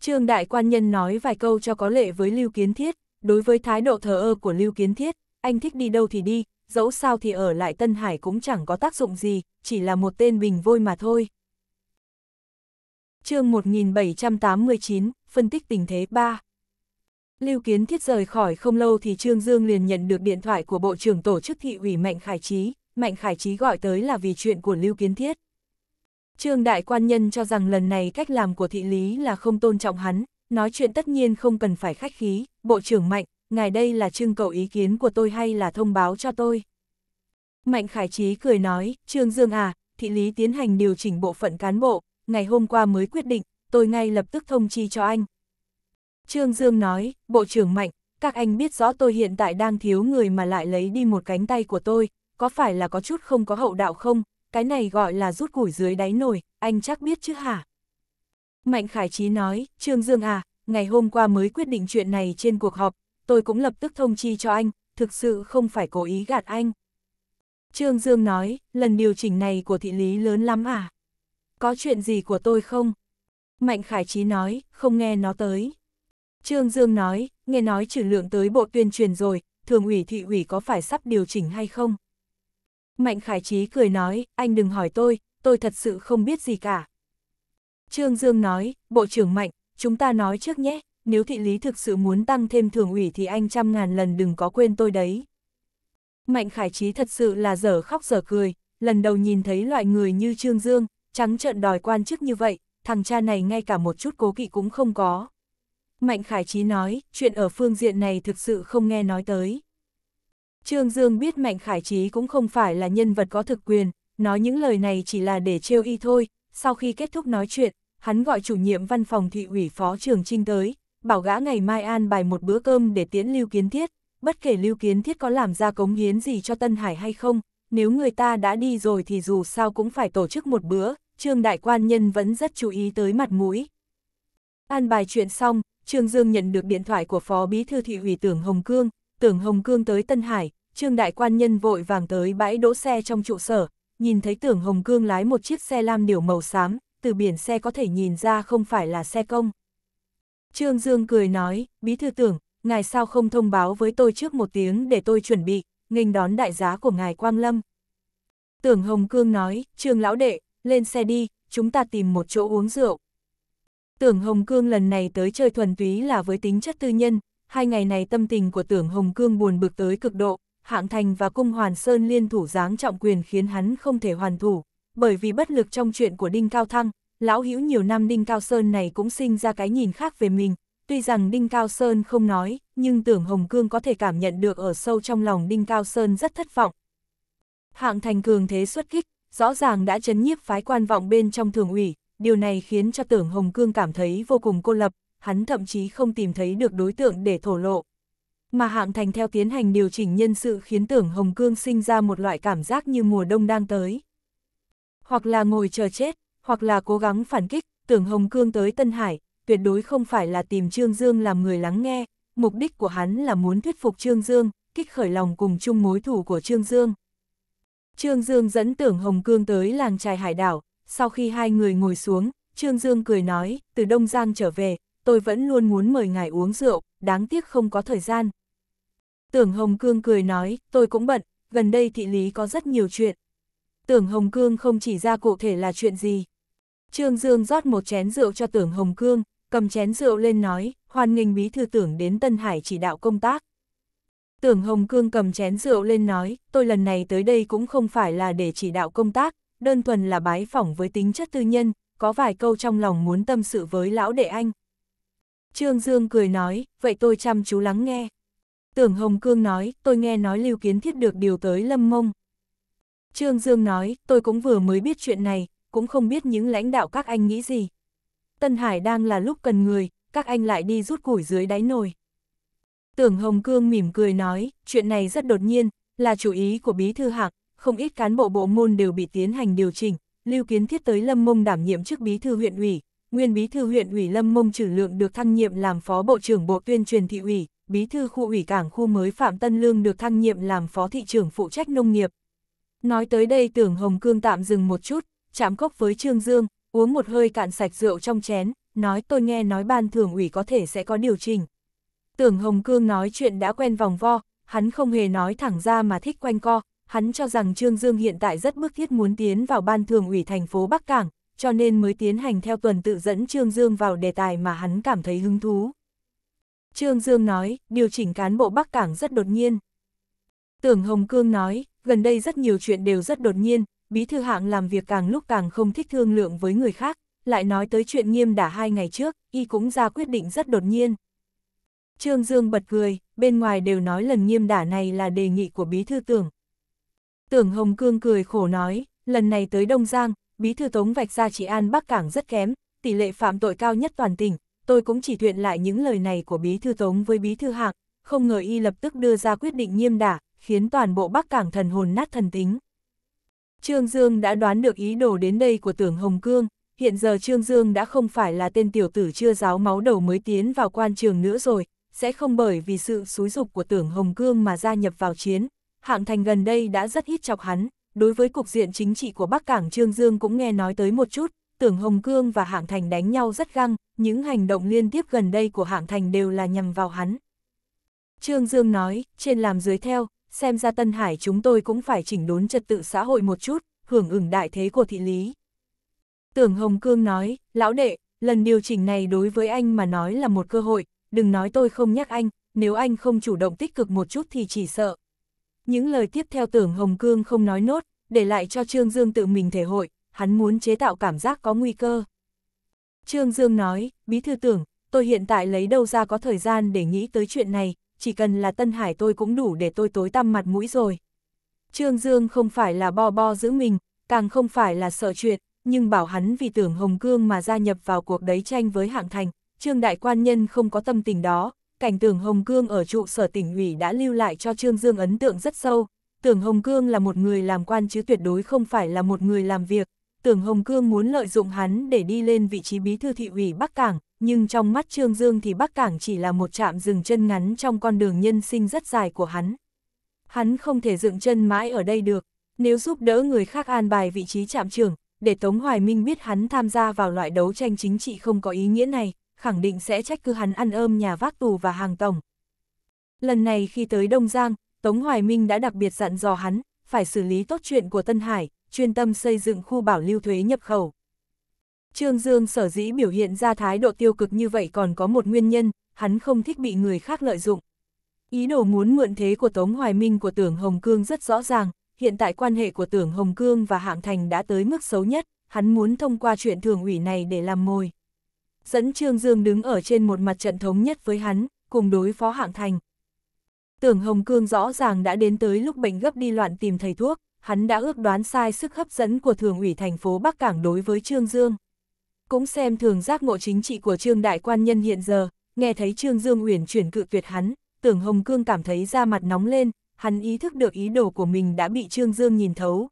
Trương Đại Quan Nhân nói vài câu cho có lệ với Lưu Kiến Thiết, đối với thái độ thờ ơ của Lưu Kiến Thiết, anh thích đi đâu thì đi, dẫu sao thì ở lại Tân Hải cũng chẳng có tác dụng gì, chỉ là một tên bình vôi mà thôi. chương 1789, phân tích tình thế 3 Lưu Kiến Thiết rời khỏi không lâu thì Trương Dương liền nhận được điện thoại của Bộ trưởng Tổ chức Thị ủy Mạnh Khải Trí, Mạnh Khải Trí gọi tới là vì chuyện của Lưu Kiến Thiết. Trương Đại Quan Nhân cho rằng lần này cách làm của thị lý là không tôn trọng hắn, nói chuyện tất nhiên không cần phải khách khí, Bộ trưởng Mạnh, ngài đây là trưng cầu ý kiến của tôi hay là thông báo cho tôi? Mạnh Khải Trí cười nói, Trương Dương à, thị lý tiến hành điều chỉnh bộ phận cán bộ, ngày hôm qua mới quyết định, tôi ngay lập tức thông chi cho anh. Trương Dương nói, Bộ trưởng Mạnh, các anh biết rõ tôi hiện tại đang thiếu người mà lại lấy đi một cánh tay của tôi, có phải là có chút không có hậu đạo không? Cái này gọi là rút củi dưới đáy nồi anh chắc biết chứ hả? Mạnh Khải Trí nói, Trương Dương à, ngày hôm qua mới quyết định chuyện này trên cuộc họp, tôi cũng lập tức thông chi cho anh, thực sự không phải cố ý gạt anh. Trương Dương nói, lần điều chỉnh này của thị lý lớn lắm à? Có chuyện gì của tôi không? Mạnh Khải Trí nói, không nghe nó tới. Trương Dương nói, nghe nói trừ lượng tới bộ tuyên truyền rồi, thường ủy thị ủy có phải sắp điều chỉnh hay không? Mạnh Khải Trí cười nói, anh đừng hỏi tôi, tôi thật sự không biết gì cả. Trương Dương nói, Bộ trưởng Mạnh, chúng ta nói trước nhé, nếu thị lý thực sự muốn tăng thêm thường ủy thì anh trăm ngàn lần đừng có quên tôi đấy. Mạnh khải trí thật sự là dở khóc dở cười, lần đầu nhìn thấy loại người như Trương Dương, trắng trợn đòi quan chức như vậy, thằng cha này ngay cả một chút cố kỵ cũng không có. Mạnh khải trí nói, chuyện ở phương diện này thực sự không nghe nói tới. Trương Dương biết Mạnh Khải Trí cũng không phải là nhân vật có thực quyền, nói những lời này chỉ là để trêu y thôi. Sau khi kết thúc nói chuyện, hắn gọi chủ nhiệm văn phòng thị ủy phó trường Trinh tới, bảo gã ngày mai an bài một bữa cơm để tiễn Lưu Kiến Thiết, bất kể Lưu Kiến Thiết có làm ra cống hiến gì cho Tân Hải hay không, nếu người ta đã đi rồi thì dù sao cũng phải tổ chức một bữa, Trương Đại Quan Nhân vẫn rất chú ý tới mặt mũi. An bài chuyện xong, Trương Dương nhận được điện thoại của Phó Bí Thư Thị ủy Tưởng Hồng Cương, Tưởng Hồng Cương tới Tân Hải, Trương Đại Quan Nhân vội vàng tới bãi đỗ xe trong trụ sở, nhìn thấy Tưởng Hồng Cương lái một chiếc xe lam điểu màu xám, từ biển xe có thể nhìn ra không phải là xe công. Trương Dương cười nói, bí thư tưởng, ngài sao không thông báo với tôi trước một tiếng để tôi chuẩn bị, nghênh đón đại giá của ngài Quang Lâm. Tưởng Hồng Cương nói, Trương lão đệ, lên xe đi, chúng ta tìm một chỗ uống rượu. Tưởng Hồng Cương lần này tới chơi thuần túy là với tính chất tư nhân, hai ngày này tâm tình của Tưởng Hồng Cương buồn bực tới cực độ, Hạng Thành và Cung Hoàn Sơn liên thủ giáng trọng quyền khiến hắn không thể hoàn thủ, bởi vì bất lực trong chuyện của Đinh Cao Thăng, lão hữu nhiều năm Đinh Cao Sơn này cũng sinh ra cái nhìn khác về mình, tuy rằng Đinh Cao Sơn không nói, nhưng tưởng Hồng Cương có thể cảm nhận được ở sâu trong lòng Đinh Cao Sơn rất thất vọng. Hạng thành cường thế xuất kích, rõ ràng đã chấn nhiếp phái quan vọng bên trong thường ủy, điều này khiến cho tưởng Hồng Cương cảm thấy vô cùng cô lập, hắn thậm chí không tìm thấy được đối tượng để thổ lộ. Mà hạng thành theo tiến hành điều chỉnh nhân sự khiến tưởng Hồng Cương sinh ra một loại cảm giác như mùa đông đang tới. Hoặc là ngồi chờ chết, hoặc là cố gắng phản kích, tưởng Hồng Cương tới Tân Hải, tuyệt đối không phải là tìm Trương Dương làm người lắng nghe, mục đích của hắn là muốn thuyết phục Trương Dương, kích khởi lòng cùng chung mối thủ của Trương Dương. Trương Dương dẫn tưởng Hồng Cương tới làng trài hải đảo, sau khi hai người ngồi xuống, Trương Dương cười nói, từ Đông Giang trở về, tôi vẫn luôn muốn mời ngài uống rượu, đáng tiếc không có thời gian. Tưởng Hồng Cương cười nói, tôi cũng bận, gần đây thị lý có rất nhiều chuyện. Tưởng Hồng Cương không chỉ ra cụ thể là chuyện gì, Trương Dương rót một chén rượu cho tưởng Hồng Cương, cầm chén rượu lên nói, hoan nghênh bí thư tưởng đến Tân Hải chỉ đạo công tác. Tưởng Hồng Cương cầm chén rượu lên nói, tôi lần này tới đây cũng không phải là để chỉ đạo công tác, đơn thuần là bái phỏng với tính chất tư nhân, có vài câu trong lòng muốn tâm sự với lão đệ anh. Trương Dương cười nói, vậy tôi chăm chú lắng nghe. Tưởng Hồng Cương nói, tôi nghe nói lưu kiến thiết được điều tới lâm mông. Trương Dương nói, tôi cũng vừa mới biết chuyện này, cũng không biết những lãnh đạo các anh nghĩ gì. Tân Hải đang là lúc cần người, các anh lại đi rút củi dưới đáy nồi. Tưởng Hồng Cương mỉm cười nói, chuyện này rất đột nhiên, là chủ ý của Bí Thư Hạc, không ít cán bộ bộ môn đều bị tiến hành điều chỉnh, Lưu Kiến Thiết tới Lâm Mông đảm nhiệm chức Bí Thư huyện ủy, nguyên Bí Thư huyện ủy Lâm Mông trừ lượng được thăng nhiệm làm Phó Bộ trưởng Bộ Tuyên truyền Thị ủy, Bí Thư khu ủy cảng khu mới Phạm Tân Lương được thăng nhiệm làm Phó Thị trưởng phụ trách nông nghiệp. Nói tới đây tưởng Hồng Cương tạm dừng một chút, chạm cốc với Trương Dương, uống một hơi cạn sạch rượu trong chén, nói tôi nghe nói ban thường ủy có thể sẽ có điều chỉnh. Tưởng Hồng Cương nói chuyện đã quen vòng vo, hắn không hề nói thẳng ra mà thích quanh co, hắn cho rằng Trương Dương hiện tại rất bức thiết muốn tiến vào ban thường ủy thành phố Bắc Cảng, cho nên mới tiến hành theo tuần tự dẫn Trương Dương vào đề tài mà hắn cảm thấy hứng thú. Trương Dương nói, điều chỉnh cán bộ Bắc Cảng rất đột nhiên. Tưởng Hồng Cương nói, gần đây rất nhiều chuyện đều rất đột nhiên, bí thư hạng làm việc càng lúc càng không thích thương lượng với người khác, lại nói tới chuyện nghiêm đã hai ngày trước, y cũng ra quyết định rất đột nhiên. Trương Dương bật cười, bên ngoài đều nói lần nghiêm đả này là đề nghị của bí thư tưởng. Tưởng Hồng Cương cười khổ nói, lần này tới Đông Giang, bí thư tống vạch ra chỉ an Bắc Cảng rất kém, tỷ lệ phạm tội cao nhất toàn tỉnh, tôi cũng chỉ thuyện lại những lời này của bí thư tống với bí thư hạng, không ngờ y lập tức đưa ra quyết định nghiêm đả, khiến toàn bộ Bắc Cảng thần hồn nát thần tính. Trương Dương đã đoán được ý đồ đến đây của tưởng Hồng Cương, hiện giờ Trương Dương đã không phải là tên tiểu tử chưa giáo máu đầu mới tiến vào quan trường nữa rồi, sẽ không bởi vì sự xúi dục của tưởng Hồng Cương mà gia nhập vào chiến. Hạng thành gần đây đã rất ít chọc hắn, đối với cục diện chính trị của Bắc Cảng Trương Dương cũng nghe nói tới một chút, tưởng Hồng Cương và Hạng thành đánh nhau rất găng, những hành động liên tiếp gần đây của Hạng thành đều là nhằm vào hắn. Trương Dương nói, trên làm dưới theo, xem ra Tân Hải chúng tôi cũng phải chỉnh đốn trật tự xã hội một chút, hưởng ứng đại thế của thị lý. Tưởng Hồng Cương nói, lão đệ, lần điều chỉnh này đối với anh mà nói là một cơ hội, đừng nói tôi không nhắc anh, nếu anh không chủ động tích cực một chút thì chỉ sợ. Những lời tiếp theo tưởng Hồng Cương không nói nốt, để lại cho Trương Dương tự mình thể hội, hắn muốn chế tạo cảm giác có nguy cơ. Trương Dương nói, bí thư tưởng, tôi hiện tại lấy đâu ra có thời gian để nghĩ tới chuyện này, chỉ cần là Tân Hải tôi cũng đủ để tôi tối tăm mặt mũi rồi. Trương Dương không phải là bo bo giữ mình, càng không phải là sợ chuyện, nhưng bảo hắn vì tưởng Hồng Cương mà gia nhập vào cuộc đấy tranh với hạng thành, Trương Đại Quan Nhân không có tâm tình đó, cảnh tưởng Hồng Cương ở trụ sở tỉnh ủy đã lưu lại cho Trương Dương ấn tượng rất sâu. Tưởng Hồng Cương là một người làm quan chứ tuyệt đối không phải là một người làm việc. Tưởng Hồng Cương muốn lợi dụng hắn để đi lên vị trí bí thư thị ủy Bắc Cảng, nhưng trong mắt Trương Dương thì Bắc Cảng chỉ là một trạm dừng chân ngắn trong con đường nhân sinh rất dài của hắn. Hắn không thể dựng chân mãi ở đây được, nếu giúp đỡ người khác an bài vị trí trạm trưởng, để Tống Hoài Minh biết hắn tham gia vào loại đấu tranh chính trị không có ý nghĩa này, khẳng định sẽ trách cứ hắn ăn ôm nhà vác tù và hàng tổng. Lần này khi tới Đông Giang, Tống Hoài Minh đã đặc biệt dặn dò hắn, phải xử lý tốt chuyện của Tân Hải, chuyên tâm xây dựng khu bảo lưu thuế nhập khẩu. Trương Dương sở dĩ biểu hiện ra thái độ tiêu cực như vậy còn có một nguyên nhân, hắn không thích bị người khác lợi dụng. Ý đồ muốn mượn thế của Tống Hoài Minh của Tưởng Hồng Cương rất rõ ràng, hiện tại quan hệ của Tưởng Hồng Cương và Hạng Thành đã tới mức xấu nhất, hắn muốn thông qua chuyện thường ủy này để làm mồi. Dẫn Trương Dương đứng ở trên một mặt trận thống nhất với hắn, cùng đối phó Hạng Thành. Tưởng Hồng Cương rõ ràng đã đến tới lúc bệnh gấp đi loạn tìm thầy thuốc, hắn đã ước đoán sai sức hấp dẫn của thường ủy thành phố Bắc Cảng đối với Trương Dương cũng xem thường giác ngộ chính trị của Trương Đại Quan Nhân hiện giờ, nghe thấy Trương Dương Uyển chuyển cự tuyệt hắn, tưởng Hồng Cương cảm thấy da mặt nóng lên, hắn ý thức được ý đồ của mình đã bị Trương Dương nhìn thấu.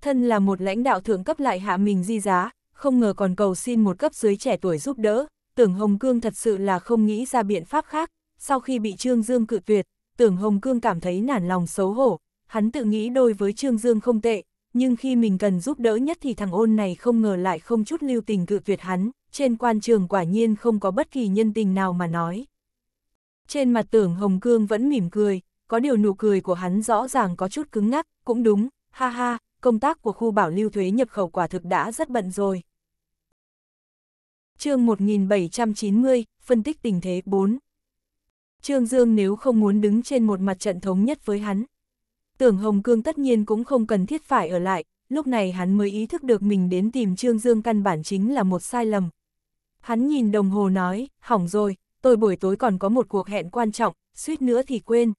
Thân là một lãnh đạo thượng cấp lại hạ mình di giá, không ngờ còn cầu xin một cấp dưới trẻ tuổi giúp đỡ, tưởng Hồng Cương thật sự là không nghĩ ra biện pháp khác, sau khi bị Trương Dương cự tuyệt, tưởng Hồng Cương cảm thấy nản lòng xấu hổ, hắn tự nghĩ đôi với Trương Dương không tệ, nhưng khi mình cần giúp đỡ nhất thì thằng ôn này không ngờ lại không chút lưu tình cự tuyệt hắn, trên quan trường quả nhiên không có bất kỳ nhân tình nào mà nói. Trên mặt tưởng Hồng Cương vẫn mỉm cười, có điều nụ cười của hắn rõ ràng có chút cứng ngắc, cũng đúng, ha ha, công tác của khu bảo lưu thuế nhập khẩu quả thực đã rất bận rồi. chương 1790, phân tích tình thế 4 Trương Dương nếu không muốn đứng trên một mặt trận thống nhất với hắn, tưởng Hồng Cương tất nhiên cũng không cần thiết phải ở lại, lúc này hắn mới ý thức được mình đến tìm Trương Dương căn bản chính là một sai lầm. Hắn nhìn đồng hồ nói, hỏng rồi, tôi buổi tối còn có một cuộc hẹn quan trọng, suýt nữa thì quên.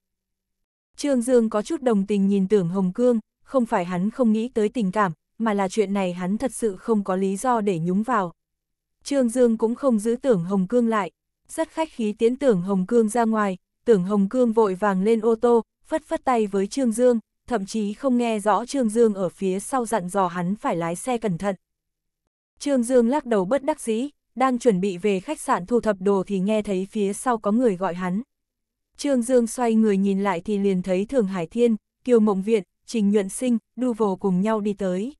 Trương Dương có chút đồng tình nhìn tưởng Hồng Cương, không phải hắn không nghĩ tới tình cảm, mà là chuyện này hắn thật sự không có lý do để nhúng vào. Trương Dương cũng không giữ tưởng Hồng Cương lại, rất khách khí tiến tưởng Hồng Cương ra ngoài, tưởng Hồng Cương vội vàng lên ô tô, phất phất tay với Trương Dương, thậm chí không nghe rõ Trương Dương ở phía sau dặn dò hắn phải lái xe cẩn thận. Trương Dương lắc đầu bất đắc dĩ, đang chuẩn bị về khách sạn thu thập đồ thì nghe thấy phía sau có người gọi hắn. Trương Dương xoay người nhìn lại thì liền thấy Thường Hải Thiên, Kiều Mộng Viện, Trình Nhuận Sinh, Đu Vồ cùng nhau đi tới.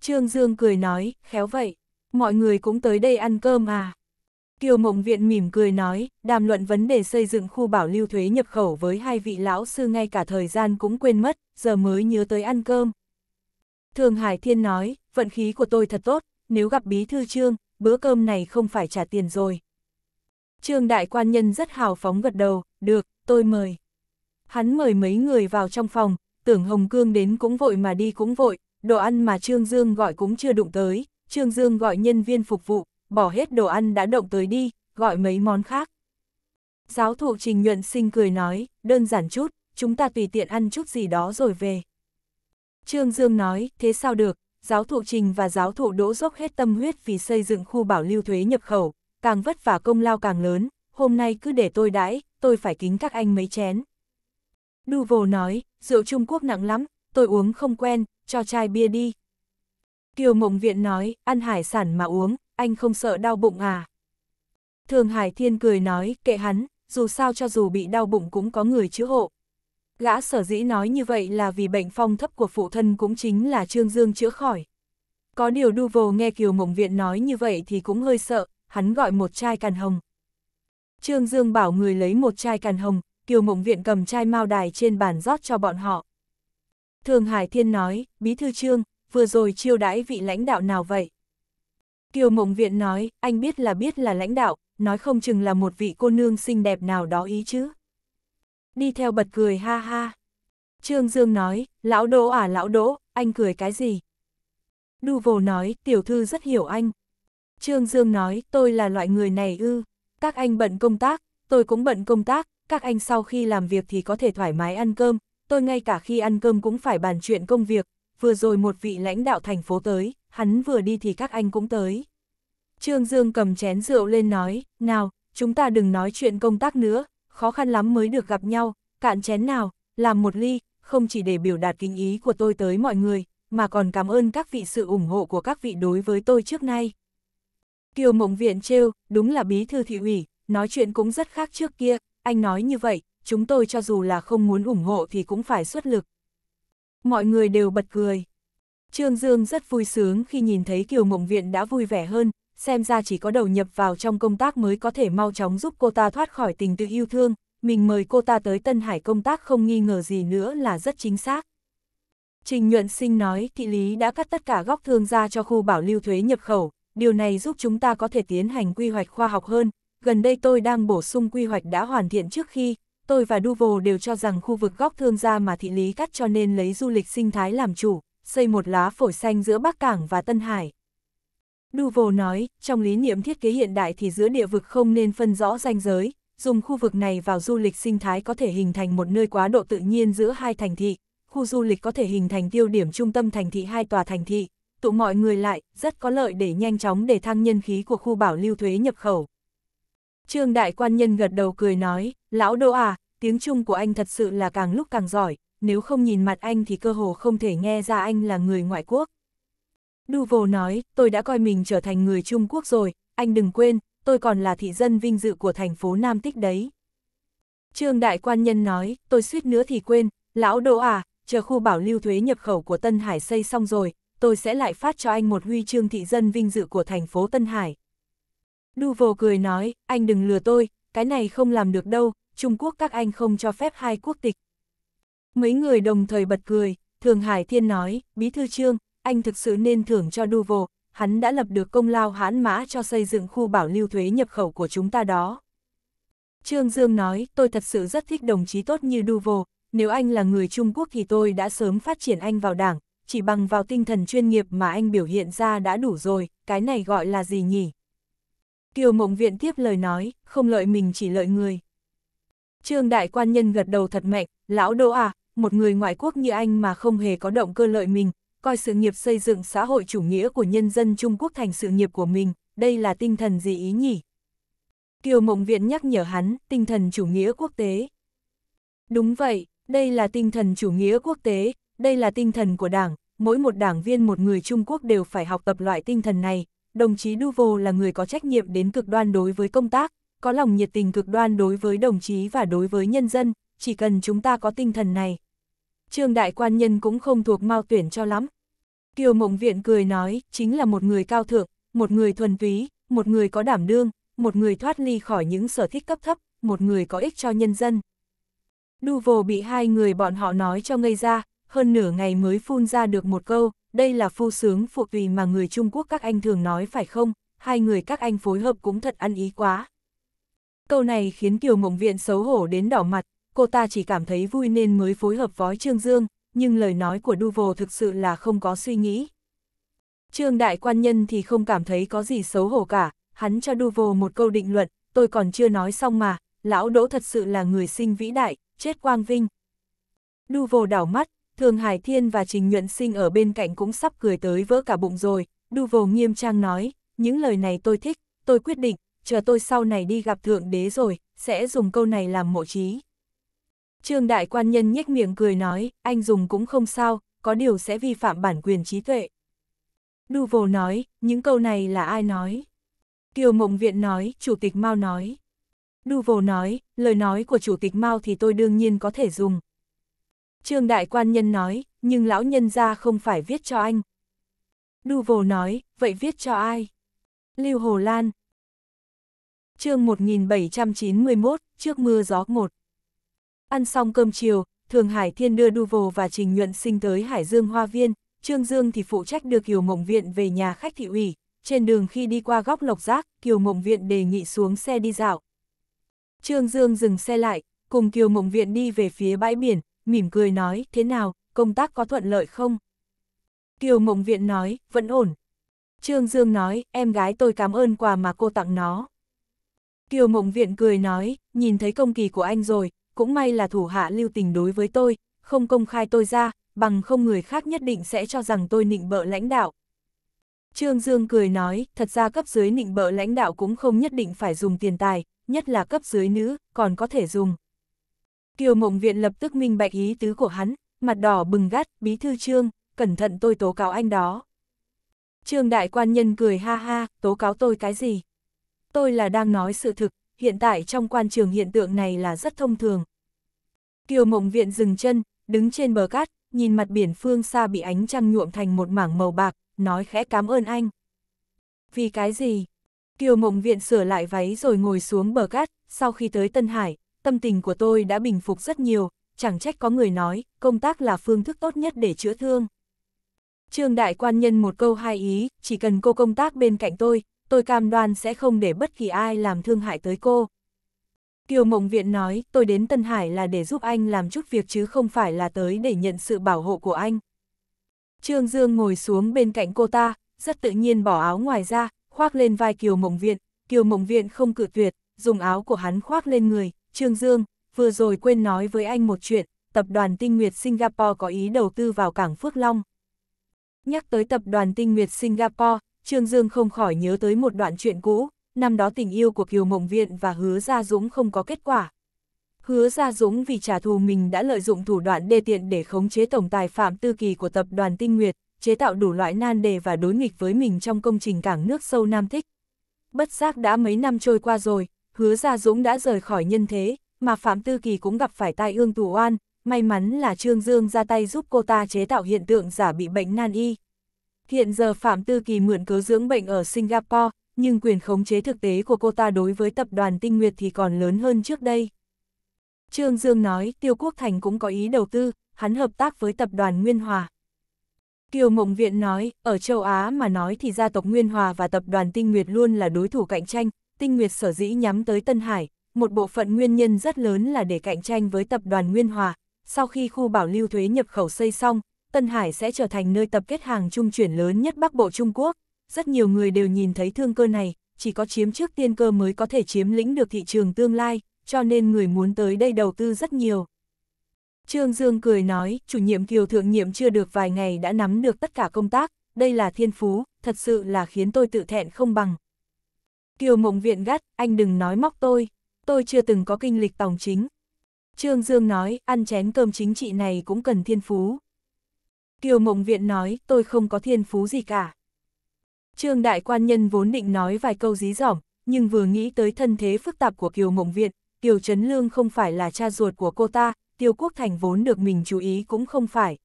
Trương Dương cười nói, khéo vậy, mọi người cũng tới đây ăn cơm à. Kiều Mộng Viện mỉm cười nói, đàm luận vấn đề xây dựng khu bảo lưu thuế nhập khẩu với hai vị lão sư ngay cả thời gian cũng quên mất, giờ mới nhớ tới ăn cơm. Thường Hải Thiên nói, vận khí của tôi thật tốt, nếu gặp bí thư trương, bữa cơm này không phải trả tiền rồi. Trương đại quan nhân rất hào phóng gật đầu, được, tôi mời. Hắn mời mấy người vào trong phòng, tưởng Hồng Cương đến cũng vội mà đi cũng vội, đồ ăn mà Trương Dương gọi cũng chưa đụng tới, Trương Dương gọi nhân viên phục vụ, bỏ hết đồ ăn đã động tới đi, gọi mấy món khác. Giáo thụ Trình Nhuận Sinh cười nói, đơn giản chút, chúng ta tùy tiện ăn chút gì đó rồi về. Trương Dương nói, thế sao được, giáo thụ Trình và giáo thụ Đỗ dốc hết tâm huyết vì xây dựng khu bảo lưu thuế nhập khẩu, càng vất vả công lao càng lớn, hôm nay cứ để tôi đãi, tôi phải kính các anh mấy chén. Đu Vồ nói, rượu Trung Quốc nặng lắm, tôi uống không quen, cho chai bia đi, Kiều Mộng Viện nói, ăn hải sản mà uống, anh không sợ đau bụng à? Thường Hải Thiên cười nói, kệ hắn, dù sao cho dù bị đau bụng cũng có người chữa hộ. Gã sở dĩ nói như vậy là vì bệnh phong thấp của phụ thân cũng chính là Trương Dương chữa khỏi. Có điều đu vồ nghe Kiều Mộng Viện nói như vậy thì cũng hơi sợ, hắn gọi một chai càn hồng. Trương Dương bảo người lấy một chai càn hồng, Kiều Mộng Viện cầm chai mao đài trên bàn rót cho bọn họ. Thường Hải Thiên nói, Bí Thư Trương, vừa rồi chiêu đãi vị lãnh đạo nào vậy? Kiều Mộng Viện nói, anh biết là biết là lãnh đạo, nói không chừng là một vị cô nương xinh đẹp nào đó ý chứ. Đi theo bật cười ha ha. Trương Dương nói, lão đỗ à lão đỗ, anh cười cái gì? Đu vồ nói, tiểu thư rất hiểu anh. Trương Dương nói, tôi là loại người này ư, các anh bận công tác, tôi cũng bận công tác, các anh sau khi làm việc thì có thể thoải mái ăn cơm, tôi ngay cả khi ăn cơm cũng phải bàn chuyện công việc, vừa rồi một vị lãnh đạo thành phố tới, hắn vừa đi thì các anh cũng tới. Trương Dương cầm chén rượu lên nói, nào, chúng ta đừng nói chuyện công tác nữa, khó khăn lắm mới được gặp nhau, cạn chén nào, làm một ly, không chỉ để biểu đạt kính ý của tôi tới mọi người, mà còn cảm ơn các vị sự ủng hộ của các vị đối với tôi trước nay. Kiều Mộng Viện trêu, đúng là bí thư thị ủy, nói chuyện cũng rất khác trước kia, anh nói như vậy, chúng tôi cho dù là không muốn ủng hộ thì cũng phải xuất lực. Mọi người đều bật cười. Trương Dương rất vui sướng khi nhìn thấy Kiều Mộng Viện đã vui vẻ hơn, xem ra chỉ có đầu nhập vào trong công tác mới có thể mau chóng giúp cô ta thoát khỏi tình tự yêu thương, mình mời cô ta tới Tân Hải công tác không nghi ngờ gì nữa là rất chính xác. Trình Nhuận Sinh nói thị lý đã cắt tất cả góc thương ra cho khu bảo lưu thuế nhập khẩu, điều này giúp chúng ta có thể tiến hành quy hoạch khoa học hơn, gần đây tôi đang bổ sung quy hoạch đã hoàn thiện trước khi, tôi và Duvo đều cho rằng khu vực góc thương gia mà thị lý cắt cho nên lấy du lịch sinh thái làm chủ, xây một lá phổi xanh giữa Bắc Cảng và Tân Hải. Duvo nói, trong lý niệm thiết kế hiện đại thì giữa địa vực không nên phân rõ ranh giới, dùng khu vực này vào du lịch sinh thái có thể hình thành một nơi quá độ tự nhiên giữa hai thành thị, khu du lịch có thể hình thành tiêu điểm trung tâm thành thị hai tòa thành thị, tụ mọi người lại, rất có lợi để nhanh chóng để thăng nhân khí của khu bảo lưu thuế nhập khẩu. Trương đại quan nhân gật đầu cười nói, lão đô à, tiếng Trung của anh thật sự là càng lúc càng giỏi, nếu không nhìn mặt anh thì cơ hồ không thể nghe ra anh là người ngoại quốc. Đu Vô nói, tôi đã coi mình trở thành người Trung Quốc rồi, anh đừng quên, tôi còn là thị dân vinh dự của thành phố Nam Tích đấy. Trương đại quan nhân nói, tôi suýt nữa thì quên, lão đô à, chờ khu bảo lưu thuế nhập khẩu của Tân Hải xây xong rồi, tôi sẽ lại phát cho anh một huy chương thị dân vinh dự của thành phố Tân Hải. Duvo cười nói, anh đừng lừa tôi, cái này không làm được đâu, Trung Quốc các anh không cho phép hai quốc tịch. Mấy người đồng thời bật cười, Thường Hải Thiên nói, Bí Thư Trương, anh thực sự nên thưởng cho Duvo, hắn đã lập được công lao hãn mã cho xây dựng khu bảo lưu thuế nhập khẩu của chúng ta đó. Trương Dương nói, tôi thật sự rất thích đồng chí tốt như Duvo, nếu anh là người Trung Quốc thì tôi đã sớm phát triển anh vào đảng, chỉ bằng vào tinh thần chuyên nghiệp mà anh biểu hiện ra đã đủ rồi, cái này gọi là gì nhỉ? Kiều Mộng Viện tiếp lời nói, không lợi mình chỉ lợi người. Trương Đại Quan Nhân gật đầu thật mạnh, lão đô à, một người ngoại quốc như anh mà không hề có động cơ lợi mình, coi sự nghiệp xây dựng xã hội chủ nghĩa của nhân dân Trung Quốc thành sự nghiệp của mình, đây là tinh thần gì ý nhỉ? Kiều Mộng Viện nhắc nhở hắn, tinh thần chủ nghĩa quốc tế. Đúng vậy, đây là tinh thần chủ nghĩa quốc tế, đây là tinh thần của đảng, mỗi một đảng viên một người Trung Quốc đều phải học tập loại tinh thần này, đồng chí Duvo là người có trách nhiệm đến cực đoan đối với công tác, có lòng nhiệt tình cực đoan đối với đồng chí và đối với nhân dân, chỉ cần chúng ta có tinh thần này. Trương Đại Quan Nhân cũng không thuộc Mao Tuyển cho lắm. Kiều Mộng Viện cười nói, chính là một người cao thượng, một người thuần túy, một người có đảm đương, một người thoát ly khỏi những sở thích cấp thấp, một người có ích cho nhân dân. Duvo bị hai người bọn họ nói cho ngây ra, hơn nửa ngày mới phun ra được một câu, đây là phu sướng phụ tùy mà người Trung Quốc các anh thường nói phải không, hai người các anh phối hợp cũng thật ăn ý quá. Câu này khiến Kiều Mộng Viện xấu hổ đến đỏ mặt, cô ta chỉ cảm thấy vui nên mới phối hợp với Trương Dương, nhưng lời nói của Duvo thực sự là không có suy nghĩ. Trương Đại Quan Nhân thì không cảm thấy có gì xấu hổ cả, hắn cho Duvo một câu định luận, tôi còn chưa nói xong mà, lão đỗ thật sự là người sinh vĩ đại, chết quang vinh. Duvo đảo mắt, Thường Hải Thiên và Trình Nhuận Sinh ở bên cạnh cũng sắp cười tới vỡ cả bụng rồi, đu vồ nghiêm trang nói, những lời này tôi thích, tôi quyết định, chờ tôi sau này đi gặp Thượng Đế rồi, sẽ dùng câu này làm mộ trí. Trương Đại Quan Nhân nhếch miệng cười nói, anh dùng cũng không sao, có điều sẽ vi phạm bản quyền trí tuệ. Đu Vô nói, những câu này là ai nói? Kiều Mộng Viện nói, Chủ tịch Mao nói. Đu Vô nói, lời nói của Chủ tịch Mao thì tôi đương nhiên có thể dùng, Trương đại quan nhân nói, nhưng lão nhân ra không phải viết cho anh. Đu Vồ nói, vậy viết cho ai? Lưu Hồ Lan. chương 1791, trước mưa gió một. Ăn xong cơm chiều, Thường Hải Thiên đưa Đu Vồ và Trình Nhuận Sinh tới Hải Dương Hoa Viên, Trương Dương thì phụ trách đưa Kiều Mộng Viện về nhà khách thị ủy. Trên đường khi đi qua góc Lộc Giác, Kiều Mộng Viện đề nghị xuống xe đi dạo. Trương Dương dừng xe lại, cùng Kiều Mộng Viện đi về phía bãi biển, mỉm cười nói, thế nào, công tác có thuận lợi không? Kiều Mộng Viện nói, vẫn ổn. Trương Dương nói, em gái tôi cảm ơn quà mà cô tặng nó. Kiều Mộng Viện cười nói, nhìn thấy công kỳ của anh rồi, cũng may là thủ hạ lưu tình đối với tôi, không công khai tôi ra, bằng không người khác nhất định sẽ cho rằng tôi nịnh bợ lãnh đạo. Trương Dương cười nói, thật ra cấp dưới nịnh bợ lãnh đạo cũng không nhất định phải dùng tiền tài, nhất là cấp dưới nữ, còn có thể dùng. Kiều Mộng Viện lập tức minh bạch ý tứ của hắn, mặt đỏ bừng gắt, bí thư trương, cẩn thận tôi tố cáo anh đó. Trương đại quan nhân cười ha ha, tố cáo tôi cái gì? Tôi là đang nói sự thực, hiện tại trong quan trường hiện tượng này là rất thông thường. Kiều Mộng Viện dừng chân, đứng trên bờ cát, nhìn mặt biển phương xa bị ánh trăng nhuộm thành một mảng màu bạc, nói khẽ cảm ơn anh. Vì cái gì? Kiều Mộng Viện sửa lại váy rồi ngồi xuống bờ cát, sau khi tới Tân Hải, tâm tình của tôi đã bình phục rất nhiều, chẳng trách có người nói, công tác là phương thức tốt nhất để chữa thương. Trương đại quan nhân một câu hai ý, chỉ cần cô công tác bên cạnh tôi, tôi cam đoan sẽ không để bất kỳ ai làm thương hại tới cô. Kiều Mộng Viện nói, tôi đến Tân Hải là để giúp anh làm chút việc chứ không phải là tới để nhận sự bảo hộ của anh. Trương Dương ngồi xuống bên cạnh cô ta, rất tự nhiên bỏ áo ngoài ra, khoác lên vai Kiều Mộng Viện, Kiều Mộng Viện không cự tuyệt, dùng áo của hắn khoác lên người, Trương Dương, vừa rồi quên nói với anh một chuyện, tập đoàn Tinh Nguyệt Singapore có ý đầu tư vào cảng Phước Long. Nhắc tới tập đoàn Tinh Nguyệt Singapore, Trương Dương không khỏi nhớ tới một đoạn chuyện cũ, năm đó tình yêu của Kiều Mộng Viện và Hứa Gia Dũng không có kết quả. Hứa Gia Dũng vì trả thù mình đã lợi dụng thủ đoạn đê tiện để khống chế tổng tài Phạm Tư Kỳ của tập đoàn Tinh Nguyệt, chế tạo đủ loại nan đề và đối nghịch với mình trong công trình cảng nước sâu Nam Thích. Bất giác đã mấy năm trôi qua rồi, hứa Gia Dũng đã rời khỏi nhân thế, mà Phạm Tư Kỳ cũng gặp phải tai ương tù oan, may mắn là Trương Dương ra tay giúp cô ta chế tạo hiện tượng giả bị bệnh nan y. Hiện giờ Phạm Tư Kỳ mượn cớ dưỡng bệnh ở Singapore, nhưng quyền khống chế thực tế của cô ta đối với tập đoàn Tinh Nguyệt thì còn lớn hơn trước đây. Trương Dương nói Tiêu Quốc Thành cũng có ý đầu tư, hắn hợp tác với tập đoàn Nguyên Hòa. Kiều Mộng Viện nói, ở châu Á mà nói thì gia tộc Nguyên Hòa và tập đoàn Tinh Nguyệt luôn là đối thủ cạnh tranh, Tinh Nguyệt sở dĩ nhắm tới Tân Hải, một bộ phận nguyên nhân rất lớn là để cạnh tranh với tập đoàn Nguyên Hòa. Sau khi khu bảo lưu thuế nhập khẩu xây xong, Tân Hải sẽ trở thành nơi tập kết hàng trung chuyển lớn nhất Bắc Bộ Trung Quốc. Rất nhiều người đều nhìn thấy thương cơ này, chỉ có chiếm trước tiên cơ mới có thể chiếm lĩnh được thị trường tương lai, cho nên người muốn tới đây đầu tư rất nhiều. Trương Dương cười nói, chủ nhiệm Kiều thượng nhiệm chưa được vài ngày đã nắm được tất cả công tác, đây là thiên phú, thật sự là khiến tôi tự thẹn không bằng. Kiều mộng viện gắt, anh đừng nói móc tôi, tôi chưa từng có kinh lịch tòng chính. Trương Dương nói, ăn chén cơm chính trị này cũng cần thiên phú. Kiều mộng viện nói, tôi không có thiên phú gì cả. Trương đại quan nhân vốn định nói vài câu dí dỏm, nhưng vừa nghĩ tới thân thế phức tạp của Kiều mộng viện, Kiều Trấn Lương không phải là cha ruột của cô ta, Tiêu Quốc Thành vốn được mình chú ý cũng không phải.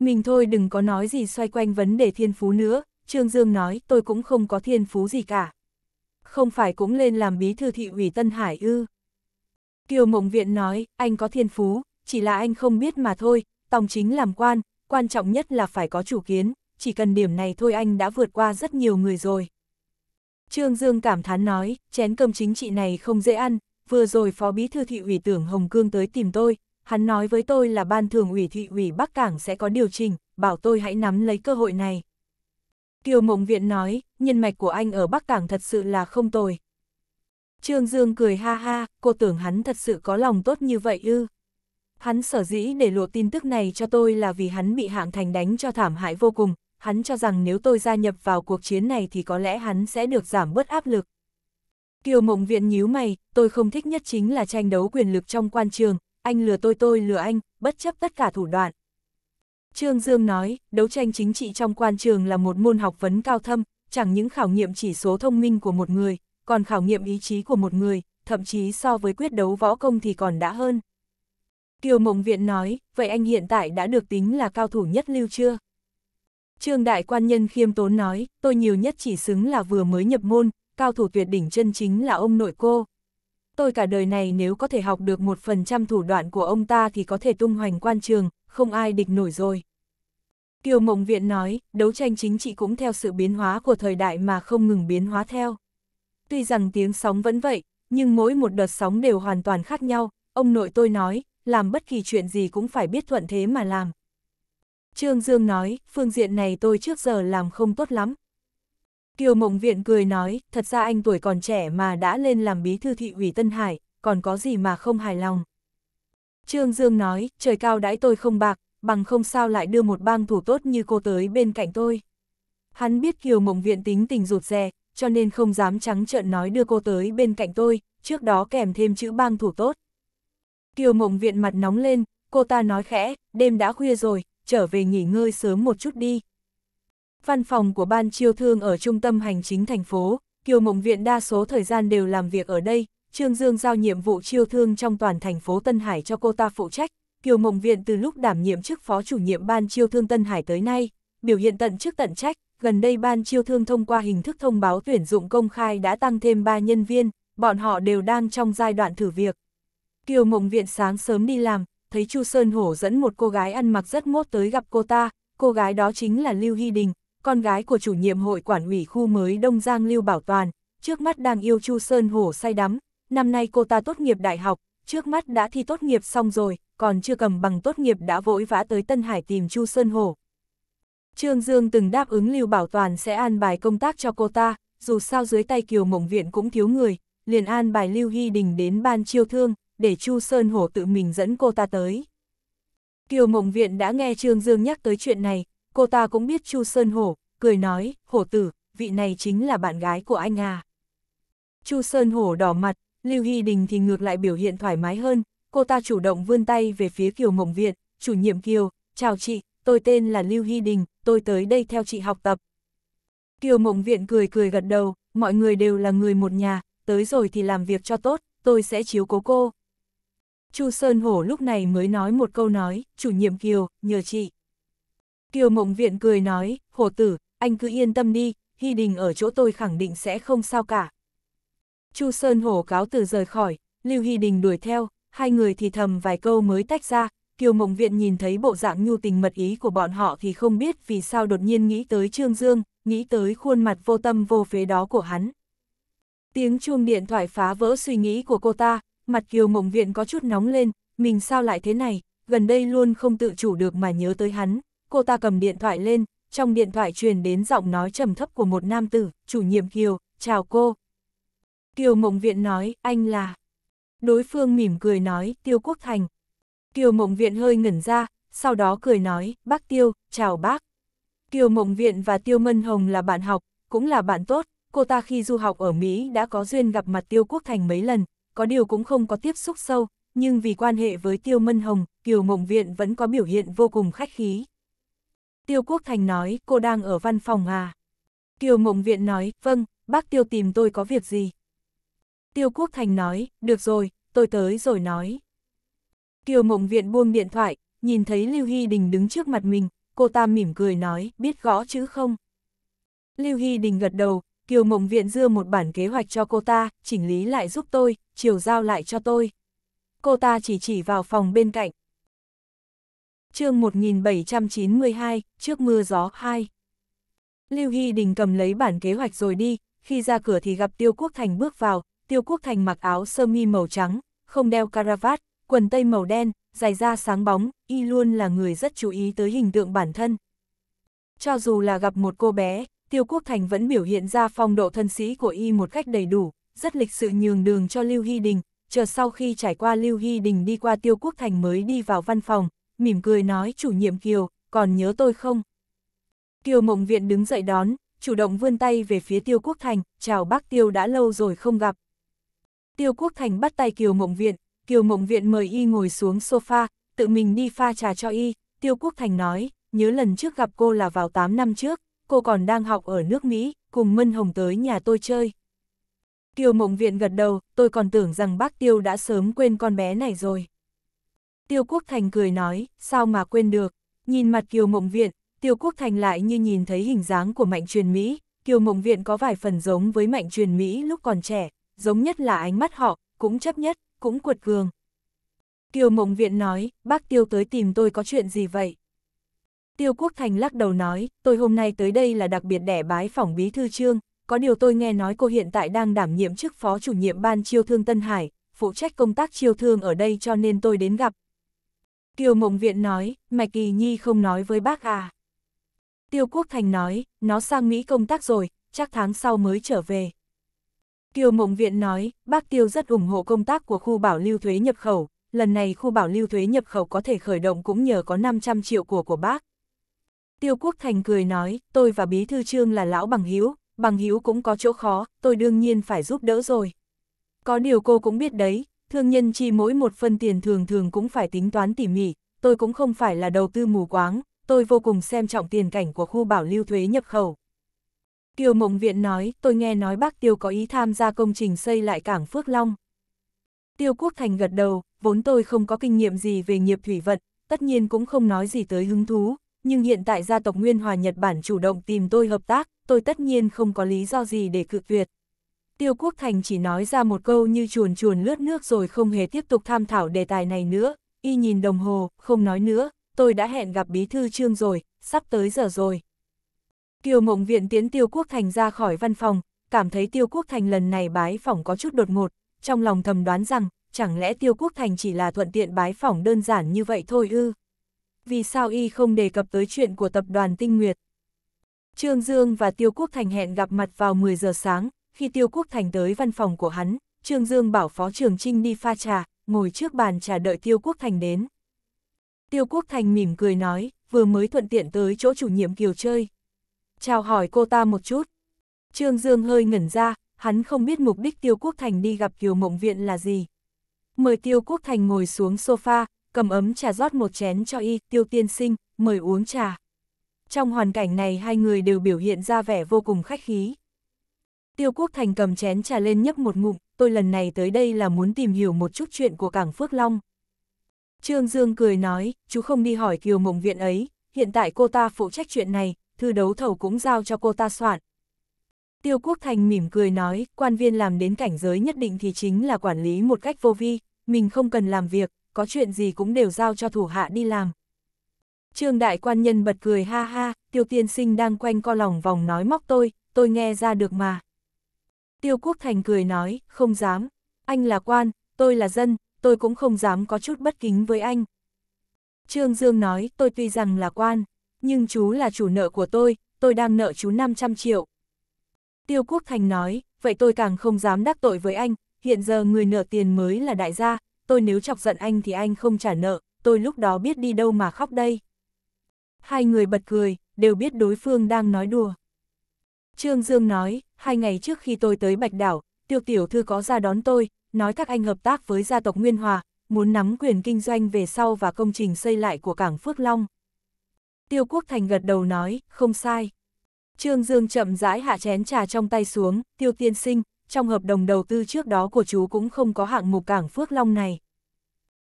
Mình thôi đừng có nói gì xoay quanh vấn đề thiên phú nữa, Trương Dương nói tôi cũng không có thiên phú gì cả không phải cũng lên làm bí thư thị ủy Tân Hải ư. Kiều Mộng Viện nói, anh có thiên phú, chỉ là anh không biết mà thôi, tòng chính làm quan, quan trọng nhất là phải có chủ kiến, chỉ cần điểm này thôi anh đã vượt qua rất nhiều người rồi. Trương Dương cảm thán nói, chén cơm chính trị này không dễ ăn, vừa rồi Phó Bí Thư Thị ủy tưởng Hồng Cương tới tìm tôi, hắn nói với tôi là Ban Thường ủy Thị ủy Bắc Cảng sẽ có điều chỉnh, bảo tôi hãy nắm lấy cơ hội này. Kiều Mộng Viện nói, nhân mạch của anh ở Bắc Cảng thật sự là không tồi. Trương Dương cười ha ha, cô tưởng hắn thật sự có lòng tốt như vậy ư. Hắn sở dĩ để lộ tin tức này cho tôi là vì hắn bị hạng thành đánh cho thảm hại vô cùng, hắn cho rằng nếu tôi gia nhập vào cuộc chiến này thì có lẽ hắn sẽ được giảm bớt áp lực. Kiều mộng viện nhíu mày, tôi không thích nhất chính là tranh đấu quyền lực trong quan trường, anh lừa tôi tôi lừa anh, bất chấp tất cả thủ đoạn. Trương Dương nói, đấu tranh chính trị trong quan trường là một môn học vấn cao thâm, chẳng những khảo nghiệm chỉ số thông minh của một người, còn khảo nghiệm ý chí của một người, thậm chí so với quyết đấu võ công thì còn đã hơn. Kiều Mộng Viện nói, vậy anh hiện tại đã được tính là cao thủ nhất lưu chưa? Trương Đại Quan Nhân khiêm tốn nói, tôi nhiều nhất chỉ xứng là vừa mới nhập môn, cao thủ tuyệt đỉnh chân chính là ông nội cô. Tôi cả đời này nếu có thể học được một phần trăm thủ đoạn của ông ta thì có thể tung hoành quan trường, không ai địch nổi rồi. Kiều Mộng Viện nói, đấu tranh chính trị cũng theo sự biến hóa của thời đại mà không ngừng biến hóa theo. Tuy rằng tiếng sóng vẫn vậy, nhưng mỗi một đợt sóng đều hoàn toàn khác nhau, ông nội tôi nói, làm bất kỳ chuyện gì cũng phải biết thuận thế mà làm. Trương Dương nói, phương diện này tôi trước giờ làm không tốt lắm. Kiều Mộng Viện cười nói, thật ra anh tuổi còn trẻ mà đã lên làm bí thư thị ủy Tân Hải, còn có gì mà không hài lòng. Trương Dương nói, trời cao đãi tôi không bạc, bằng không sao lại đưa một bang thủ tốt như cô tới bên cạnh tôi. Hắn biết Kiều Mộng Viện tính tình rụt rè, cho nên không dám trắng trợn nói đưa cô tới bên cạnh tôi, trước đó kèm thêm chữ bang thủ tốt. Kiều Mộng Viện mặt nóng lên, cô ta nói khẽ, đêm đã khuya rồi, trở về nghỉ ngơi sớm một chút đi. Văn phòng của ban chiêu thương ở trung tâm hành chính thành phố, Kiều Mộng Viện đa số thời gian đều làm việc ở đây, Trương Dương giao nhiệm vụ chiêu thương trong toàn thành phố Tân Hải cho cô ta phụ trách, Kiều Mộng Viện từ lúc đảm nhiệm chức phó chủ nhiệm ban chiêu thương Tân Hải tới nay, biểu hiện tận chức tận trách, gần đây ban chiêu thương thông qua hình thức thông báo tuyển dụng công khai đã tăng thêm 3 nhân viên, bọn họ đều đang trong giai đoạn thử việc. Kiều Mộng Viện sáng sớm đi làm, thấy Chu Sơn Hổ dẫn một cô gái ăn mặc rất mốt tới gặp cô ta, cô gái đó chính là Lưu Hy Đình, con gái của chủ nhiệm hội quản ủy khu mới Đông Giang Lưu Bảo Toàn, trước mắt đang yêu Chu Sơn Hổ say đắm, năm nay cô ta tốt nghiệp đại học, trước mắt đã thi tốt nghiệp xong rồi, còn chưa cầm bằng tốt nghiệp đã vội vã tới Tân Hải tìm Chu Sơn Hổ. Trương Dương từng đáp ứng Lưu Bảo Toàn sẽ an bài công tác cho cô ta, dù sao dưới tay Kiều Mộng Viện cũng thiếu người, liền an bài Lưu Hy Đình đến ban chiêu thương, để Chu Sơn Hổ tự mình dẫn cô ta tới. Kiều Mộng Viện đã nghe Trương Dương nhắc tới chuyện này, cô ta cũng biết Chu Sơn Hổ, cười nói, hổ tử, vị này chính là bạn gái của anh à. Chu Sơn Hổ đỏ mặt, Lưu Hy Đình thì ngược lại biểu hiện thoải mái hơn, cô ta chủ động vươn tay về phía Kiều Mộng Viện, chủ nhiệm Kiều, chào chị, tôi tên là Lưu Hy Đình, tôi tới đây theo chị học tập. Kiều Mộng Viện cười cười gật đầu, mọi người đều là người một nhà, tới rồi thì làm việc cho tốt, tôi sẽ chiếu cố cô. Chu Sơn Hổ lúc này mới nói một câu nói, chủ nhiệm Kiều, nhờ chị. Kiều Mộng Viện cười nói, Hổ tử, anh cứ yên tâm đi, Hy Đình ở chỗ tôi khẳng định sẽ không sao cả. Chu Sơn Hổ cáo từ rời khỏi, Lưu Hy Đình đuổi theo, hai người thì thầm vài câu mới tách ra, Kiều Mộng Viện nhìn thấy bộ dạng nhu tình mật ý của bọn họ thì không biết vì sao đột nhiên nghĩ tới Trương Dương, nghĩ tới khuôn mặt vô tâm vô phế đó của hắn. Tiếng chuông điện thoại phá vỡ suy nghĩ của cô ta, mặt Kiều Mộng Viện có chút nóng lên, mình sao lại thế này, gần đây luôn không tự chủ được mà nhớ tới hắn. Cô ta cầm điện thoại lên, trong điện thoại truyền đến giọng nói trầm thấp của một nam tử, chủ nhiệm Kiều, chào cô. Kiều Mộng Viện nói, anh là... Đối phương mỉm cười nói, Tiêu Quốc Thành. Kiều Mộng Viện hơi ngẩn ra, sau đó cười nói, bác Tiêu, chào bác. Kiều Mộng Viện và Tiêu Mân Hồng là bạn học, cũng là bạn tốt, cô ta khi du học ở Mỹ đã có duyên gặp mặt Tiêu Quốc Thành mấy lần, có điều cũng không có tiếp xúc sâu, nhưng vì quan hệ với Tiêu Mân Hồng, Kiều Mộng Viện vẫn có biểu hiện vô cùng khách khí. Tiêu Quốc Thành nói, cô đang ở văn phòng à? Kiều Mộng Viện nói, vâng, bác Tiêu tìm tôi có việc gì? Tiêu Quốc Thành nói, được rồi, tôi tới rồi nói. Kiều Mộng Viện buông điện thoại, nhìn thấy Lưu Hy Đình đứng trước mặt mình, cô ta mỉm cười nói, biết gõ chữ không? Lưu Hy Đình gật đầu, Kiều Mộng Viện dưa một bản kế hoạch cho cô ta, chỉnh lý lại giúp tôi, chiều giao lại cho tôi. Cô ta chỉ chỉ vào phòng bên cạnh. chương 1792, trước mưa gió 2. Lưu Hy Đình cầm lấy bản kế hoạch rồi đi, khi ra cửa thì gặp Tiêu Quốc Thành bước vào, Tiêu Quốc Thành mặc áo sơ mi màu trắng, không đeo caravat, quần tây màu đen, giày da sáng bóng, y luôn là người rất chú ý tới hình tượng bản thân. Cho dù là gặp một cô bé, Tiêu Quốc Thành vẫn biểu hiện ra phong độ thân sĩ của y một cách đầy đủ, rất lịch sự nhường đường cho Lưu Hy Đình, chờ sau khi trải qua Lưu Hy Đình đi qua Tiêu Quốc Thành mới đi vào văn phòng, mỉm cười nói chủ nhiệm Kiều, còn nhớ tôi không? Kiều Mộng Viện đứng dậy đón, chủ động vươn tay về phía Tiêu Quốc Thành, chào bác Tiêu đã lâu rồi không gặp. Tiêu Quốc Thành bắt tay Kiều Mộng Viện, Kiều Mộng Viện mời y ngồi xuống sofa, tự mình đi pha trà cho y, Tiêu Quốc Thành nói, nhớ lần trước gặp cô là vào 8 năm trước, cô còn đang học ở nước Mỹ, cùng Mân Hồng tới nhà tôi chơi. Kiều Mộng Viện gật đầu, tôi còn tưởng rằng bác Tiêu đã sớm quên con bé này rồi. Tiêu Quốc Thành cười nói, sao mà quên được, nhìn mặt Kiều Mộng Viện, Tiêu Quốc Thành lại như nhìn thấy hình dáng của Mạnh Truyền Mỹ, Kiều Mộng Viện có vài phần giống với Mạnh Truyền Mỹ lúc còn trẻ, giống nhất là ánh mắt họ, cũng chấp nhất, cũng cuột cường. Tiêu mộng viện nói, bác tiêu tới tìm tôi có chuyện gì vậy? Tiêu Quốc Thành lắc đầu nói, tôi hôm nay tới đây là đặc biệt đẻ bái phỏng bí thư trương, có điều tôi nghe nói cô hiện tại đang đảm nhiệm chức phó chủ nhiệm ban chiêu thương Tân Hải, phụ trách công tác chiêu thương ở đây cho nên tôi đến gặp. Kiều Mộng Viện nói, Mạch Kỳ Nhi không nói với bác à. Tiêu Quốc Thành nói, nó sang Mỹ công tác rồi, chắc tháng sau mới trở về. Kiều Mộng Viện nói, bác Tiêu rất ủng hộ công tác của khu bảo lưu thuế nhập khẩu, lần này khu bảo lưu thuế nhập khẩu có thể khởi động cũng nhờ có 500 triệu của của bác. Tiêu Quốc Thành cười nói, tôi và Bí Thư Trương là lão bằng hiếu, bằng hiếu cũng có chỗ khó, tôi đương nhiên phải giúp đỡ rồi. Có điều cô cũng biết đấy, thương nhân chi mỗi một phân tiền thường thường cũng phải tính toán tỉ mỉ, tôi cũng không phải là đầu tư mù quáng, tôi vô cùng xem trọng tiền cảnh của khu bảo lưu thuế nhập khẩu. Kiều Mộng Viện nói, tôi nghe nói bác Tiêu có ý tham gia công trình xây lại cảng Phước Long. Tiêu Quốc Thành gật đầu, vốn tôi không có kinh nghiệm gì về nghiệp thủy vận, tất nhiên cũng không nói gì tới hứng thú, nhưng hiện tại gia tộc Nguyên Hòa Nhật Bản chủ động tìm tôi hợp tác, tôi tất nhiên không có lý do gì để cự tuyệt. Tiêu Quốc Thành chỉ nói ra một câu như chuồn chuồn lướt nước rồi không hề tiếp tục tham thảo đề tài này nữa, y nhìn đồng hồ, không nói nữa, tôi đã hẹn gặp bí thư trương rồi, sắp tới giờ rồi. Kiều Mộng Viện tiến Tiêu Quốc Thành ra khỏi văn phòng, cảm thấy Tiêu Quốc Thành lần này bái phỏng có chút đột ngột, trong lòng thầm đoán rằng, chẳng lẽ Tiêu Quốc Thành chỉ là thuận tiện bái phỏng đơn giản như vậy thôi ư? Vì sao y không đề cập tới chuyện của tập đoàn Tinh Nguyệt? Trương Dương và Tiêu Quốc Thành hẹn gặp mặt vào 10 giờ sáng, khi Tiêu Quốc Thành tới văn phòng của hắn, Trương Dương bảo Phó Trường Trinh đi pha trà, ngồi trước bàn trà đợi Tiêu Quốc Thành đến. Tiêu Quốc Thành mỉm cười nói, vừa mới thuận tiện tới chỗ chủ nhiệm Kiều chơi chào hỏi cô ta một chút. Trương Dương hơi ngẩn ra, hắn không biết mục đích Tiêu Quốc Thành đi gặp Kiều Mộng Viện là gì. Mời Tiêu Quốc Thành ngồi xuống sofa, cầm ấm trà rót một chén cho y, Tiêu Tiên Sinh, mời uống trà. Trong hoàn cảnh này hai người đều biểu hiện ra vẻ vô cùng khách khí. Tiêu Quốc Thành cầm chén trà lên nhấp một ngụm, tôi lần này tới đây là muốn tìm hiểu một chút chuyện của cảng Phước Long. Trương Dương cười nói, chú không đi hỏi Kiều Mộng Viện ấy, hiện tại cô ta phụ trách chuyện này, thư đấu thầu cũng giao cho cô ta soạn. Tiêu Quốc Thành mỉm cười nói, quan viên làm đến cảnh giới nhất định thì chính là quản lý một cách vô vi, mình không cần làm việc, có chuyện gì cũng đều giao cho thủ hạ đi làm. Trương đại quan nhân bật cười ha ha, tiêu tiên sinh đang quanh co lòng vòng nói móc tôi, tôi nghe ra được mà. Tiêu quốc thành cười nói, không dám, anh là quan, tôi là dân, tôi cũng không dám có chút bất kính với anh. Trương Dương nói, tôi tuy rằng là quan, nhưng chú là chủ nợ của tôi, tôi đang nợ chú 500 triệu. Tiêu Quốc Thành nói, vậy tôi càng không dám đắc tội với anh, hiện giờ người nợ tiền mới là đại gia, tôi nếu chọc giận anh thì anh không trả nợ, tôi lúc đó biết đi đâu mà khóc đây. Hai người bật cười, đều biết đối phương đang nói đùa. Trương Dương nói, hai ngày trước khi tôi tới Bạch Đảo, tiêu tiểu thư có ra đón tôi, nói các anh hợp tác với gia tộc Nguyên Hòa, muốn nắm quyền kinh doanh về sau và công trình xây lại của cảng Phước Long. Tiêu Quốc Thành gật đầu nói, không sai. Trương Dương chậm rãi hạ chén trà trong tay xuống, tiêu tiên sinh, trong hợp đồng đầu tư trước đó của chú cũng không có hạng mục cảng Phước Long này.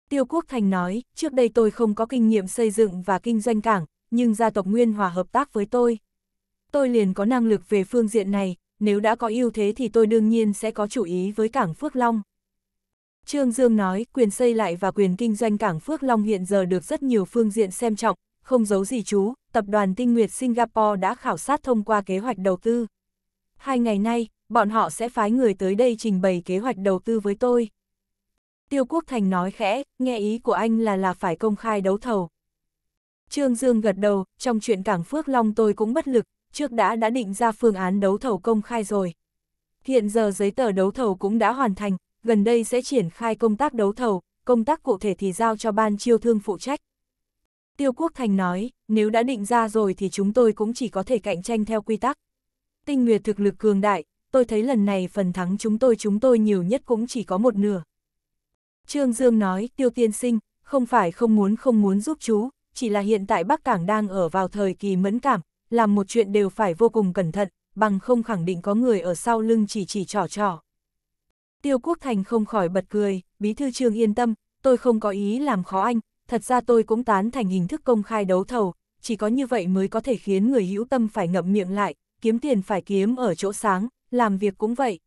Tiêu Quốc Thành nói, trước đây tôi không có kinh nghiệm xây dựng và kinh doanh cảng, nhưng gia tộc Nguyên Hòa hợp tác với tôi. Tôi liền có năng lực về phương diện này, nếu đã có ưu thế thì tôi đương nhiên sẽ có chủ ý với cảng Phước Long. Trương Dương nói, quyền xây lại và quyền kinh doanh cảng Phước Long hiện giờ được rất nhiều phương diện xem trọng, không giấu gì chú, tập đoàn Tinh Nguyệt Singapore đã khảo sát thông qua kế hoạch đầu tư. Hai ngày nay, bọn họ sẽ phái người tới đây trình bày kế hoạch đầu tư với tôi. Tiêu Quốc Thành nói khẽ, nghe ý của anh là là phải công khai đấu thầu. Trương Dương gật đầu, trong chuyện Cảng Phước Long tôi cũng bất lực, trước đã đã định ra phương án đấu thầu công khai rồi. Hiện giờ giấy tờ đấu thầu cũng đã hoàn thành, gần đây sẽ triển khai công tác đấu thầu, công tác cụ thể thì giao cho ban chiêu thương phụ trách. Tiêu Quốc Thành nói, nếu đã định ra rồi thì chúng tôi cũng chỉ có thể cạnh tranh theo quy tắc. Tinh Nguyệt thực lực cường đại, tôi thấy lần này phần thắng chúng tôi chúng tôi nhiều nhất cũng chỉ có một nửa. Trương Dương nói, Tiêu Tiên Sinh, không phải không muốn không muốn giúp chú, chỉ là hiện tại Bắc Cảng đang ở vào thời kỳ mẫn cảm, làm một chuyện đều phải vô cùng cẩn thận, bằng không khẳng định có người ở sau lưng chỉ chỉ trò trò. Tiêu Quốc Thành không khỏi bật cười, Bí Thư Trương yên tâm, tôi không có ý làm khó anh, thật ra tôi cũng tán thành hình thức công khai đấu thầu, chỉ có như vậy mới có thể khiến người hữu tâm phải ngậm miệng lại, kiếm tiền phải kiếm ở chỗ sáng, làm việc cũng vậy.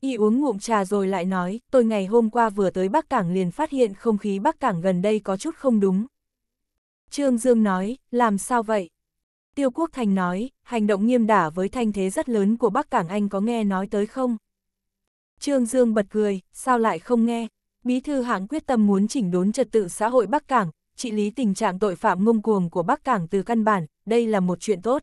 Y uống ngụm trà rồi lại nói, tôi ngày hôm qua vừa tới Bắc Cảng liền phát hiện không khí Bắc Cảng gần đây có chút không đúng. Trương Dương nói, làm sao vậy? Tiêu Quốc Thành nói, hành động nghiêm đả với thanh thế rất lớn của Bắc Cảng Anh có nghe nói tới không? Trương Dương bật cười, sao lại không nghe, Bí thư hãng quyết tâm muốn chỉnh đốn trật tự xã hội Bắc Cảng, trị lý tình trạng tội phạm ngông cuồng của Bắc Cảng từ căn bản, đây là một chuyện tốt.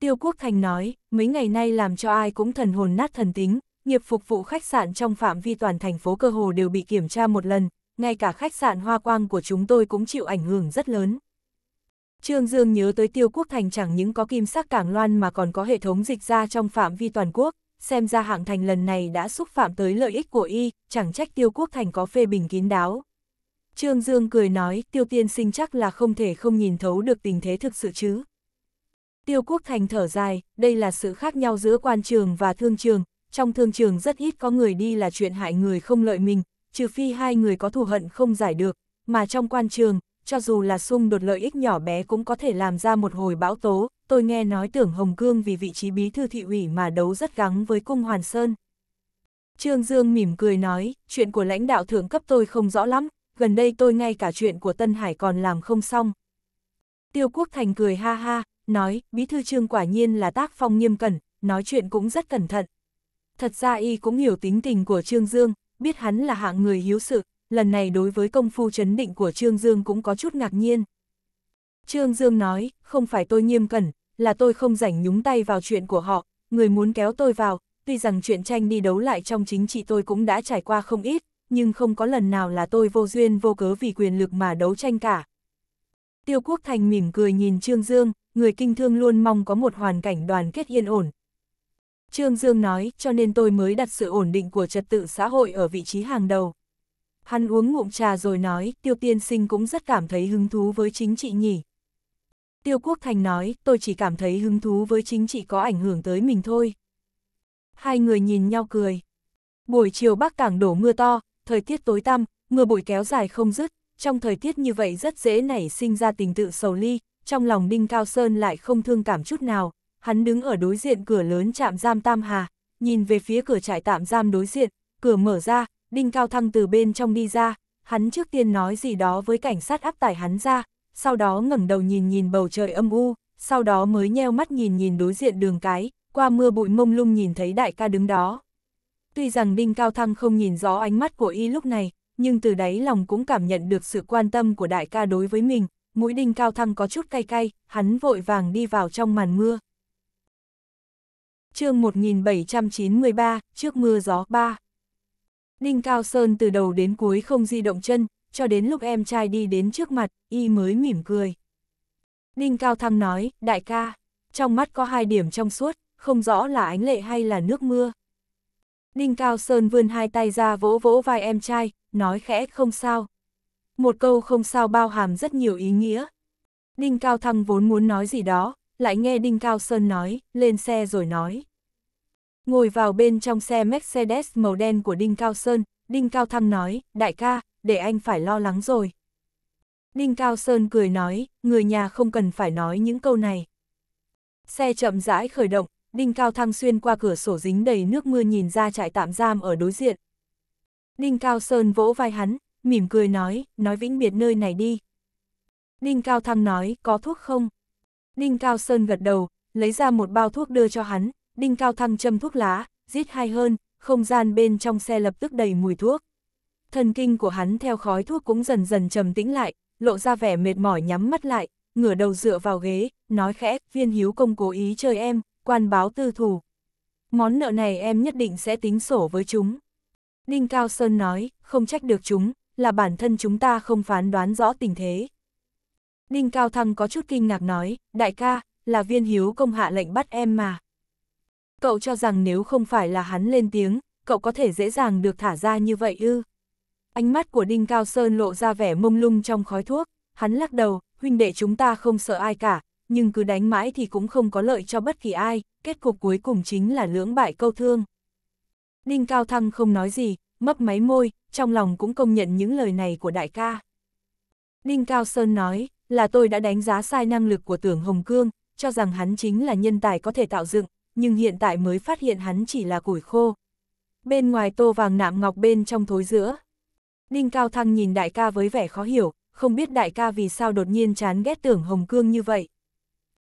Tiêu Quốc Thành nói, mấy ngày nay làm cho ai cũng thần hồn nát thần tính, nghiệp phục vụ khách sạn trong phạm vi toàn thành phố cơ hồ đều bị kiểm tra một lần, ngay cả khách sạn Hoa Quang của chúng tôi cũng chịu ảnh hưởng rất lớn. Trương Dương nhớ tới Tiêu Quốc Thành chẳng những có kim sắc cảng loan mà còn có hệ thống dịch ra trong phạm vi toàn quốc, xem ra hạng thành lần này đã xúc phạm tới lợi ích của y, chẳng trách tiêu quốc thành có phê bình kín đáo. Trương Dương cười nói, tiêu tiên sinh chắc là không thể không nhìn thấu được tình thế thực sự chứ. Tiêu quốc thành thở dài, đây là sự khác nhau giữa quan trường và thương trường, trong thương trường rất ít có người đi là chuyện hại người không lợi mình, trừ phi hai người có thù hận không giải được, mà trong quan trường, cho dù là xung đột lợi ích nhỏ bé cũng có thể làm ra một hồi bão tố, tôi nghe nói tưởng Hồng Cương vì vị trí bí thư thị ủy mà đấu rất gắng với cung Hoàn Sơn. Trương Dương mỉm cười nói, chuyện của lãnh đạo thượng cấp tôi không rõ lắm, gần đây tôi ngay cả chuyện của Tân Hải còn làm không xong. Tiêu Quốc Thành cười ha ha, nói, bí thư trương quả nhiên là tác phong nghiêm cẩn, nói chuyện cũng rất cẩn thận. Thật ra y cũng hiểu tính tình của Trương Dương, biết hắn là hạng người hiếu sự, lần này đối với công phu chấn định của Trương Dương cũng có chút ngạc nhiên. Trương Dương nói, không phải tôi nghiêm cẩn, là tôi không rảnh nhúng tay vào chuyện của họ, người muốn kéo tôi vào, tuy rằng chuyện tranh đi đấu lại trong chính trị tôi cũng đã trải qua không ít, nhưng không có lần nào là tôi vô duyên vô cớ vì quyền lực mà đấu tranh cả. Tiêu Quốc Thành mỉm cười nhìn Trương Dương, người kinh thương luôn mong có một hoàn cảnh đoàn kết yên ổn. Trương Dương nói, cho nên tôi mới đặt sự ổn định của trật tự xã hội ở vị trí hàng đầu. Hắn uống ngụm trà rồi nói, tiêu tiên sinh cũng rất cảm thấy hứng thú với chính trị nhỉ. Tiêu Quốc Thành nói, tôi chỉ cảm thấy hứng thú với chính trị có ảnh hưởng tới mình thôi. Hai người nhìn nhau cười. Buổi chiều Bắc Cảng đổ mưa to, thời tiết tối tăm, mưa bụi kéo dài không dứt, trong thời tiết như vậy rất dễ nảy sinh ra tình tự sầu ly, trong lòng Đinh Cao Sơn lại không thương cảm chút nào, hắn đứng ở đối diện cửa lớn trạm giam Tam Hà, nhìn về phía cửa trại tạm giam đối diện, cửa mở ra, Đinh Cao Thăng từ bên trong đi ra, hắn trước tiên nói gì đó với cảnh sát áp tải hắn ra, sau đó ngẩng đầu nhìn nhìn bầu trời âm u, sau đó mới nheo mắt nhìn nhìn đối diện đường cái, qua mưa bụi mông lung nhìn thấy đại ca đứng đó. Tuy rằng Đinh Cao Thăng không nhìn rõ ánh mắt của y lúc này, nhưng từ đáy lòng cũng cảm nhận được sự quan tâm của đại ca đối với mình, mũi Đinh Cao Thăng có chút cay cay, hắn vội vàng đi vào trong màn mưa. chương 1793, trước mưa gió 3 Đinh Cao Sơn từ đầu đến cuối không di động chân, cho đến lúc em trai đi đến trước mặt, y mới mỉm cười. Ninh Cao Thăng nói, đại ca, trong mắt có hai điểm trong suốt, không rõ là ánh lệ hay là nước mưa. Ninh Cao Sơn vươn hai tay ra vỗ vỗ vai em trai, nói khẽ không sao. Một câu không sao bao hàm rất nhiều ý nghĩa. Ninh Cao Thăng vốn muốn nói gì đó, lại nghe Đinh Cao Sơn nói, lên xe rồi nói. Ngồi vào bên trong xe Mercedes màu đen của Đinh Cao Sơn, Đinh Cao Thăng nói, đại ca, để anh phải lo lắng rồi. Đinh Cao Sơn cười nói, người nhà không cần phải nói những câu này. Xe chậm rãi khởi động, Đinh Cao Thăng xuyên qua cửa sổ dính đầy nước mưa nhìn ra trại tạm giam ở đối diện. Đinh Cao Sơn vỗ vai hắn, mỉm cười nói, nói vĩnh biệt nơi này đi. Đinh Cao Thăng nói, có thuốc không? Đinh Cao Sơn gật đầu, lấy ra một bao thuốc đưa cho hắn, Đinh Cao Thăng châm thuốc lá, giết hai hơn, không gian bên trong xe lập tức đầy mùi thuốc thần kinh của hắn theo khói thuốc cũng dần dần trầm tĩnh lại, lộ ra vẻ mệt mỏi nhắm mắt lại, ngửa đầu dựa vào ghế, nói khẽ, viên hiếu công cố ý chơi em, quan báo tư thù. Món nợ này em nhất định sẽ tính sổ với chúng. Đinh Cao Sơn nói, không trách được chúng, là bản thân chúng ta không phán đoán rõ tình thế. Đinh Cao Thăng có chút kinh ngạc nói, đại ca, là viên hiếu công hạ lệnh bắt em mà. Cậu cho rằng nếu không phải là hắn lên tiếng, cậu có thể dễ dàng được thả ra như vậy ư. Ánh mắt của Đinh Cao Sơn lộ ra vẻ mông lung trong khói thuốc, hắn lắc đầu, huynh đệ chúng ta không sợ ai cả, nhưng cứ đánh mãi thì cũng không có lợi cho bất kỳ ai, kết cục cuối cùng chính là lưỡng bại câu thương. Đinh Cao Thăng không nói gì, mấp máy môi, trong lòng cũng công nhận những lời này của đại ca. Đinh Cao Sơn nói, là tôi đã đánh giá sai năng lực của tưởng Hồng Cương, cho rằng hắn chính là nhân tài có thể tạo dựng, nhưng hiện tại mới phát hiện hắn chỉ là củi khô. Bên ngoài tô vàng nạm ngọc bên trong thối giữa, Ninh Cao Thăng nhìn đại ca với vẻ khó hiểu, không biết đại ca vì sao đột nhiên chán ghét tưởng Hồng Cương như vậy.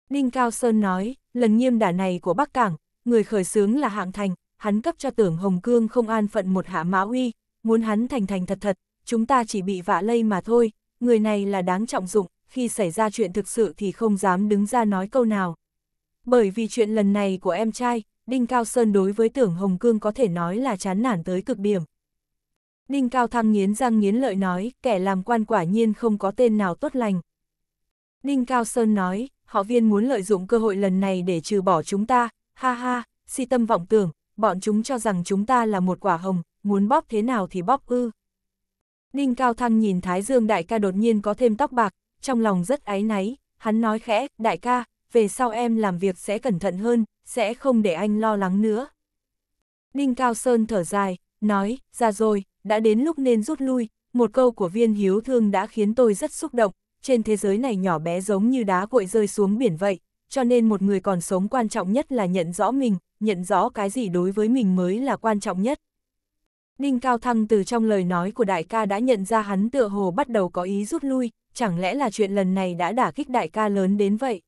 Ninh Cao Sơn nói, lần nghiêm đả này của Bắc Cảng, người khởi xướng là hạng thành, hắn cấp cho tưởng Hồng Cương không an phận một hạ mã uy, muốn hắn thành thành thật thật, chúng ta chỉ bị vạ lây mà thôi, người này là đáng trọng dụng, khi xảy ra chuyện thực sự thì không dám đứng ra nói câu nào. Bởi vì chuyện lần này của em trai, Đinh Cao Sơn đối với tưởng Hồng Cương có thể nói là chán nản tới cực điểm. Đinh Cao Thăng nghiến răng nghiến lợi nói, kẻ làm quan quả nhiên không có tên nào tốt lành. Đinh Cao Sơn nói, họ viên muốn lợi dụng cơ hội lần này để trừ bỏ chúng ta, ha ha, si tâm vọng tưởng, bọn chúng cho rằng chúng ta là một quả hồng, muốn bóp thế nào thì bóp ư. Đinh Cao Thăng nhìn Thái Dương đại ca đột nhiên có thêm tóc bạc, trong lòng rất áy náy, hắn nói khẽ, đại ca, về sau em làm việc sẽ cẩn thận hơn, sẽ không để anh lo lắng nữa. Đinh Cao Sơn thở dài, nói, ra rồi, đã đến lúc nên rút lui, một câu của viên hiếu thương đã khiến tôi rất xúc động, trên thế giới này nhỏ bé giống như đá cội rơi xuống biển vậy, cho nên một người còn sống quan trọng nhất là nhận rõ mình, nhận rõ cái gì đối với mình mới là quan trọng nhất. Đinh Cao Thăng từ trong lời nói của đại ca đã nhận ra hắn tựa hồ bắt đầu có ý rút lui, chẳng lẽ là chuyện lần này đã đả kích đại ca lớn đến vậy?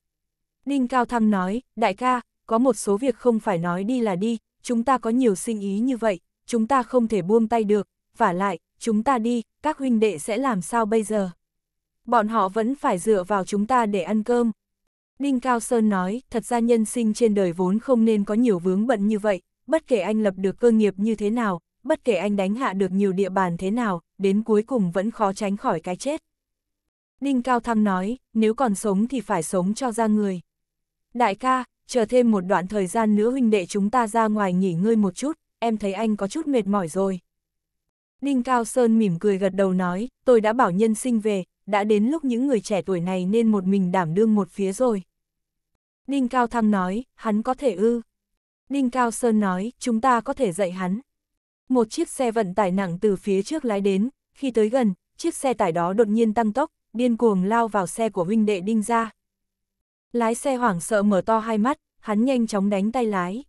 Đinh Cao Thăng nói, đại ca, có một số việc không phải nói đi là đi, chúng ta có nhiều sinh ý như vậy, chúng ta không thể buông tay được, vả lại, chúng ta đi, các huynh đệ sẽ làm sao bây giờ? Bọn họ vẫn phải dựa vào chúng ta để ăn cơm. Đinh Cao Sơn nói, thật ra nhân sinh trên đời vốn không nên có nhiều vướng bận như vậy, bất kể anh lập được cơ nghiệp như thế nào, bất kể anh đánh hạ được nhiều địa bàn thế nào, đến cuối cùng vẫn khó tránh khỏi cái chết. Đinh Cao Thăng nói, nếu còn sống thì phải sống cho ra người. Đại ca, chờ thêm một đoạn thời gian nữa huynh đệ chúng ta ra ngoài nghỉ ngơi một chút, em thấy anh có chút mệt mỏi rồi. Đinh Cao Sơn mỉm cười gật đầu nói, tôi đã bảo nhân sinh về, đã đến lúc những người trẻ tuổi này nên một mình đảm đương một phía rồi. Đinh Cao Thăng nói, hắn có thể ư. Đinh Cao Sơn nói, chúng ta có thể dạy hắn. Một chiếc xe vận tải nặng từ phía trước lái đến, khi tới gần, chiếc xe tải đó đột nhiên tăng tốc, điên cuồng lao vào xe của huynh đệ Đinh ra. Lái xe hoảng sợ mở to hai mắt, hắn nhanh chóng đánh tay lái.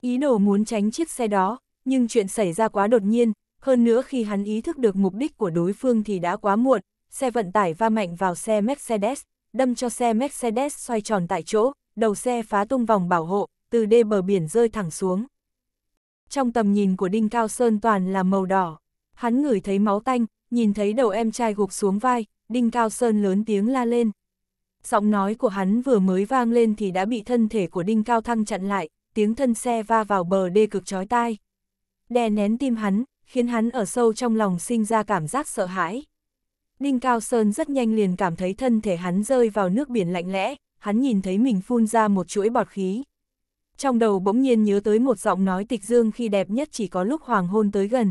Ý đồ muốn tránh chiếc xe đó, nhưng chuyện xảy ra quá đột nhiên, hơn nữa khi hắn ý thức được mục đích của đối phương thì đã quá muộn, xe vận tải va mạnh vào xe Mercedes, đâm cho xe Mercedes xoay tròn tại chỗ, đầu xe phá tung vòng bảo hộ, từ đê bờ biển rơi thẳng xuống. Trong tầm nhìn của Đinh Cao Sơn toàn là màu đỏ, hắn ngửi thấy máu tanh, nhìn thấy đầu em trai gục xuống vai, Đinh Cao Sơn lớn tiếng la lên. Giọng nói của hắn vừa mới vang lên thì đã bị thân thể của Đinh Cao Thăng chặn lại, tiếng thân xe va vào bờ đê cực chói tai. Đè nén tim hắn, khiến hắn ở sâu trong lòng sinh ra cảm giác sợ hãi. Ninh Cao Sơn rất nhanh liền cảm thấy thân thể hắn rơi vào nước biển lạnh lẽ, hắn nhìn thấy mình phun ra một chuỗi bọt khí. Trong đầu bỗng nhiên nhớ tới một giọng nói tịch dương khi đẹp nhất chỉ có lúc hoàng hôn tới gần.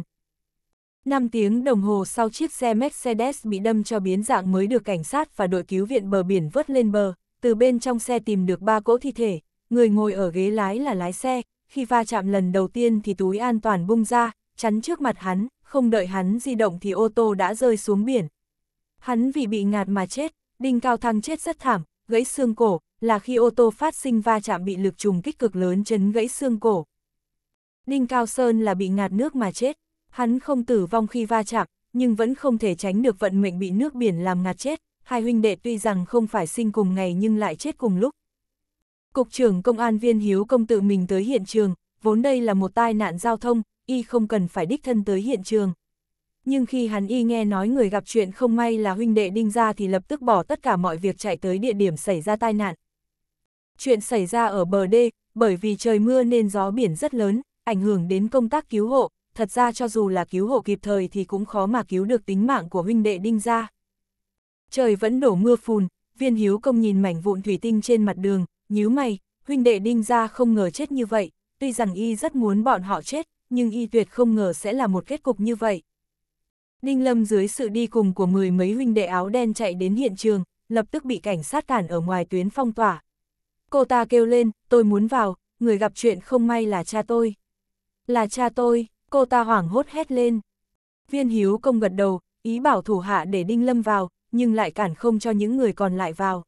Năm tiếng đồng hồ sau chiếc xe Mercedes bị đâm cho biến dạng mới được cảnh sát và đội cứu viện bờ biển vớt lên bờ, từ bên trong xe tìm được ba cỗ thi thể, người ngồi ở ghế lái là lái xe, khi va chạm lần đầu tiên thì túi an toàn bung ra, chắn trước mặt hắn, không đợi hắn di động thì ô tô đã rơi xuống biển. Hắn vì bị ngạt mà chết, Đinh Cao Thăng chết rất thảm, gãy xương cổ, là khi ô tô phát sinh va chạm bị lực trùng kích cực lớn chấn gãy xương cổ. Đinh Cao Sơn là bị ngạt nước mà chết, hắn không tử vong khi va chạm, nhưng vẫn không thể tránh được vận mệnh bị nước biển làm ngạt chết, hai huynh đệ tuy rằng không phải sinh cùng ngày nhưng lại chết cùng lúc. Cục trưởng công an viên Hiếu Công tự mình tới hiện trường, vốn đây là một tai nạn giao thông, y không cần phải đích thân tới hiện trường. Nhưng khi hắn y nghe nói người gặp chuyện không may là huynh đệ đinh ra thì lập tức bỏ tất cả mọi việc chạy tới địa điểm xảy ra tai nạn. Chuyện xảy ra ở bờ đê, bởi vì trời mưa nên gió biển rất lớn, ảnh hưởng đến công tác cứu hộ, thật ra cho dù là cứu hộ kịp thời thì cũng khó mà cứu được tính mạng của huynh đệ đinh ra. Trời vẫn đổ mưa phùn, viên hiếu công nhìn mảnh vụn thủy tinh trên mặt đường, nhíu mày, huynh đệ đinh ra không ngờ chết như vậy, tuy rằng y rất muốn bọn họ chết, nhưng y tuyệt không ngờ sẽ là một kết cục như vậy. Đinh Lâm dưới sự đi cùng của mười mấy huynh đệ áo đen chạy đến hiện trường, lập tức bị cảnh sát cản ở ngoài tuyến phong tỏa. Cô ta kêu lên, tôi muốn vào, người gặp chuyện không may là cha tôi. Là cha tôi, cô ta hoảng hốt hét lên. Viên Hiếu công gật đầu, ý bảo thủ hạ để Đinh Lâm vào, nhưng lại cản không cho những người còn lại vào.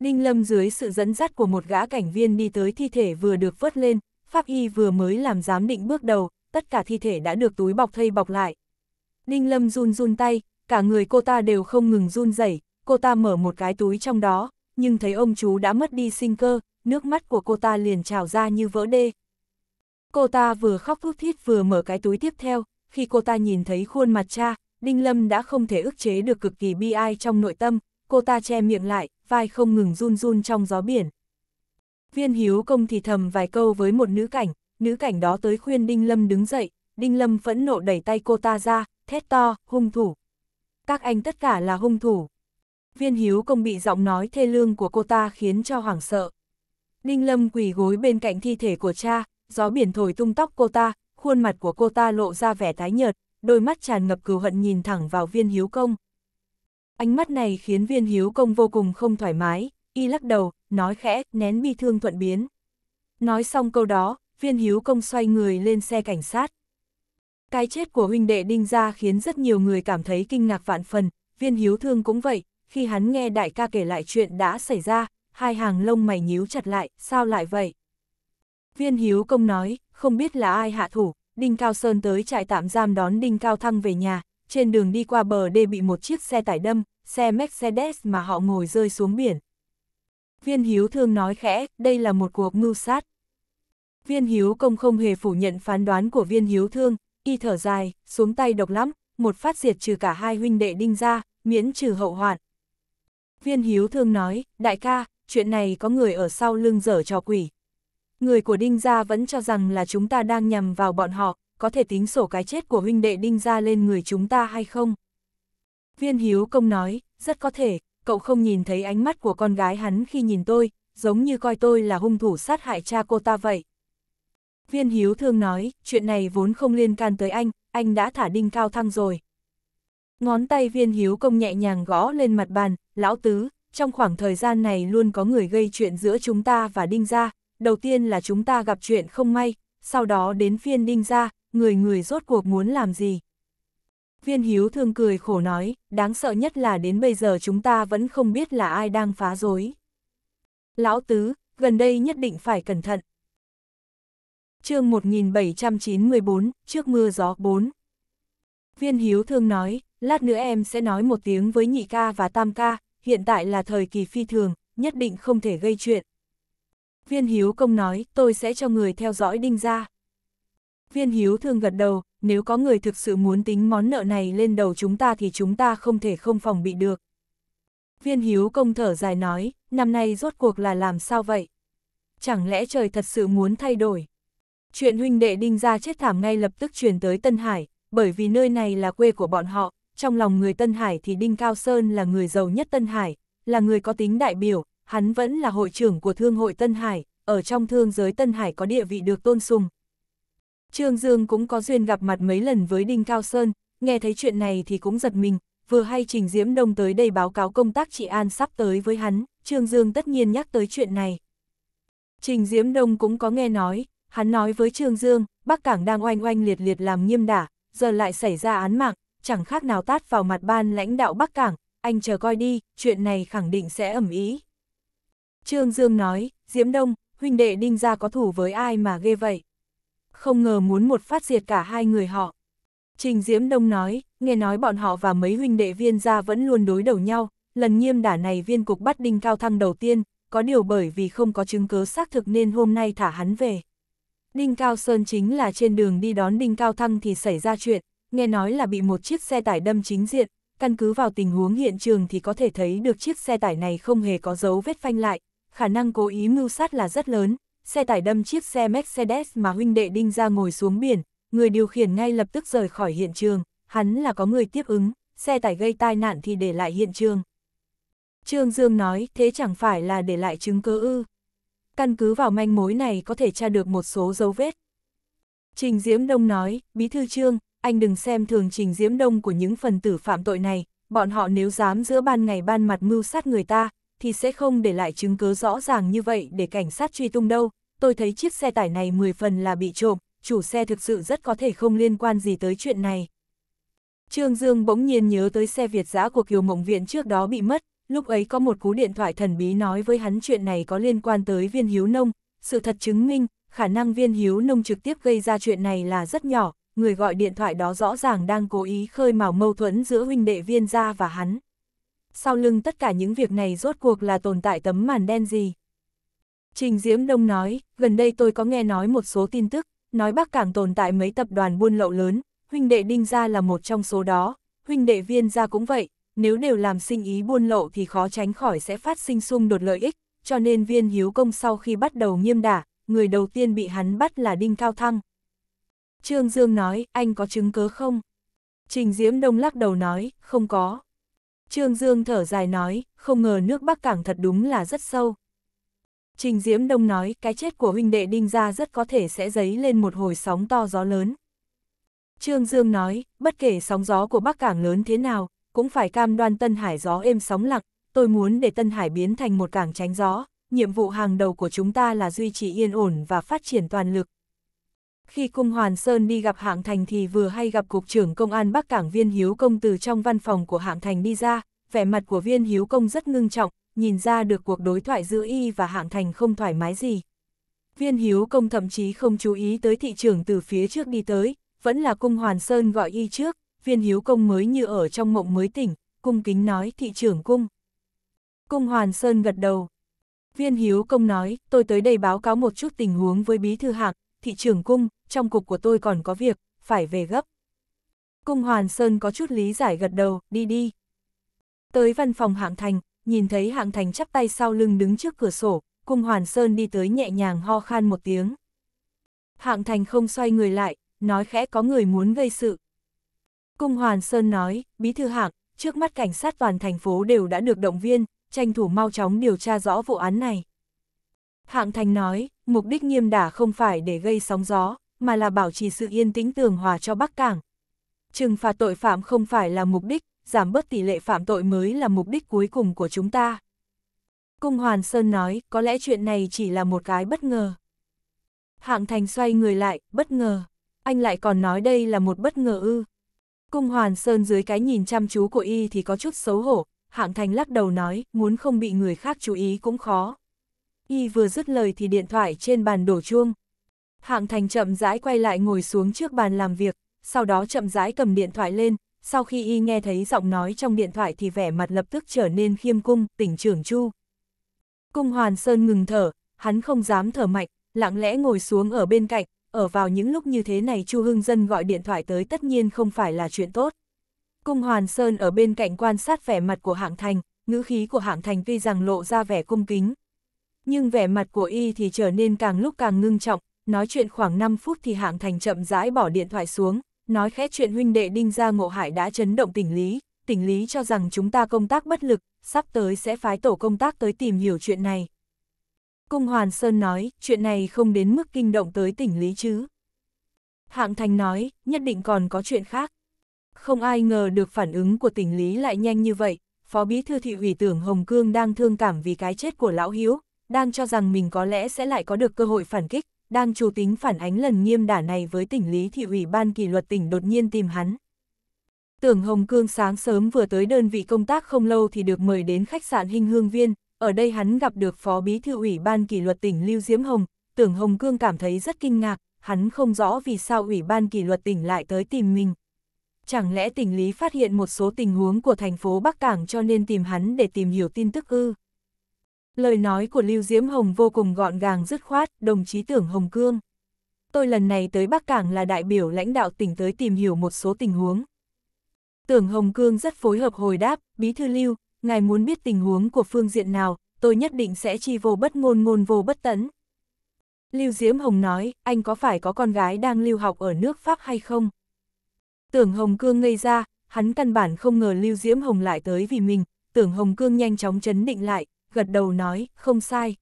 Đinh Lâm dưới sự dẫn dắt của một gã cảnh viên đi tới thi thể vừa được vớt lên, pháp y vừa mới làm giám định bước đầu, tất cả thi thể đã được túi bọc thây bọc lại. Ninh Lâm run run tay, cả người cô ta đều không ngừng run rẩy. cô ta mở một cái túi trong đó, nhưng thấy ông chú đã mất đi sinh cơ, nước mắt của cô ta liền trào ra như vỡ đê. Cô ta vừa khóc thút thít vừa mở cái túi tiếp theo, khi cô ta nhìn thấy khuôn mặt cha, Ninh Lâm đã không thể ức chế được cực kỳ bi ai trong nội tâm, cô ta che miệng lại, vai không ngừng run run trong gió biển. Viên hiếu công thì thầm vài câu với một nữ cảnh, nữ cảnh đó tới khuyên Đinh Lâm đứng dậy, Đinh Lâm phẫn nộ đẩy tay cô ta ra, thét to, hung thủ. Các anh tất cả là hung thủ. Viên hiếu công bị giọng nói thê lương của cô ta khiến cho hoảng sợ. Đinh Lâm quỳ gối bên cạnh thi thể của cha, gió biển thổi tung tóc cô ta, khuôn mặt của cô ta lộ ra vẻ tái nhợt, đôi mắt tràn ngập cừu hận nhìn thẳng vào viên hiếu công. Ánh mắt này khiến viên hiếu công vô cùng không thoải mái, y lắc đầu, nói khẽ, nén bi thương thuận biến. Nói xong câu đó, viên hiếu công xoay người lên xe cảnh sát. Cái chết của huynh đệ Đinh Gia khiến rất nhiều người cảm thấy kinh ngạc vạn phần, viên hiếu thương cũng vậy, khi hắn nghe đại ca kể lại chuyện đã xảy ra, hai hàng lông mày nhíu chặt lại, sao lại vậy? Viên hiếu công nói, không biết là ai hạ thủ, Đinh Cao Sơn tới trại tạm giam đón Đinh Cao Thăng về nhà, trên đường đi qua bờ đê bị một chiếc xe tải đâm, xe Mercedes mà họ ngồi rơi xuống biển, Viên Hiếu Thương nói khẽ, đây là một cuộc mưu sát. Viên Hiếu Công không hề phủ nhận phán đoán của Viên Hiếu Thương, y thở dài, xuống tay độc lắm, một phát diệt trừ cả hai huynh đệ đinh ra, miễn trừ hậu hoạn. Viên Hiếu Thương nói, đại ca, chuyện này có người ở sau lưng dở trò quỷ. Người của đinh gia vẫn cho rằng là chúng ta đang nhằm vào bọn họ, có thể tính sổ cái chết của huynh đệ đinh gia lên người chúng ta hay không? Viên Hiếu Công nói, rất có thể, cậu không nhìn thấy ánh mắt của con gái hắn khi nhìn tôi, giống như coi tôi là hung thủ sát hại cha cô ta vậy. Viên Hiếu Thương nói, chuyện này vốn không liên can tới anh, anh đã thả đinh cao thăng rồi. Ngón tay viên hiếu công nhẹ nhàng gõ lên mặt bàn, lão tứ, trong khoảng thời gian này luôn có người gây chuyện giữa chúng ta và đinh gia, đầu tiên là chúng ta gặp chuyện không may, sau đó đến phiên đinh gia, người người rốt cuộc muốn làm gì. Viên Hiếu Thương cười khổ nói, đáng sợ nhất là đến bây giờ chúng ta vẫn không biết là ai đang phá rối. Lão Tứ, gần đây nhất định phải cẩn thận. chương 1794, trước mưa gió 4. Viên Hiếu Thương nói, lát nữa em sẽ nói một tiếng với nhị ca và tam ca, hiện tại là thời kỳ phi thường, nhất định không thể gây chuyện. Viên Hiếu Công nói, tôi sẽ cho người theo dõi đinh ra. Viên Hiếu Thương gật đầu, nếu có người thực sự muốn tính món nợ này lên đầu chúng ta thì chúng ta không thể không phòng bị được. Viên hiếu công thở dài nói, năm nay rốt cuộc là làm sao vậy? Chẳng lẽ trời thật sự muốn thay đổi? Chuyện huynh đệ đinh ra chết thảm ngay lập tức truyền tới Tân Hải, bởi vì nơi này là quê của bọn họ, trong lòng người Tân Hải thì Đinh Cao Sơn là người giàu nhất Tân Hải, là người có tính đại biểu, hắn vẫn là hội trưởng của Thương hội Tân Hải, ở trong thương giới Tân Hải có địa vị được tôn sùng, Trương Dương cũng có duyên gặp mặt mấy lần với Đinh Cao Sơn, nghe thấy chuyện này thì cũng giật mình, vừa hay Trình Diễm Đông tới đây báo cáo công tác trị an sắp tới với hắn, Trương Dương tất nhiên nhắc tới chuyện này. Trình Diễm Đông cũng có nghe nói, hắn nói với Trương Dương, Bắc Cảng đang oanh oanh liệt liệt làm nghiêm đả, giờ lại xảy ra án mạng, chẳng khác nào tát vào mặt ban lãnh đạo Bắc Cảng, anh chờ coi đi, chuyện này khẳng định sẽ ẩm ý. Trương Dương nói, Diễm Đông, huynh đệ Đinh ra có thủ với ai mà ghê vậy? không ngờ muốn một phát diệt cả hai người họ. Trình Diễm Đông nói, nghe nói bọn họ và mấy huynh đệ viên gia vẫn luôn đối đầu nhau, lần nghiêm đả này viên cục bắt đinh cao thăng đầu tiên, có điều bởi vì không có chứng cứ xác thực nên hôm nay thả hắn về. Đinh Cao Sơn chính là trên đường đi đón Đinh Cao Thăng thì xảy ra chuyện, nghe nói là bị một chiếc xe tải đâm chính diện, căn cứ vào tình huống hiện trường thì có thể thấy được chiếc xe tải này không hề có dấu vết phanh lại, khả năng cố ý mưu sát là rất lớn, xe tải đâm chiếc xe Mercedes mà huynh đệ đinh ra ngồi xuống biển, người điều khiển ngay lập tức rời khỏi hiện trường, hắn là có người tiếp ứng, xe tải gây tai nạn thì để lại hiện trường. Trương Dương nói, thế chẳng phải là để lại chứng cứ ư. Căn cứ vào manh mối này có thể tra được một số dấu vết. Trình Diễm Đông nói, Bí Thư Trương, anh đừng xem thường Trình Diễm Đông của những phần tử phạm tội này, bọn họ nếu dám giữa ban ngày ban mặt mưu sát người ta, thì sẽ không để lại chứng cứ rõ ràng như vậy để cảnh sát truy tung đâu. Tôi thấy chiếc xe tải này 10 phần là bị trộm, chủ xe thực sự rất có thể không liên quan gì tới chuyện này. Trương Dương bỗng nhiên nhớ tới xe Việt giã của Kiều Mộng Viện trước đó bị mất, lúc ấy có một cú điện thoại thần bí nói với hắn chuyện này có liên quan tới viên hiếu nông, sự thật chứng minh, khả năng viên hiếu nông trực tiếp gây ra chuyện này là rất nhỏ, người gọi điện thoại đó rõ ràng đang cố ý khơi mào mâu thuẫn giữa huynh đệ viên gia và hắn sau lưng tất cả những việc này rốt cuộc là tồn tại tấm màn đen gì. Trình Diễm Đông nói, gần đây tôi có nghe nói một số tin tức, nói Bắc Cảng tồn tại mấy tập đoàn buôn lậu lớn, huynh đệ Đinh Gia là một trong số đó, huynh đệ Viên Gia cũng vậy, nếu đều làm sinh ý buôn lậu thì khó tránh khỏi sẽ phát sinh xung đột lợi ích, cho nên Viên Hiếu Công sau khi bắt đầu nghiêm đả, người đầu tiên bị hắn bắt là Đinh Cao Thăng. Trương Dương nói, anh có chứng cứ không? Trình Diễm Đông lắc đầu nói, không có. Trương Dương thở dài nói, không ngờ nước Bắc Cảng thật đúng là rất sâu. Trình Diễm Đông nói, cái chết của huynh đệ Đinh Gia rất có thể sẽ dấy lên một hồi sóng to gió lớn. Trương Dương nói, bất kể sóng gió của Bắc Cảng lớn thế nào, cũng phải cam đoan Tân Hải gió êm sóng lặng, tôi muốn để Tân Hải biến thành một cảng tránh gió, nhiệm vụ hàng đầu của chúng ta là duy trì yên ổn và phát triển toàn lực, khi Cung Hoàn Sơn đi gặp Hạng Thành thì vừa hay gặp Cục trưởng Công an Bắc Cảng Viên Hiếu Công từ trong văn phòng của Hạng Thành đi ra, vẻ mặt của Viên Hiếu Công rất ngưng trọng, nhìn ra được cuộc đối thoại giữa y và Hạng Thành không thoải mái gì. Viên Hiếu Công thậm chí không chú ý tới thị trường từ phía trước đi tới, vẫn là Cung Hoàn Sơn gọi y trước, Viên Hiếu Công mới như ở trong mộng mới tỉnh, cung kính nói thị trưởng cung. Cung Hoàn Sơn gật đầu. Viên Hiếu Công nói, tôi tới đây báo cáo một chút tình huống với Bí Thư Hạng, thị trường cung, trong cục của tôi còn có việc, phải về gấp. Cung Hoàn Sơn có chút lý giải gật đầu, đi đi. Tới văn phòng hạng thành, nhìn thấy hạng thành chắp tay sau lưng đứng trước cửa sổ, cung Hoàn Sơn đi tới nhẹ nhàng ho khan một tiếng. Hạng thành không xoay người lại, nói khẽ có người muốn gây sự. Cung Hoàn Sơn nói, bí thư hạng, trước mắt cảnh sát toàn thành phố đều đã được động viên, tranh thủ mau chóng điều tra rõ vụ án này. Hạng Thành nói, mục đích nghiêm đả không phải để gây sóng gió, mà là bảo trì sự yên tĩnh tường hòa cho Bắc Cảng. Trừng phạt tội phạm không phải là mục đích, giảm bớt tỷ lệ phạm tội mới là mục đích cuối cùng của chúng ta. Cung Hoàn Sơn nói, có lẽ chuyện này chỉ là một cái bất ngờ. Hạng Thành xoay người lại, bất ngờ. Anh lại còn nói đây là một bất ngờ ư. Cung Hoàn Sơn dưới cái nhìn chăm chú của y thì có chút xấu hổ. Hạng Thành lắc đầu nói, muốn không bị người khác chú ý cũng khó. Y vừa dứt lời thì điện thoại trên bàn đổ chuông. Hạng thành chậm rãi quay lại ngồi xuống trước bàn làm việc, sau đó chậm rãi cầm điện thoại lên, sau khi y nghe thấy giọng nói trong điện thoại thì vẻ mặt lập tức trở nên khiêm cung, tỉnh trưởng Chu. Cung Hoàn Sơn ngừng thở, hắn không dám thở mạnh, lặng lẽ ngồi xuống ở bên cạnh, ở vào những lúc như thế này Chu Hưng Dân gọi điện thoại tới tất nhiên không phải là chuyện tốt. Cung Hoàn Sơn ở bên cạnh quan sát vẻ mặt của hạng thành, ngữ khí của hạng thành tuy rằng lộ ra vẻ cung kính, nhưng vẻ mặt của y thì trở nên càng lúc càng ngưng trọng, nói chuyện khoảng 5 phút thì hạng thành chậm rãi bỏ điện thoại xuống, nói khẽ chuyện huynh đệ đinh ra ngộ hải đã chấn động tỉnh lý, tỉnh lý cho rằng chúng ta công tác bất lực, sắp tới sẽ phái tổ công tác tới tìm hiểu chuyện này. Cung Hoàn Sơn nói, chuyện này không đến mức kinh động tới tỉnh lý chứ. Hạng Thành nói, nhất định còn có chuyện khác. Không ai ngờ được phản ứng của tỉnh lý lại nhanh như vậy, Phó Bí Thư Thị ủy tưởng Hồng Cương đang thương cảm vì cái chết của Lão Hiếu, đang cho rằng mình có lẽ sẽ lại có được cơ hội phản kích, đang chủ tính phản ánh lần nghiêm đả này với tỉnh lý thị ủy ban kỷ luật tỉnh đột nhiên tìm hắn. Tưởng Hồng Cương sáng sớm vừa tới đơn vị công tác không lâu thì được mời đến khách sạn Hình Hương Viên, ở đây hắn gặp được Phó Bí Thư ủy ban kỷ luật tỉnh Lưu Diễm Hồng, tưởng Hồng Cương cảm thấy rất kinh ngạc, hắn không rõ vì sao ủy ban kỷ luật tỉnh lại tới tìm mình. Chẳng lẽ tỉnh lý phát hiện một số tình huống của thành phố Bắc Cảng cho nên tìm hắn để tìm hiểu tin tức ư? Lời nói của Lưu Diễm Hồng vô cùng gọn gàng dứt khoát, đồng chí tưởng Hồng Cương. Tôi lần này tới Bắc Cảng là đại biểu lãnh đạo tỉnh tới tìm hiểu một số tình huống. Tưởng Hồng Cương rất phối hợp hồi đáp, Bí Thư Lưu, ngài muốn biết tình huống của phương diện nào, tôi nhất định sẽ chi vô bất ngôn ngôn vô bất tấn. Lưu Diễm Hồng nói, anh có phải có con gái đang lưu học ở nước Pháp hay không? Tưởng Hồng Cương ngây ra, hắn căn bản không ngờ Lưu Diễm Hồng lại tới vì mình, tưởng Hồng Cương nhanh chóng chấn định lại, gật đầu nói, không sai.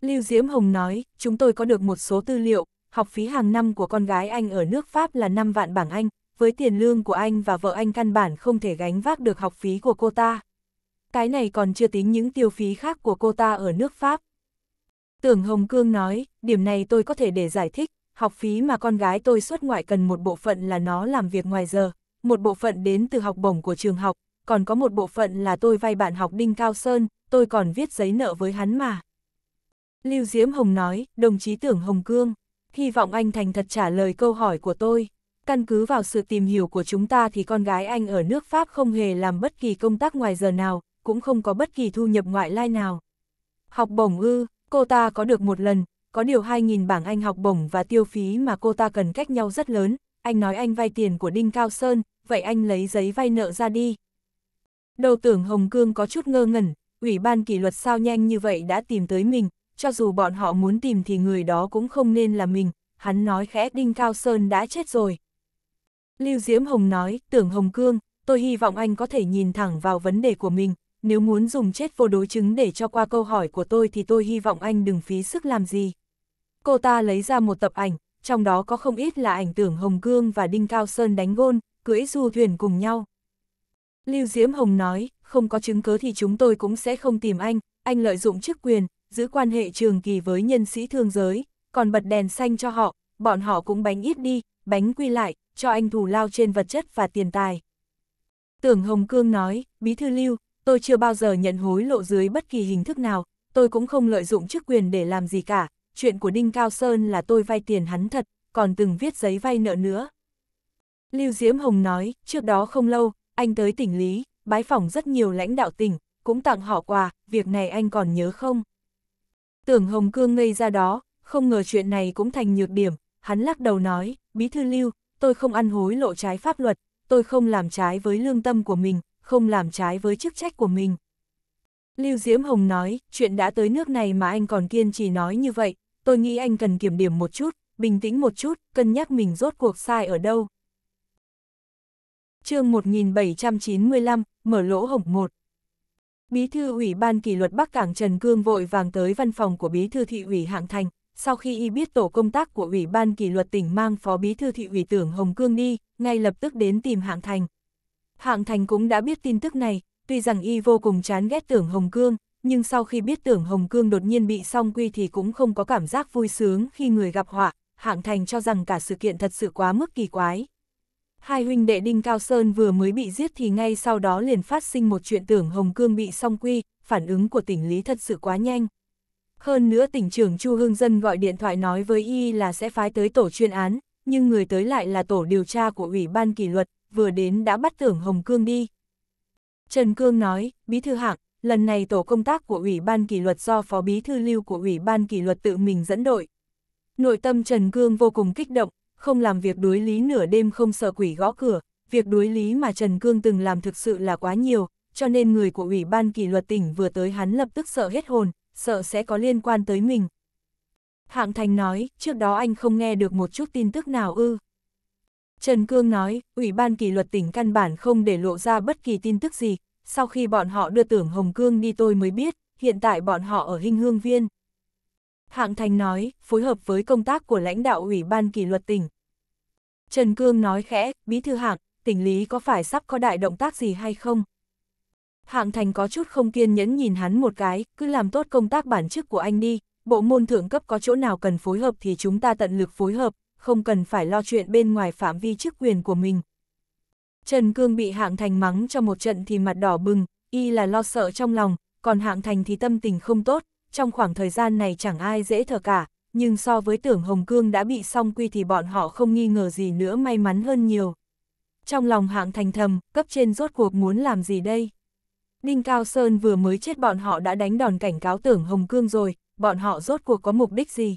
Lưu Diễm Hồng nói, chúng tôi có được một số tư liệu, học phí hàng năm của con gái anh ở nước Pháp là 5 vạn bảng Anh, với tiền lương của anh và vợ anh căn bản không thể gánh vác được học phí của cô ta. Cái này còn chưa tính những tiêu phí khác của cô ta ở nước Pháp. Tưởng Hồng Cương nói, điểm này tôi có thể để giải thích, học phí mà con gái tôi xuất ngoại cần một bộ phận là nó làm việc ngoài giờ, một bộ phận đến từ học bổng của trường học, còn có một bộ phận là tôi vay bạn học Đinh Cao Sơn, tôi còn viết giấy nợ với hắn mà. Lưu Diễm Hồng nói, đồng chí tưởng Hồng Cương, hy vọng anh thành thật trả lời câu hỏi của tôi. Căn cứ vào sự tìm hiểu của chúng ta thì con gái anh ở nước Pháp không hề làm bất kỳ công tác ngoài giờ nào, cũng không có bất kỳ thu nhập ngoại lai nào. Học bổng ư, cô ta có được một lần, có điều 2.000 bảng anh học bổng và tiêu phí mà cô ta cần cách nhau rất lớn. Anh nói anh vay tiền của Đinh Cao Sơn, vậy anh lấy giấy vay nợ ra đi, Đầu tưởng Hồng Cương có chút ngơ ngẩn, ủy ban kỷ luật sao nhanh như vậy đã tìm tới mình, cho dù bọn họ muốn tìm thì người đó cũng không nên là mình, hắn nói khẽ Đinh Cao Sơn đã chết rồi. Lưu Diễm Hồng nói, tưởng Hồng Cương, tôi hy vọng anh có thể nhìn thẳng vào vấn đề của mình, nếu muốn dùng chết vô đối chứng để cho qua câu hỏi của tôi thì tôi hy vọng anh đừng phí sức làm gì. Cô ta lấy ra một tập ảnh, trong đó có không ít là ảnh tưởng Hồng Cương và Đinh Cao Sơn đánh gôn, cưỡi du thuyền cùng nhau. Lưu Diễm Hồng nói, không có chứng cứ thì chúng tôi cũng sẽ không tìm anh, anh lợi dụng chức quyền, giữ quan hệ trường kỳ với nhân sĩ thương giới, còn bật đèn xanh cho họ, bọn họ cũng bánh ít đi, bánh quy lại, cho anh thù lao trên vật chất và tiền tài. Tưởng Hồng Cương nói, Bí Thư Lưu, tôi chưa bao giờ nhận hối lộ dưới bất kỳ hình thức nào, tôi cũng không lợi dụng chức quyền để làm gì cả, chuyện của Đinh Cao Sơn là tôi vay tiền hắn thật, còn từng viết giấy vay nợ nữa. Lưu Diễm Hồng nói, trước đó không lâu, anh tới tỉnh Lý, bái phỏng rất nhiều lãnh đạo tỉnh, cũng tặng họ quà, việc này anh còn nhớ không? Tưởng Hồng Cương ngây ra đó, không ngờ chuyện này cũng thành nhược điểm, hắn lắc đầu nói, Bí Thư Lưu, tôi không ăn hối lộ trái pháp luật, tôi không làm trái với lương tâm của mình, không làm trái với chức trách của mình. Lưu Diễm Hồng nói, chuyện đã tới nước này mà anh còn kiên trì nói như vậy, tôi nghĩ anh cần kiểm điểm một chút, bình tĩnh một chút, cân nhắc mình rốt cuộc sai ở đâu chương 1795, mở lỗ hổng một. Bí thư ủy ban kỷ luật Bắc Cảng Trần Cương vội vàng tới văn phòng của bí thư thị ủy Hạng Thành, sau khi y biết tổ công tác của ủy ban kỷ luật tỉnh mang phó bí thư thị ủy tưởng Hồng Cương đi, ngay lập tức đến tìm Hạng Thành. Hạng Thành cũng đã biết tin tức này, tuy rằng y vô cùng chán ghét tưởng Hồng Cương, nhưng sau khi biết tưởng Hồng Cương đột nhiên bị song quy thì cũng không có cảm giác vui sướng khi người gặp họa, Hạng Thành cho rằng cả sự kiện thật sự quá mức kỳ quái. Hai huynh đệ Đinh Cao Sơn vừa mới bị giết thì ngay sau đó liền phát sinh một chuyện tưởng Hồng Cương bị song quy, phản ứng của tỉnh Lý thật sự quá nhanh. Hơn nữa tỉnh trưởng Chu Hương Dân gọi điện thoại nói với y là sẽ phái tới tổ chuyên án, nhưng người tới lại là tổ điều tra của Ủy ban kỷ luật, vừa đến đã bắt tưởng Hồng Cương đi. Trần Cương nói, Bí thư hạng, lần này tổ công tác của Ủy ban kỷ luật do Phó Bí thư lưu của Ủy ban kỷ luật tự mình dẫn đội. Nội tâm Trần Cương vô cùng kích động, không làm việc đối lý nửa đêm không sợ quỷ gõ cửa, việc đối lý mà Trần Cương từng làm thực sự là quá nhiều, cho nên người của Ủy ban kỷ luật tỉnh vừa tới hắn lập tức sợ hết hồn, sợ sẽ có liên quan tới mình. Hạng Thành nói, trước đó anh không nghe được một chút tin tức nào ư. Trần Cương nói, Ủy ban kỷ luật tỉnh căn bản không để lộ ra bất kỳ tin tức gì, sau khi bọn họ đưa tưởng Hồng Cương đi tôi mới biết, hiện tại bọn họ ở hình hương viên. Hạng Thành nói, phối hợp với công tác của lãnh đạo Ủy ban kỷ luật tỉnh. Trần Cương nói khẽ, bí thư hạng, tỉnh lý có phải sắp có đại động tác gì hay không? Hạng Thành có chút không kiên nhẫn nhìn hắn một cái, cứ làm tốt công tác bản chức của anh đi, bộ môn thượng cấp có chỗ nào cần phối hợp thì chúng ta tận lực phối hợp, không cần phải lo chuyện bên ngoài phạm vi chức quyền của mình. Trần Cương bị Hạng Thành mắng cho một trận thì mặt đỏ bừng, y là lo sợ trong lòng, còn Hạng Thành thì tâm tình không tốt, trong khoảng thời gian này chẳng ai dễ thở cả, nhưng so với tưởng Hồng Cương đã bị song quy thì bọn họ không nghi ngờ gì nữa may mắn hơn nhiều. Trong lòng hạng thành thầm, cấp trên rốt cuộc muốn làm gì đây? Đinh Cao Sơn vừa mới chết bọn họ đã đánh đòn cảnh cáo tưởng Hồng Cương rồi, bọn họ rốt cuộc có mục đích gì?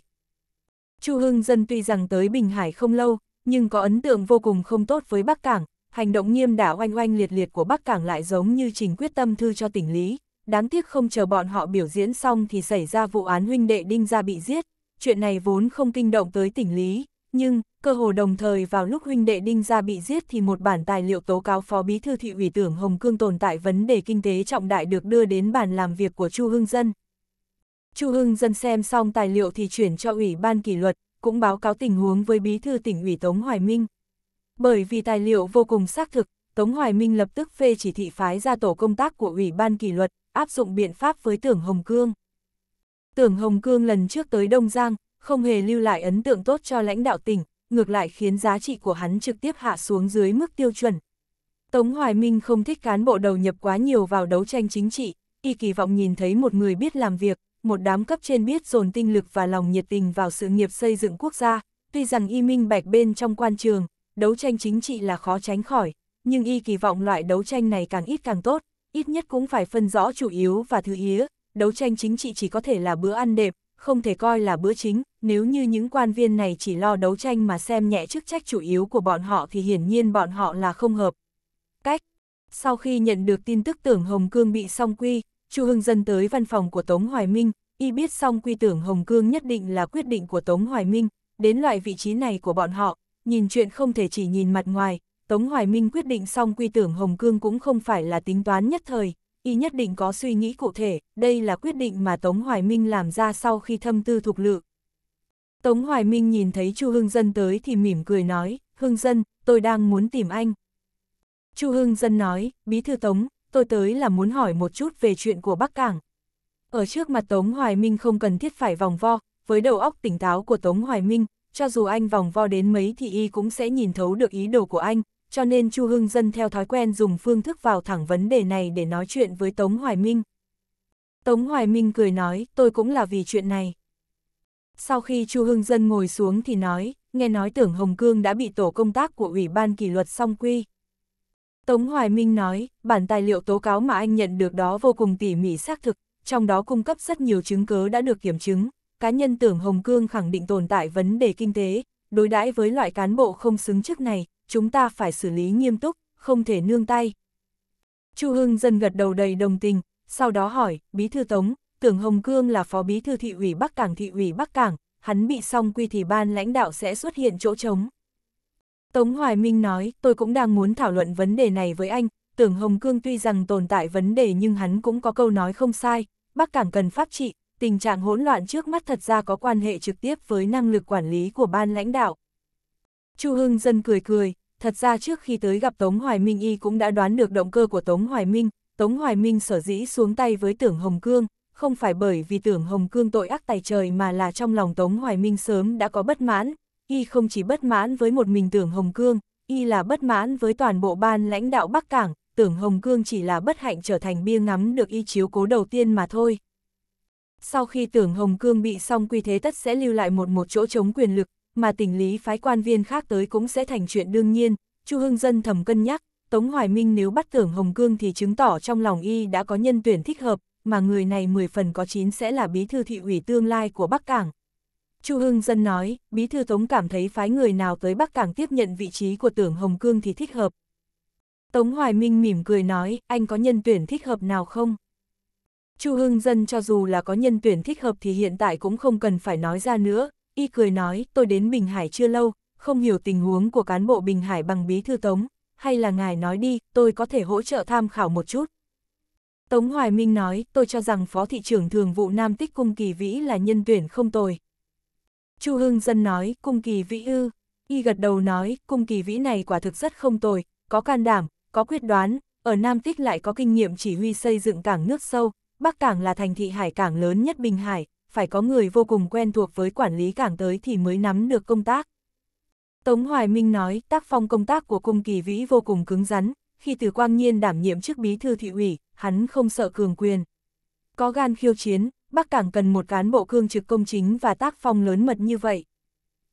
Chu Hưng Dân tuy rằng tới Bình Hải không lâu, nhưng có ấn tượng vô cùng không tốt với Bắc Cảng, hành động nghiêm đả oanh oanh liệt liệt của Bắc Cảng lại giống như trình quyết tâm thư cho tỉnh Lý, đáng tiếc không chờ bọn họ biểu diễn xong thì xảy ra vụ án huynh đệ Đinh Gia bị giết, chuyện này vốn không kinh động tới tỉnh Lý, nhưng, cơ hồ đồng thời vào lúc huynh đệ Đinh Gia bị giết thì một bản tài liệu tố cáo Phó Bí Thư Thị ủy tưởng Hồng Cương tồn tại vấn đề kinh tế trọng đại được đưa đến bàn làm việc của Chu Hưng Dân. Chu Hưng Dân xem xong tài liệu thì chuyển cho Ủy ban kỷ luật, cũng báo cáo tình huống với Bí Thư tỉnh ủy Tống Hoài Minh. Bởi vì tài liệu vô cùng xác thực, Tống Hoài Minh lập tức phê chỉ thị phái ra tổ công tác của Ủy ban kỷ luật, áp dụng biện pháp với tưởng Hồng Cương. Tưởng Hồng Cương lần trước tới Đông Giang, không hề lưu lại ấn tượng tốt cho lãnh đạo tỉnh, ngược lại khiến giá trị của hắn trực tiếp hạ xuống dưới mức tiêu chuẩn. Tống Hoài Minh không thích cán bộ đầu nhập quá nhiều vào đấu tranh chính trị, y kỳ vọng nhìn thấy một người biết làm việc, một đám cấp trên biết dồn tinh lực và lòng nhiệt tình vào sự nghiệp xây dựng quốc gia, tuy rằng y minh bạch bên trong quan trường, đấu tranh chính trị là khó tránh khỏi, nhưng y kỳ vọng loại đấu tranh này càng ít càng tốt, ít nhất cũng phải phân rõ chủ yếu và thứ yếu, đấu tranh chính trị chỉ có thể là bữa ăn đẹp, không thể coi là bữa chính, nếu như những quan viên này chỉ lo đấu tranh mà xem nhẹ chức trách chủ yếu của bọn họ thì hiển nhiên bọn họ là không hợp. Cách Sau khi nhận được tin tức tưởng Hồng Cương bị song quy, Chu Hưng Dân tới văn phòng của Tống Hoài Minh, y biết song quy tưởng Hồng Cương nhất định là quyết định của Tống Hoài Minh, đến loại vị trí này của bọn họ, nhìn chuyện không thể chỉ nhìn mặt ngoài, Tống Hoài Minh quyết định xong quy tưởng Hồng Cương cũng không phải là tính toán nhất thời, y nhất định có suy nghĩ cụ thể, đây là quyết định mà Tống Hoài Minh làm ra sau khi thâm tư thuộc lự. Tống Hoài Minh nhìn thấy Chu Hưng Dân tới thì mỉm cười nói, Hưng Dân, tôi đang muốn tìm anh. Chu Hưng Dân nói, Bí Thư Tống, tôi tới là muốn hỏi một chút về chuyện của Bắc Cảng. Ở trước mặt Tống Hoài Minh không cần thiết phải vòng vo, với đầu óc tỉnh táo của Tống Hoài Minh, cho dù anh vòng vo đến mấy thì y cũng sẽ nhìn thấu được ý đồ của anh, cho nên Chu Hưng Dân theo thói quen dùng phương thức vào thẳng vấn đề này để nói chuyện với Tống Hoài Minh. Tống Hoài Minh cười nói, tôi cũng là vì chuyện này. Sau khi Chu Hưng Dân ngồi xuống thì nói, nghe nói tưởng Hồng Cương đã bị tổ công tác của Ủy ban kỷ luật song quy. Tống Hoài Minh nói, bản tài liệu tố cáo mà anh nhận được đó vô cùng tỉ mỉ xác thực, trong đó cung cấp rất nhiều chứng cứ đã được kiểm chứng. Cá nhân tưởng Hồng Cương khẳng định tồn tại vấn đề kinh tế, đối đãi với loại cán bộ không xứng chức này, chúng ta phải xử lý nghiêm túc, không thể nương tay. Chu Hưng dần gật đầu đầy đồng tình, sau đó hỏi, Bí thư Tống, tưởng Hồng Cương là phó bí thư thị ủy Bắc Cảng thị ủy Bắc Cảng, hắn bị xong quy thì ban lãnh đạo sẽ xuất hiện chỗ trống. Tống Hoài Minh nói, tôi cũng đang muốn thảo luận vấn đề này với anh, tưởng Hồng Cương tuy rằng tồn tại vấn đề nhưng hắn cũng có câu nói không sai, Bắc Cảng cần pháp trị, tình trạng hỗn loạn trước mắt thật ra có quan hệ trực tiếp với năng lực quản lý của ban lãnh đạo. Chu Hưng Dân cười cười, thật ra trước khi tới gặp Tống Hoài Minh y cũng đã đoán được động cơ của Tống Hoài Minh, Tống Hoài Minh sở dĩ xuống tay với tưởng Hồng Cương, không phải bởi vì tưởng Hồng Cương tội ác tài trời mà là trong lòng Tống Hoài Minh sớm đã có bất mãn, y không chỉ bất mãn với một mình tưởng Hồng Cương, y là bất mãn với toàn bộ ban lãnh đạo Bắc Cảng, tưởng Hồng Cương chỉ là bất hạnh trở thành bia ngắm được y chiếu cố đầu tiên mà thôi sau khi tưởng Hồng Cương bị xong quy thế tất sẽ lưu lại một một chỗ chống quyền lực, mà tỉnh lý phái quan viên khác tới cũng sẽ thành chuyện đương nhiên, Chu Hưng Dân thầm cân nhắc, Tống Hoài Minh nếu bắt tưởng Hồng Cương thì chứng tỏ trong lòng y đã có nhân tuyển thích hợp, mà người này 10 phần có 9 sẽ là bí thư thị ủy tương lai của Bắc Cảng. Chu Hưng Dân nói, bí thư Tống cảm thấy phái người nào tới Bắc Cảng tiếp nhận vị trí của tưởng Hồng Cương thì thích hợp. Tống Hoài Minh mỉm cười nói, anh có nhân tuyển thích hợp nào không? Chu Hưng Dân cho dù là có nhân tuyển thích hợp thì hiện tại cũng không cần phải nói ra nữa, y cười nói, tôi đến Bình Hải chưa lâu, không hiểu tình huống của cán bộ Bình Hải bằng bí thư Tống, hay là ngài nói đi, tôi có thể hỗ trợ tham khảo một chút. Tống Hoài Minh nói, tôi cho rằng Phó Thị trưởng Thường vụ Nam Tích Cung Kỳ Vĩ là nhân tuyển không tồi. Chu Hưng Dân nói, Cung Kỳ Vĩ ư, y gật đầu nói, Cung Kỳ Vĩ này quả thực rất không tồi, có can đảm, có quyết đoán, ở Nam Tích lại có kinh nghiệm chỉ huy xây dựng cảng nước sâu, Bắc Cảng là thành thị hải cảng lớn nhất Bình Hải, phải có người vô cùng quen thuộc với quản lý cảng tới thì mới nắm được công tác. Tống Hoài Minh nói, tác phong công tác của cung kỳ vĩ vô cùng cứng rắn, khi từ quang nhiên đảm nhiệm chức bí thư thị ủy, hắn không sợ cường quyền. Có gan khiêu chiến, Bắc Cảng cần một cán bộ cương trực công chính và tác phong lớn mật như vậy.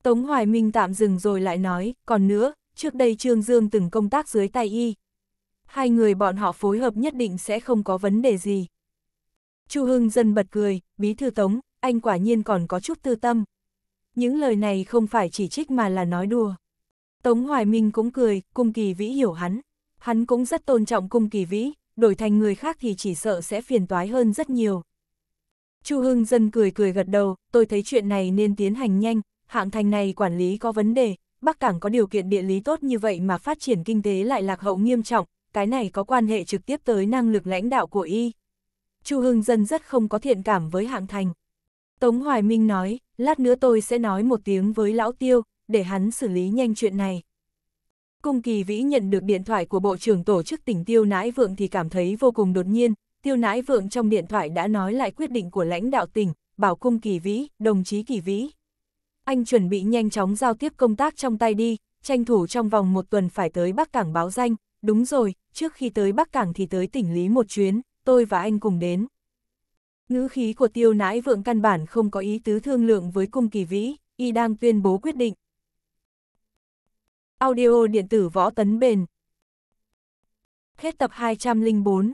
Tống Hoài Minh tạm dừng rồi lại nói, còn nữa, trước đây Trương Dương từng công tác dưới tay y. Hai người bọn họ phối hợp nhất định sẽ không có vấn đề gì. Chu Hưng dân bật cười, bí thư tống, anh quả nhiên còn có chút tư tâm. Những lời này không phải chỉ trích mà là nói đùa. Tống Hoài Minh cũng cười, cung kỳ vĩ hiểu hắn. Hắn cũng rất tôn trọng cung kỳ vĩ, đổi thành người khác thì chỉ sợ sẽ phiền toái hơn rất nhiều. Chu Hưng dân cười cười gật đầu, tôi thấy chuyện này nên tiến hành nhanh, hạng thành này quản lý có vấn đề, Bắc Cảng có điều kiện địa lý tốt như vậy mà phát triển kinh tế lại lạc hậu nghiêm trọng, cái này có quan hệ trực tiếp tới năng lực lãnh đạo của y. Chu Hưng Dân rất không có thiện cảm với hạng thành. Tống Hoài Minh nói, lát nữa tôi sẽ nói một tiếng với lão tiêu, để hắn xử lý nhanh chuyện này. Cung kỳ vĩ nhận được điện thoại của Bộ trưởng Tổ chức tỉnh Tiêu Nãi Vượng thì cảm thấy vô cùng đột nhiên, Tiêu Nãi Vượng trong điện thoại đã nói lại quyết định của lãnh đạo tỉnh, bảo cung kỳ vĩ, đồng chí kỳ vĩ. Anh chuẩn bị nhanh chóng giao tiếp công tác trong tay đi, tranh thủ trong vòng một tuần phải tới Bắc Cảng báo danh, đúng rồi, trước khi tới Bắc Cảng thì tới tỉnh Lý một chuyến, tôi và anh cùng đến. Ngữ khí của tiêu nãi vượng căn bản không có ý tứ thương lượng với cung kỳ vĩ, y đang tuyên bố quyết định. Audio điện tử võ tấn bền. Hết tập 204